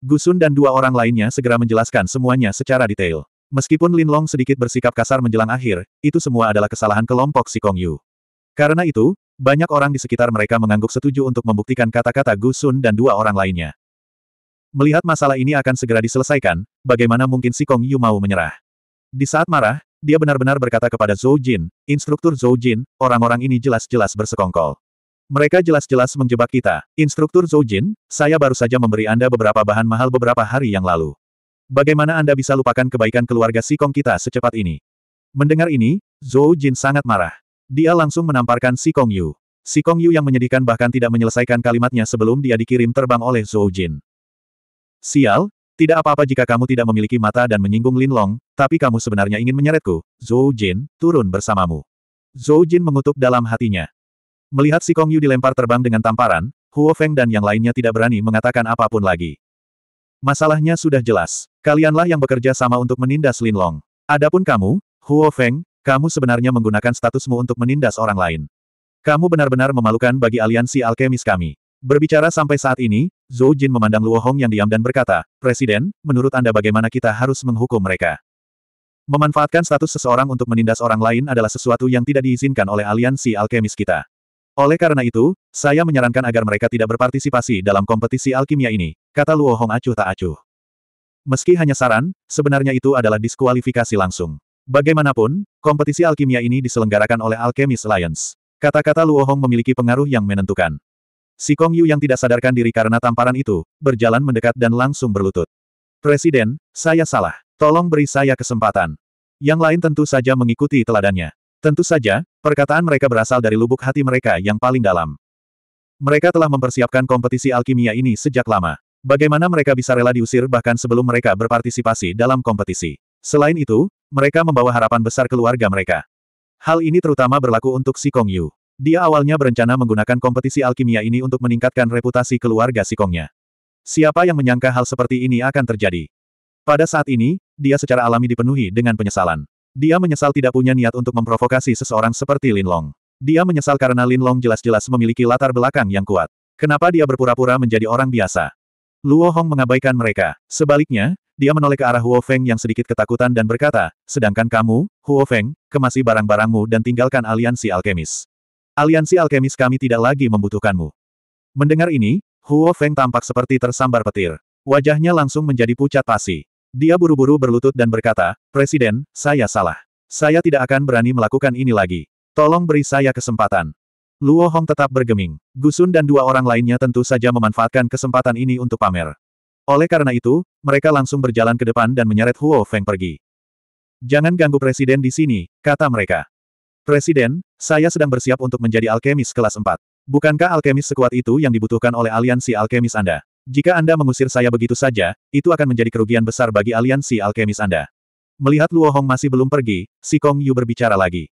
Speaker 1: Gusun dan dua orang lainnya segera menjelaskan semuanya secara detail. Meskipun Lin Long sedikit bersikap kasar menjelang akhir, itu semua adalah kesalahan kelompok si Kong Yu. Karena itu, banyak orang di sekitar mereka mengangguk setuju untuk membuktikan kata-kata Gusun dan dua orang lainnya. Melihat masalah ini akan segera diselesaikan, bagaimana mungkin si Kong Yu mau menyerah? Di saat marah, dia benar-benar berkata kepada Zhou Jin, instruktur Zhou Jin, orang-orang ini jelas-jelas bersekongkol. Mereka jelas-jelas menjebak kita. Instruktur Zhou Jin, saya baru saja memberi Anda beberapa bahan mahal beberapa hari yang lalu. Bagaimana Anda bisa lupakan kebaikan keluarga si Kong kita secepat ini? Mendengar ini, Zhou Jin sangat marah. Dia langsung menamparkan si Kong Yu. Si Kong Yu yang menyedihkan bahkan tidak menyelesaikan kalimatnya sebelum dia dikirim terbang oleh Zhou Jin. Sial, tidak apa-apa jika kamu tidak memiliki mata dan menyinggung Lin Long, tapi kamu sebenarnya ingin menyeretku, Zhou Jin, turun bersamamu. Zhou Jin mengutuk dalam hatinya. Melihat si Kong Yu dilempar terbang dengan tamparan, Huo Feng dan yang lainnya tidak berani mengatakan apapun lagi. Masalahnya sudah jelas. Kalianlah yang bekerja sama untuk menindas Lin Long. Adapun kamu, Huo Feng, kamu sebenarnya menggunakan statusmu untuk menindas orang lain. Kamu benar-benar memalukan bagi aliansi alkemis kami. Berbicara sampai saat ini, Zhou Jin memandang Luo Hong yang diam dan berkata, Presiden, menurut Anda bagaimana kita harus menghukum mereka? Memanfaatkan status seseorang untuk menindas orang lain adalah sesuatu yang tidak diizinkan oleh aliansi alkemis kita. Oleh karena itu, saya menyarankan agar mereka tidak berpartisipasi dalam kompetisi alkimia ini, kata Luo Hong acuh tak acuh. Meski hanya saran, sebenarnya itu adalah diskualifikasi langsung. Bagaimanapun, kompetisi alkimia ini diselenggarakan oleh Alchemist Alliance. Kata-kata Luo Hong memiliki pengaruh yang menentukan. Si Kong Yu yang tidak sadarkan diri karena tamparan itu, berjalan mendekat dan langsung berlutut. Presiden, saya salah. Tolong beri saya kesempatan. Yang lain tentu saja mengikuti teladannya. Tentu saja, perkataan mereka berasal dari lubuk hati mereka yang paling dalam. Mereka telah mempersiapkan kompetisi alkimia ini sejak lama. Bagaimana mereka bisa rela diusir bahkan sebelum mereka berpartisipasi dalam kompetisi. Selain itu, mereka membawa harapan besar keluarga mereka. Hal ini terutama berlaku untuk si Kong Yu. Dia awalnya berencana menggunakan kompetisi alkimia ini untuk meningkatkan reputasi keluarga Sikongnya. Siapa yang menyangka hal seperti ini akan terjadi? Pada saat ini, dia secara alami dipenuhi dengan penyesalan. Dia menyesal tidak punya niat untuk memprovokasi seseorang seperti Lin Long. Dia menyesal karena Lin Long jelas-jelas memiliki latar belakang yang kuat. Kenapa dia berpura-pura menjadi orang biasa? Luo Hong mengabaikan mereka. Sebaliknya, dia menoleh ke arah Huo Feng yang sedikit ketakutan dan berkata, sedangkan kamu, Huo Feng, kemasi barang-barangmu dan tinggalkan aliansi alkemis. Aliansi alkemis kami tidak lagi membutuhkanmu. Mendengar ini, Huo Feng tampak seperti tersambar petir. Wajahnya langsung menjadi pucat pasi. Dia buru-buru berlutut dan berkata, Presiden, saya salah. Saya tidak akan berani melakukan ini lagi. Tolong beri saya kesempatan. Luo Hong tetap bergeming. Gusun dan dua orang lainnya tentu saja memanfaatkan kesempatan ini untuk pamer. Oleh karena itu, mereka langsung berjalan ke depan dan menyeret Huo Feng pergi. Jangan ganggu presiden di sini, kata mereka. Presiden, saya sedang bersiap untuk menjadi alkemis kelas 4. Bukankah alkemis sekuat itu yang dibutuhkan oleh aliansi alkemis Anda? Jika Anda mengusir saya begitu saja, itu akan menjadi kerugian besar bagi aliansi alkemis Anda. Melihat Luo Hong masih belum pergi, si Kong Yu berbicara lagi.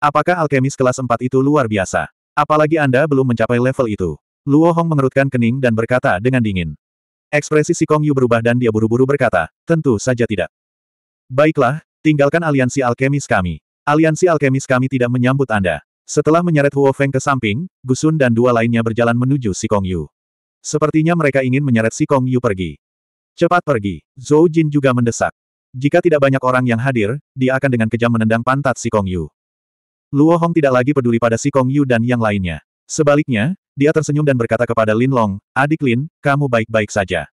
Speaker 1: Apakah alkemis kelas 4 itu luar biasa? Apalagi Anda belum mencapai level itu. Luo Hong mengerutkan kening dan berkata dengan dingin. Ekspresi si Kong Yu berubah dan dia buru-buru berkata, tentu saja tidak. Baiklah, tinggalkan aliansi alkemis kami. Aliansi alkemis kami tidak menyambut Anda. Setelah menyeret Huo Feng ke samping, Gusun dan dua lainnya berjalan menuju si Kong Yu. Sepertinya mereka ingin menyeret si Kong Yu pergi. Cepat pergi, Zhou Jin juga mendesak. Jika tidak banyak orang yang hadir, dia akan dengan kejam menendang pantat si Kong Yu. Luo Hong tidak lagi peduli pada si Kong Yu dan yang lainnya. Sebaliknya, dia tersenyum dan berkata kepada Lin Long, adik Lin, kamu baik-baik saja.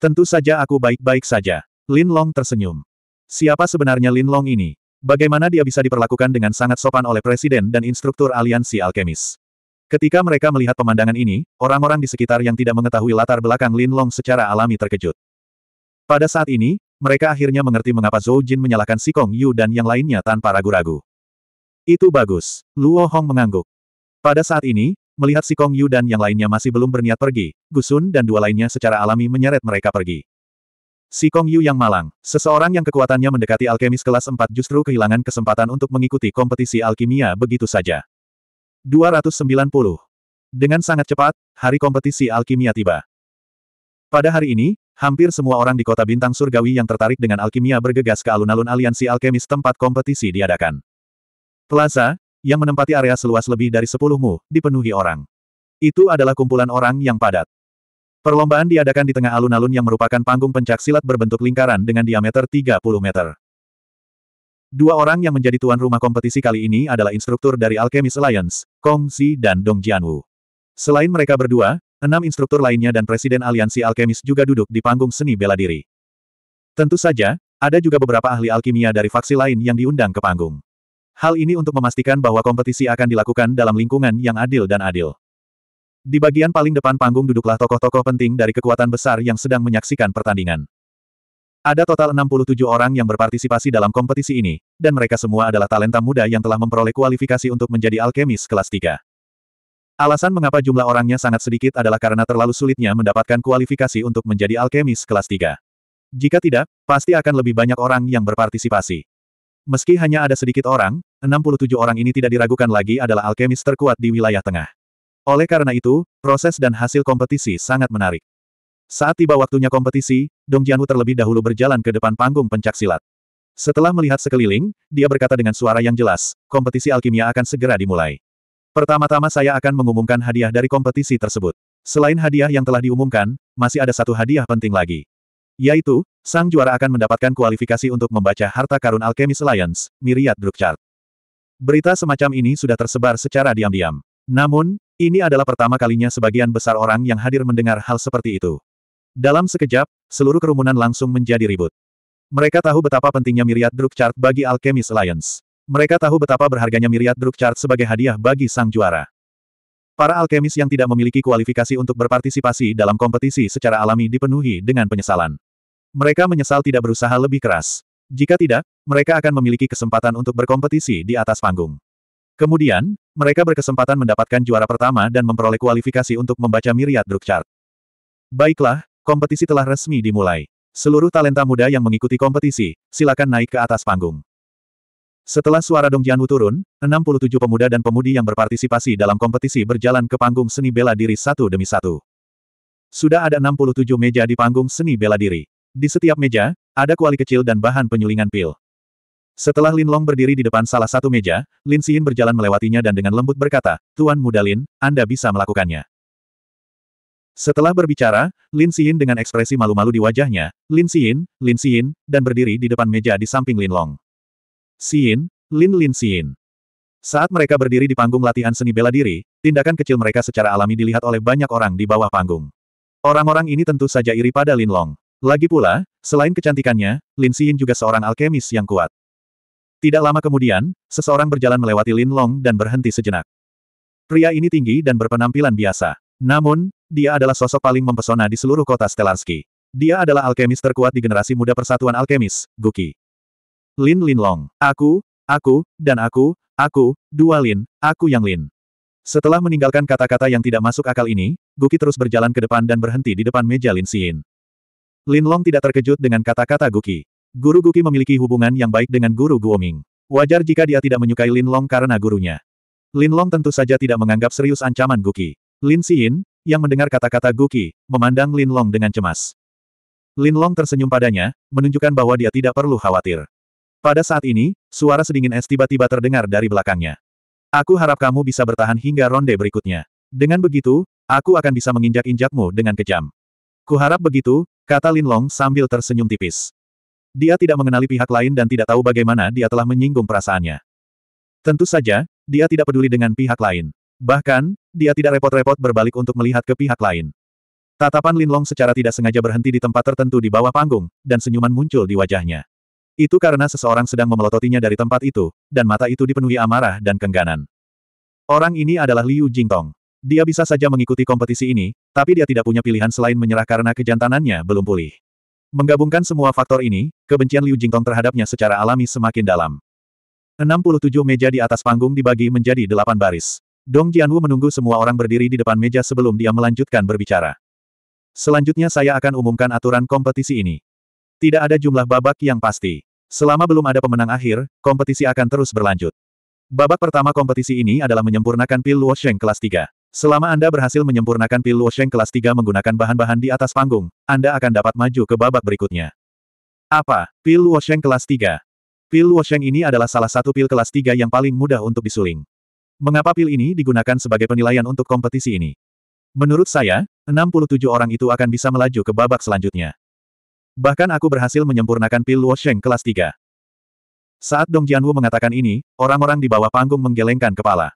Speaker 1: Tentu saja aku baik-baik saja. Lin Long tersenyum. Siapa sebenarnya Lin Long ini? Bagaimana dia bisa diperlakukan dengan sangat sopan oleh presiden dan instruktur aliansi alkemis? Ketika mereka melihat pemandangan ini, orang-orang di sekitar yang tidak mengetahui latar belakang Lin Long secara alami terkejut. Pada saat ini, mereka akhirnya mengerti mengapa Zhou Jin menyalahkan Si Kong Yu dan yang lainnya tanpa ragu-ragu. Itu bagus, Luo Hong mengangguk. Pada saat ini, melihat Si Kong Yu dan yang lainnya masih belum berniat pergi, Gusun dan dua lainnya secara alami menyeret mereka pergi. Si Kong Yu yang malang, seseorang yang kekuatannya mendekati alkemis kelas 4 justru kehilangan kesempatan untuk mengikuti kompetisi alkimia begitu saja. 290. Dengan sangat cepat, hari kompetisi alkimia tiba. Pada hari ini, hampir semua orang di kota bintang surgawi yang tertarik dengan alkimia bergegas ke alun-alun aliansi alkemis tempat kompetisi diadakan. Plaza, yang menempati area seluas lebih dari 10 mu, dipenuhi orang. Itu adalah kumpulan orang yang padat. Perlombaan diadakan di tengah alun-alun yang merupakan panggung pencak silat berbentuk lingkaran dengan diameter 30 meter. Dua orang yang menjadi tuan rumah kompetisi kali ini adalah instruktur dari Alchemist Alliance, Kong Xi dan Dong Jianwu. Selain mereka berdua, enam instruktur lainnya dan Presiden Aliansi Alchemist juga duduk di panggung seni bela diri. Tentu saja, ada juga beberapa ahli alkimia dari faksi lain yang diundang ke panggung. Hal ini untuk memastikan bahwa kompetisi akan dilakukan dalam lingkungan yang adil dan adil. Di bagian paling depan panggung duduklah tokoh-tokoh penting dari kekuatan besar yang sedang menyaksikan pertandingan. Ada total 67 orang yang berpartisipasi dalam kompetisi ini, dan mereka semua adalah talenta muda yang telah memperoleh kualifikasi untuk menjadi alkemis kelas 3. Alasan mengapa jumlah orangnya sangat sedikit adalah karena terlalu sulitnya mendapatkan kualifikasi untuk menjadi alkemis kelas 3. Jika tidak, pasti akan lebih banyak orang yang berpartisipasi. Meski hanya ada sedikit orang, 67 orang ini tidak diragukan lagi adalah alkemis terkuat di wilayah tengah. Oleh karena itu, proses dan hasil kompetisi sangat menarik. Saat tiba waktunya kompetisi, Dong Jianwu terlebih dahulu berjalan ke depan panggung pencaksilat. Setelah melihat sekeliling, dia berkata dengan suara yang jelas, kompetisi alkimia akan segera dimulai. Pertama-tama saya akan mengumumkan hadiah dari kompetisi tersebut. Selain hadiah yang telah diumumkan, masih ada satu hadiah penting lagi. Yaitu, sang juara akan mendapatkan kualifikasi untuk membaca harta karun Alchemist Alliance, Myriad Drug Berita semacam ini sudah tersebar secara diam-diam. Namun, ini adalah pertama kalinya sebagian besar orang yang hadir mendengar hal seperti itu. Dalam sekejap, seluruh kerumunan langsung menjadi ribut. Mereka tahu betapa pentingnya Myriad Druk Chart bagi Alchemist Alliance. Mereka tahu betapa berharganya Myriad Druk Chart sebagai hadiah bagi sang juara. Para alkemis yang tidak memiliki kualifikasi untuk berpartisipasi dalam kompetisi secara alami dipenuhi dengan penyesalan. Mereka menyesal tidak berusaha lebih keras. Jika tidak, mereka akan memiliki kesempatan untuk berkompetisi di atas panggung. Kemudian, mereka berkesempatan mendapatkan juara pertama dan memperoleh kualifikasi untuk membaca Myriad Drug Chart. Baiklah, kompetisi telah resmi dimulai. Seluruh talenta muda yang mengikuti kompetisi, silakan naik ke atas panggung. Setelah suara Dong Jianwu turun, 67 pemuda dan pemudi yang berpartisipasi dalam kompetisi berjalan ke panggung seni bela diri satu demi satu. Sudah ada 67 meja di panggung seni bela diri. Di setiap meja, ada kuali kecil dan bahan penyulingan pil. Setelah Lin Long berdiri di depan salah satu meja, Lin Xin berjalan melewatinya dan dengan lembut berkata, Tuan Muda Lin, Anda bisa melakukannya. Setelah berbicara, Lin Xin dengan ekspresi malu-malu di wajahnya, Lin Xin, Lin Xin, dan berdiri di depan meja di samping Lin Long. Xin, Lin Lin Xin. Saat mereka berdiri di panggung latihan seni bela diri, tindakan kecil mereka secara alami dilihat oleh banyak orang di bawah panggung. Orang-orang ini tentu saja iri pada Lin Long. Lagi pula, selain kecantikannya, Lin Xin juga seorang alkemis yang kuat. Tidak lama kemudian, seseorang berjalan melewati Lin Long dan berhenti sejenak. Pria ini tinggi dan berpenampilan biasa. Namun, dia adalah sosok paling mempesona di seluruh kota Stelarski. Dia adalah alkemis terkuat di generasi muda Persatuan Alkemis, Guki. Lin Lin Long, aku, aku, dan aku, aku, dua Lin, aku yang Lin. Setelah meninggalkan kata-kata yang tidak masuk akal ini, Guki terus berjalan ke depan dan berhenti di depan meja Lin Xin. Lin Long tidak terkejut dengan kata-kata Guki. Guru Guki memiliki hubungan yang baik dengan Guru Guoming. Wajar jika dia tidak menyukai Lin Long karena gurunya. Lin Long tentu saja tidak menganggap serius ancaman Guki. Lin Xin, yang mendengar kata-kata Guki, memandang Lin Long dengan cemas. Lin Long tersenyum padanya, menunjukkan bahwa dia tidak perlu khawatir. Pada saat ini, suara sedingin es tiba-tiba terdengar dari belakangnya. Aku harap kamu bisa bertahan hingga ronde berikutnya. Dengan begitu, aku akan bisa menginjak-injakmu dengan kejam. Kuharap begitu, kata Lin Long sambil tersenyum tipis. Dia tidak mengenali pihak lain dan tidak tahu bagaimana dia telah menyinggung perasaannya. Tentu saja, dia tidak peduli dengan pihak lain. Bahkan, dia tidak repot-repot berbalik untuk melihat ke pihak lain. Tatapan Linlong secara tidak sengaja berhenti di tempat tertentu di bawah panggung, dan senyuman muncul di wajahnya. Itu karena seseorang sedang memelototinya dari tempat itu, dan mata itu dipenuhi amarah dan kengganan. Orang ini adalah Liu Jingtong. Dia bisa saja mengikuti kompetisi ini, tapi dia tidak punya pilihan selain menyerah karena kejantanannya belum pulih. Menggabungkan semua faktor ini, kebencian Liu Jingtong terhadapnya secara alami semakin dalam. 67 meja di atas panggung dibagi menjadi delapan baris. Dong Jianwu menunggu semua orang berdiri di depan meja sebelum dia melanjutkan berbicara. Selanjutnya saya akan umumkan aturan kompetisi ini. Tidak ada jumlah babak yang pasti. Selama belum ada pemenang akhir, kompetisi akan terus berlanjut. Babak pertama kompetisi ini adalah menyempurnakan pil Luosheng kelas 3. Selama Anda berhasil menyempurnakan pil Luosheng kelas 3 menggunakan bahan-bahan di atas panggung, Anda akan dapat maju ke babak berikutnya. Apa? Pil Luosheng kelas 3. Pil Luosheng ini adalah salah satu pil kelas 3 yang paling mudah untuk disuling. Mengapa pil ini digunakan sebagai penilaian untuk kompetisi ini? Menurut saya, 67 orang itu akan bisa melaju ke babak selanjutnya. Bahkan aku berhasil menyempurnakan pil Luosheng kelas 3. Saat Dong Jianwu mengatakan ini, orang-orang di bawah panggung menggelengkan kepala.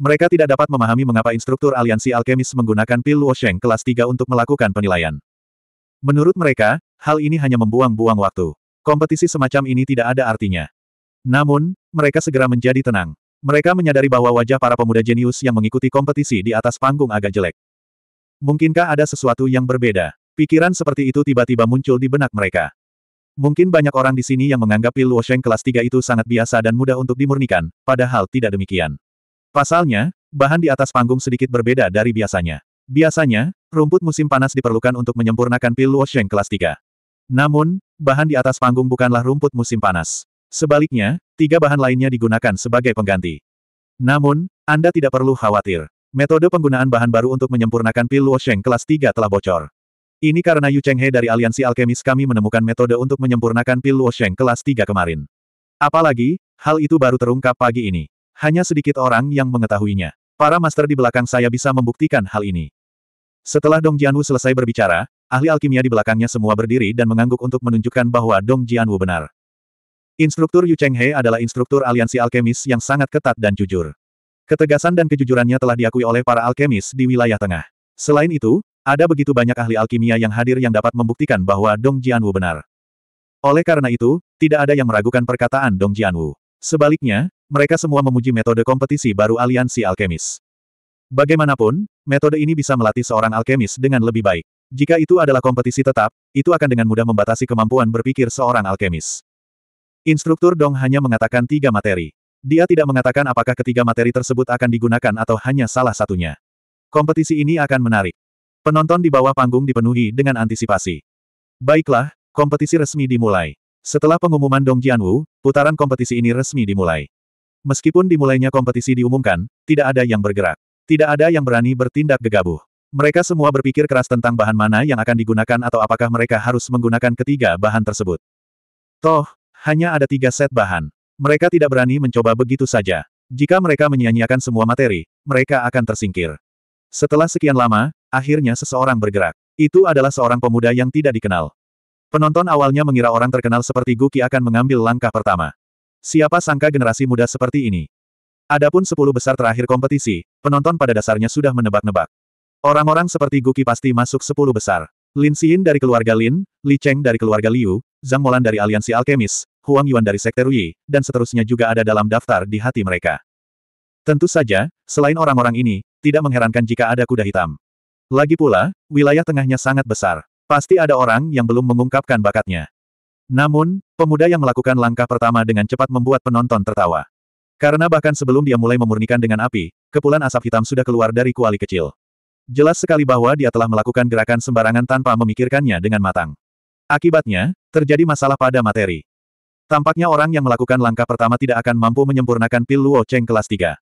Speaker 1: Mereka tidak dapat memahami mengapa instruktur aliansi alkemis menggunakan pil Luosheng kelas 3 untuk melakukan penilaian. Menurut mereka, hal ini hanya membuang-buang waktu. Kompetisi semacam ini tidak ada artinya. Namun, mereka segera menjadi tenang. Mereka menyadari bahwa wajah para pemuda jenius yang mengikuti kompetisi di atas panggung agak jelek. Mungkinkah ada sesuatu yang berbeda? Pikiran seperti itu tiba-tiba muncul di benak mereka. Mungkin banyak orang di sini yang menganggap pil Luosheng kelas 3 itu sangat biasa dan mudah untuk dimurnikan, padahal tidak demikian. Pasalnya, bahan di atas panggung sedikit berbeda dari biasanya. Biasanya, rumput musim panas diperlukan untuk menyempurnakan pil Luosheng kelas 3. Namun, bahan di atas panggung bukanlah rumput musim panas. Sebaliknya, tiga bahan lainnya digunakan sebagai pengganti. Namun, Anda tidak perlu khawatir. Metode penggunaan bahan baru untuk menyempurnakan pil Luosheng kelas 3 telah bocor. Ini karena Yu Cheng He dari Aliansi Alkemis kami menemukan metode untuk menyempurnakan pil Luosheng kelas 3 kemarin. Apalagi, hal itu baru terungkap pagi ini. Hanya sedikit orang yang mengetahuinya. Para master di belakang saya bisa membuktikan hal ini. Setelah Dong Jianwu selesai berbicara, ahli alkimia di belakangnya semua berdiri dan mengangguk untuk menunjukkan bahwa Dong Jianwu benar. Instruktur Yu Cheng He adalah instruktur aliansi alkemis yang sangat ketat dan jujur. Ketegasan dan kejujurannya telah diakui oleh para alkemis di wilayah tengah. Selain itu, ada begitu banyak ahli alkimia yang hadir yang dapat membuktikan bahwa Dong Jianwu benar. Oleh karena itu, tidak ada yang meragukan perkataan Dong Jianwu. Sebaliknya, mereka semua memuji metode kompetisi baru aliansi alkemis. Bagaimanapun, metode ini bisa melatih seorang alkemis dengan lebih baik. Jika itu adalah kompetisi tetap, itu akan dengan mudah membatasi kemampuan berpikir seorang alkemis. Instruktur Dong hanya mengatakan tiga materi. Dia tidak mengatakan apakah ketiga materi tersebut akan digunakan atau hanya salah satunya. Kompetisi ini akan menarik. Penonton di bawah panggung dipenuhi dengan antisipasi. Baiklah, kompetisi resmi dimulai. Setelah pengumuman Dong Jianwu, putaran kompetisi ini resmi dimulai. Meskipun dimulainya kompetisi diumumkan, tidak ada yang bergerak. Tidak ada yang berani bertindak gegabah. Mereka semua berpikir keras tentang bahan mana yang akan digunakan atau apakah mereka harus menggunakan ketiga bahan tersebut. Toh, hanya ada tiga set bahan. Mereka tidak berani mencoba begitu saja. Jika mereka menyia-nyiakan semua materi, mereka akan tersingkir. Setelah sekian lama, akhirnya seseorang bergerak. Itu adalah seorang pemuda yang tidak dikenal. Penonton awalnya mengira orang terkenal seperti Guki akan mengambil langkah pertama. Siapa sangka generasi muda seperti ini? Adapun sepuluh besar terakhir kompetisi, penonton pada dasarnya sudah menebak-nebak. Orang-orang seperti Guki pasti masuk sepuluh besar. Lin Xin dari keluarga Lin, Li Cheng dari keluarga Liu, Zhang Molan dari aliansi alkemis, Huang Yuan dari Sekte Rui, dan seterusnya juga ada dalam daftar di hati mereka. Tentu saja, selain orang-orang ini, tidak mengherankan jika ada kuda hitam. Lagi pula, wilayah tengahnya sangat besar. Pasti ada orang yang belum mengungkapkan bakatnya. Namun, pemuda yang melakukan langkah pertama dengan cepat membuat penonton tertawa. Karena bahkan sebelum dia mulai memurnikan dengan api, kepulan asap hitam sudah keluar dari kuali kecil. Jelas sekali bahwa dia telah melakukan gerakan sembarangan tanpa memikirkannya dengan matang. Akibatnya, terjadi masalah pada materi. Tampaknya orang yang melakukan langkah pertama tidak akan mampu menyempurnakan pil Luo Cheng kelas 3.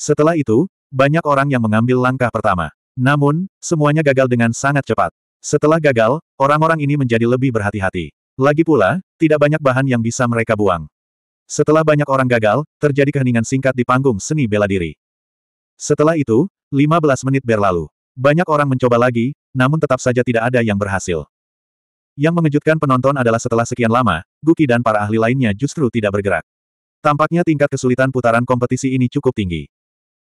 Speaker 1: Setelah itu, banyak orang yang mengambil langkah pertama. Namun, semuanya gagal dengan sangat cepat. Setelah gagal, orang-orang ini menjadi lebih berhati-hati. Lagi pula, tidak banyak bahan yang bisa mereka buang. Setelah banyak orang gagal, terjadi keheningan singkat di panggung seni bela diri. Setelah itu, 15 menit berlalu. Banyak orang mencoba lagi, namun tetap saja tidak ada yang berhasil. Yang mengejutkan penonton adalah setelah sekian lama, Guki dan para ahli lainnya justru tidak bergerak. Tampaknya tingkat kesulitan putaran kompetisi ini cukup tinggi.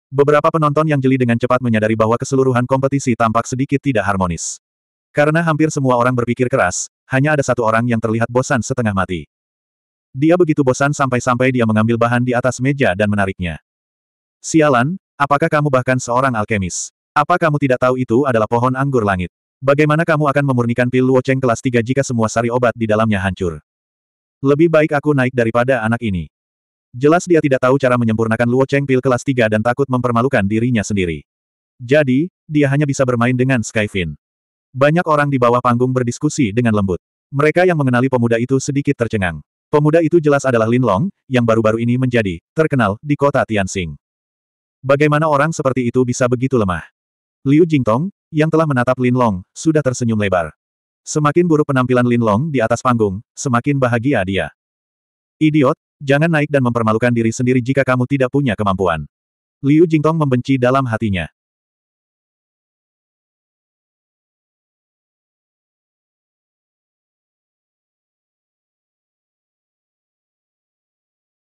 Speaker 1: Beberapa penonton yang jeli dengan cepat menyadari bahwa keseluruhan kompetisi tampak sedikit tidak harmonis. Karena hampir semua orang berpikir keras, hanya ada satu orang yang terlihat bosan setengah mati. Dia begitu bosan sampai-sampai dia mengambil bahan di atas meja dan menariknya. Sialan, apakah kamu bahkan seorang alkemis? Apa kamu tidak tahu itu adalah pohon anggur langit? Bagaimana kamu akan memurnikan pil luoceng kelas 3 jika semua sari obat di dalamnya hancur? Lebih baik aku naik daripada anak ini. Jelas dia tidak tahu cara menyempurnakan luoceng pil kelas 3 dan takut mempermalukan dirinya sendiri. Jadi, dia hanya bisa bermain dengan Skyfin. Banyak orang di bawah panggung berdiskusi dengan lembut. Mereka yang mengenali pemuda itu sedikit tercengang. Pemuda itu jelas adalah Lin Long, yang baru-baru ini menjadi terkenal di kota Tianxing. Bagaimana orang seperti itu bisa begitu lemah? Liu Jingtong, yang telah menatap Lin Long, sudah tersenyum lebar. Semakin buruk penampilan Lin Long di atas panggung, semakin bahagia dia. Idiot, jangan naik dan mempermalukan diri sendiri jika kamu tidak punya kemampuan. Liu Jingtong membenci dalam hatinya.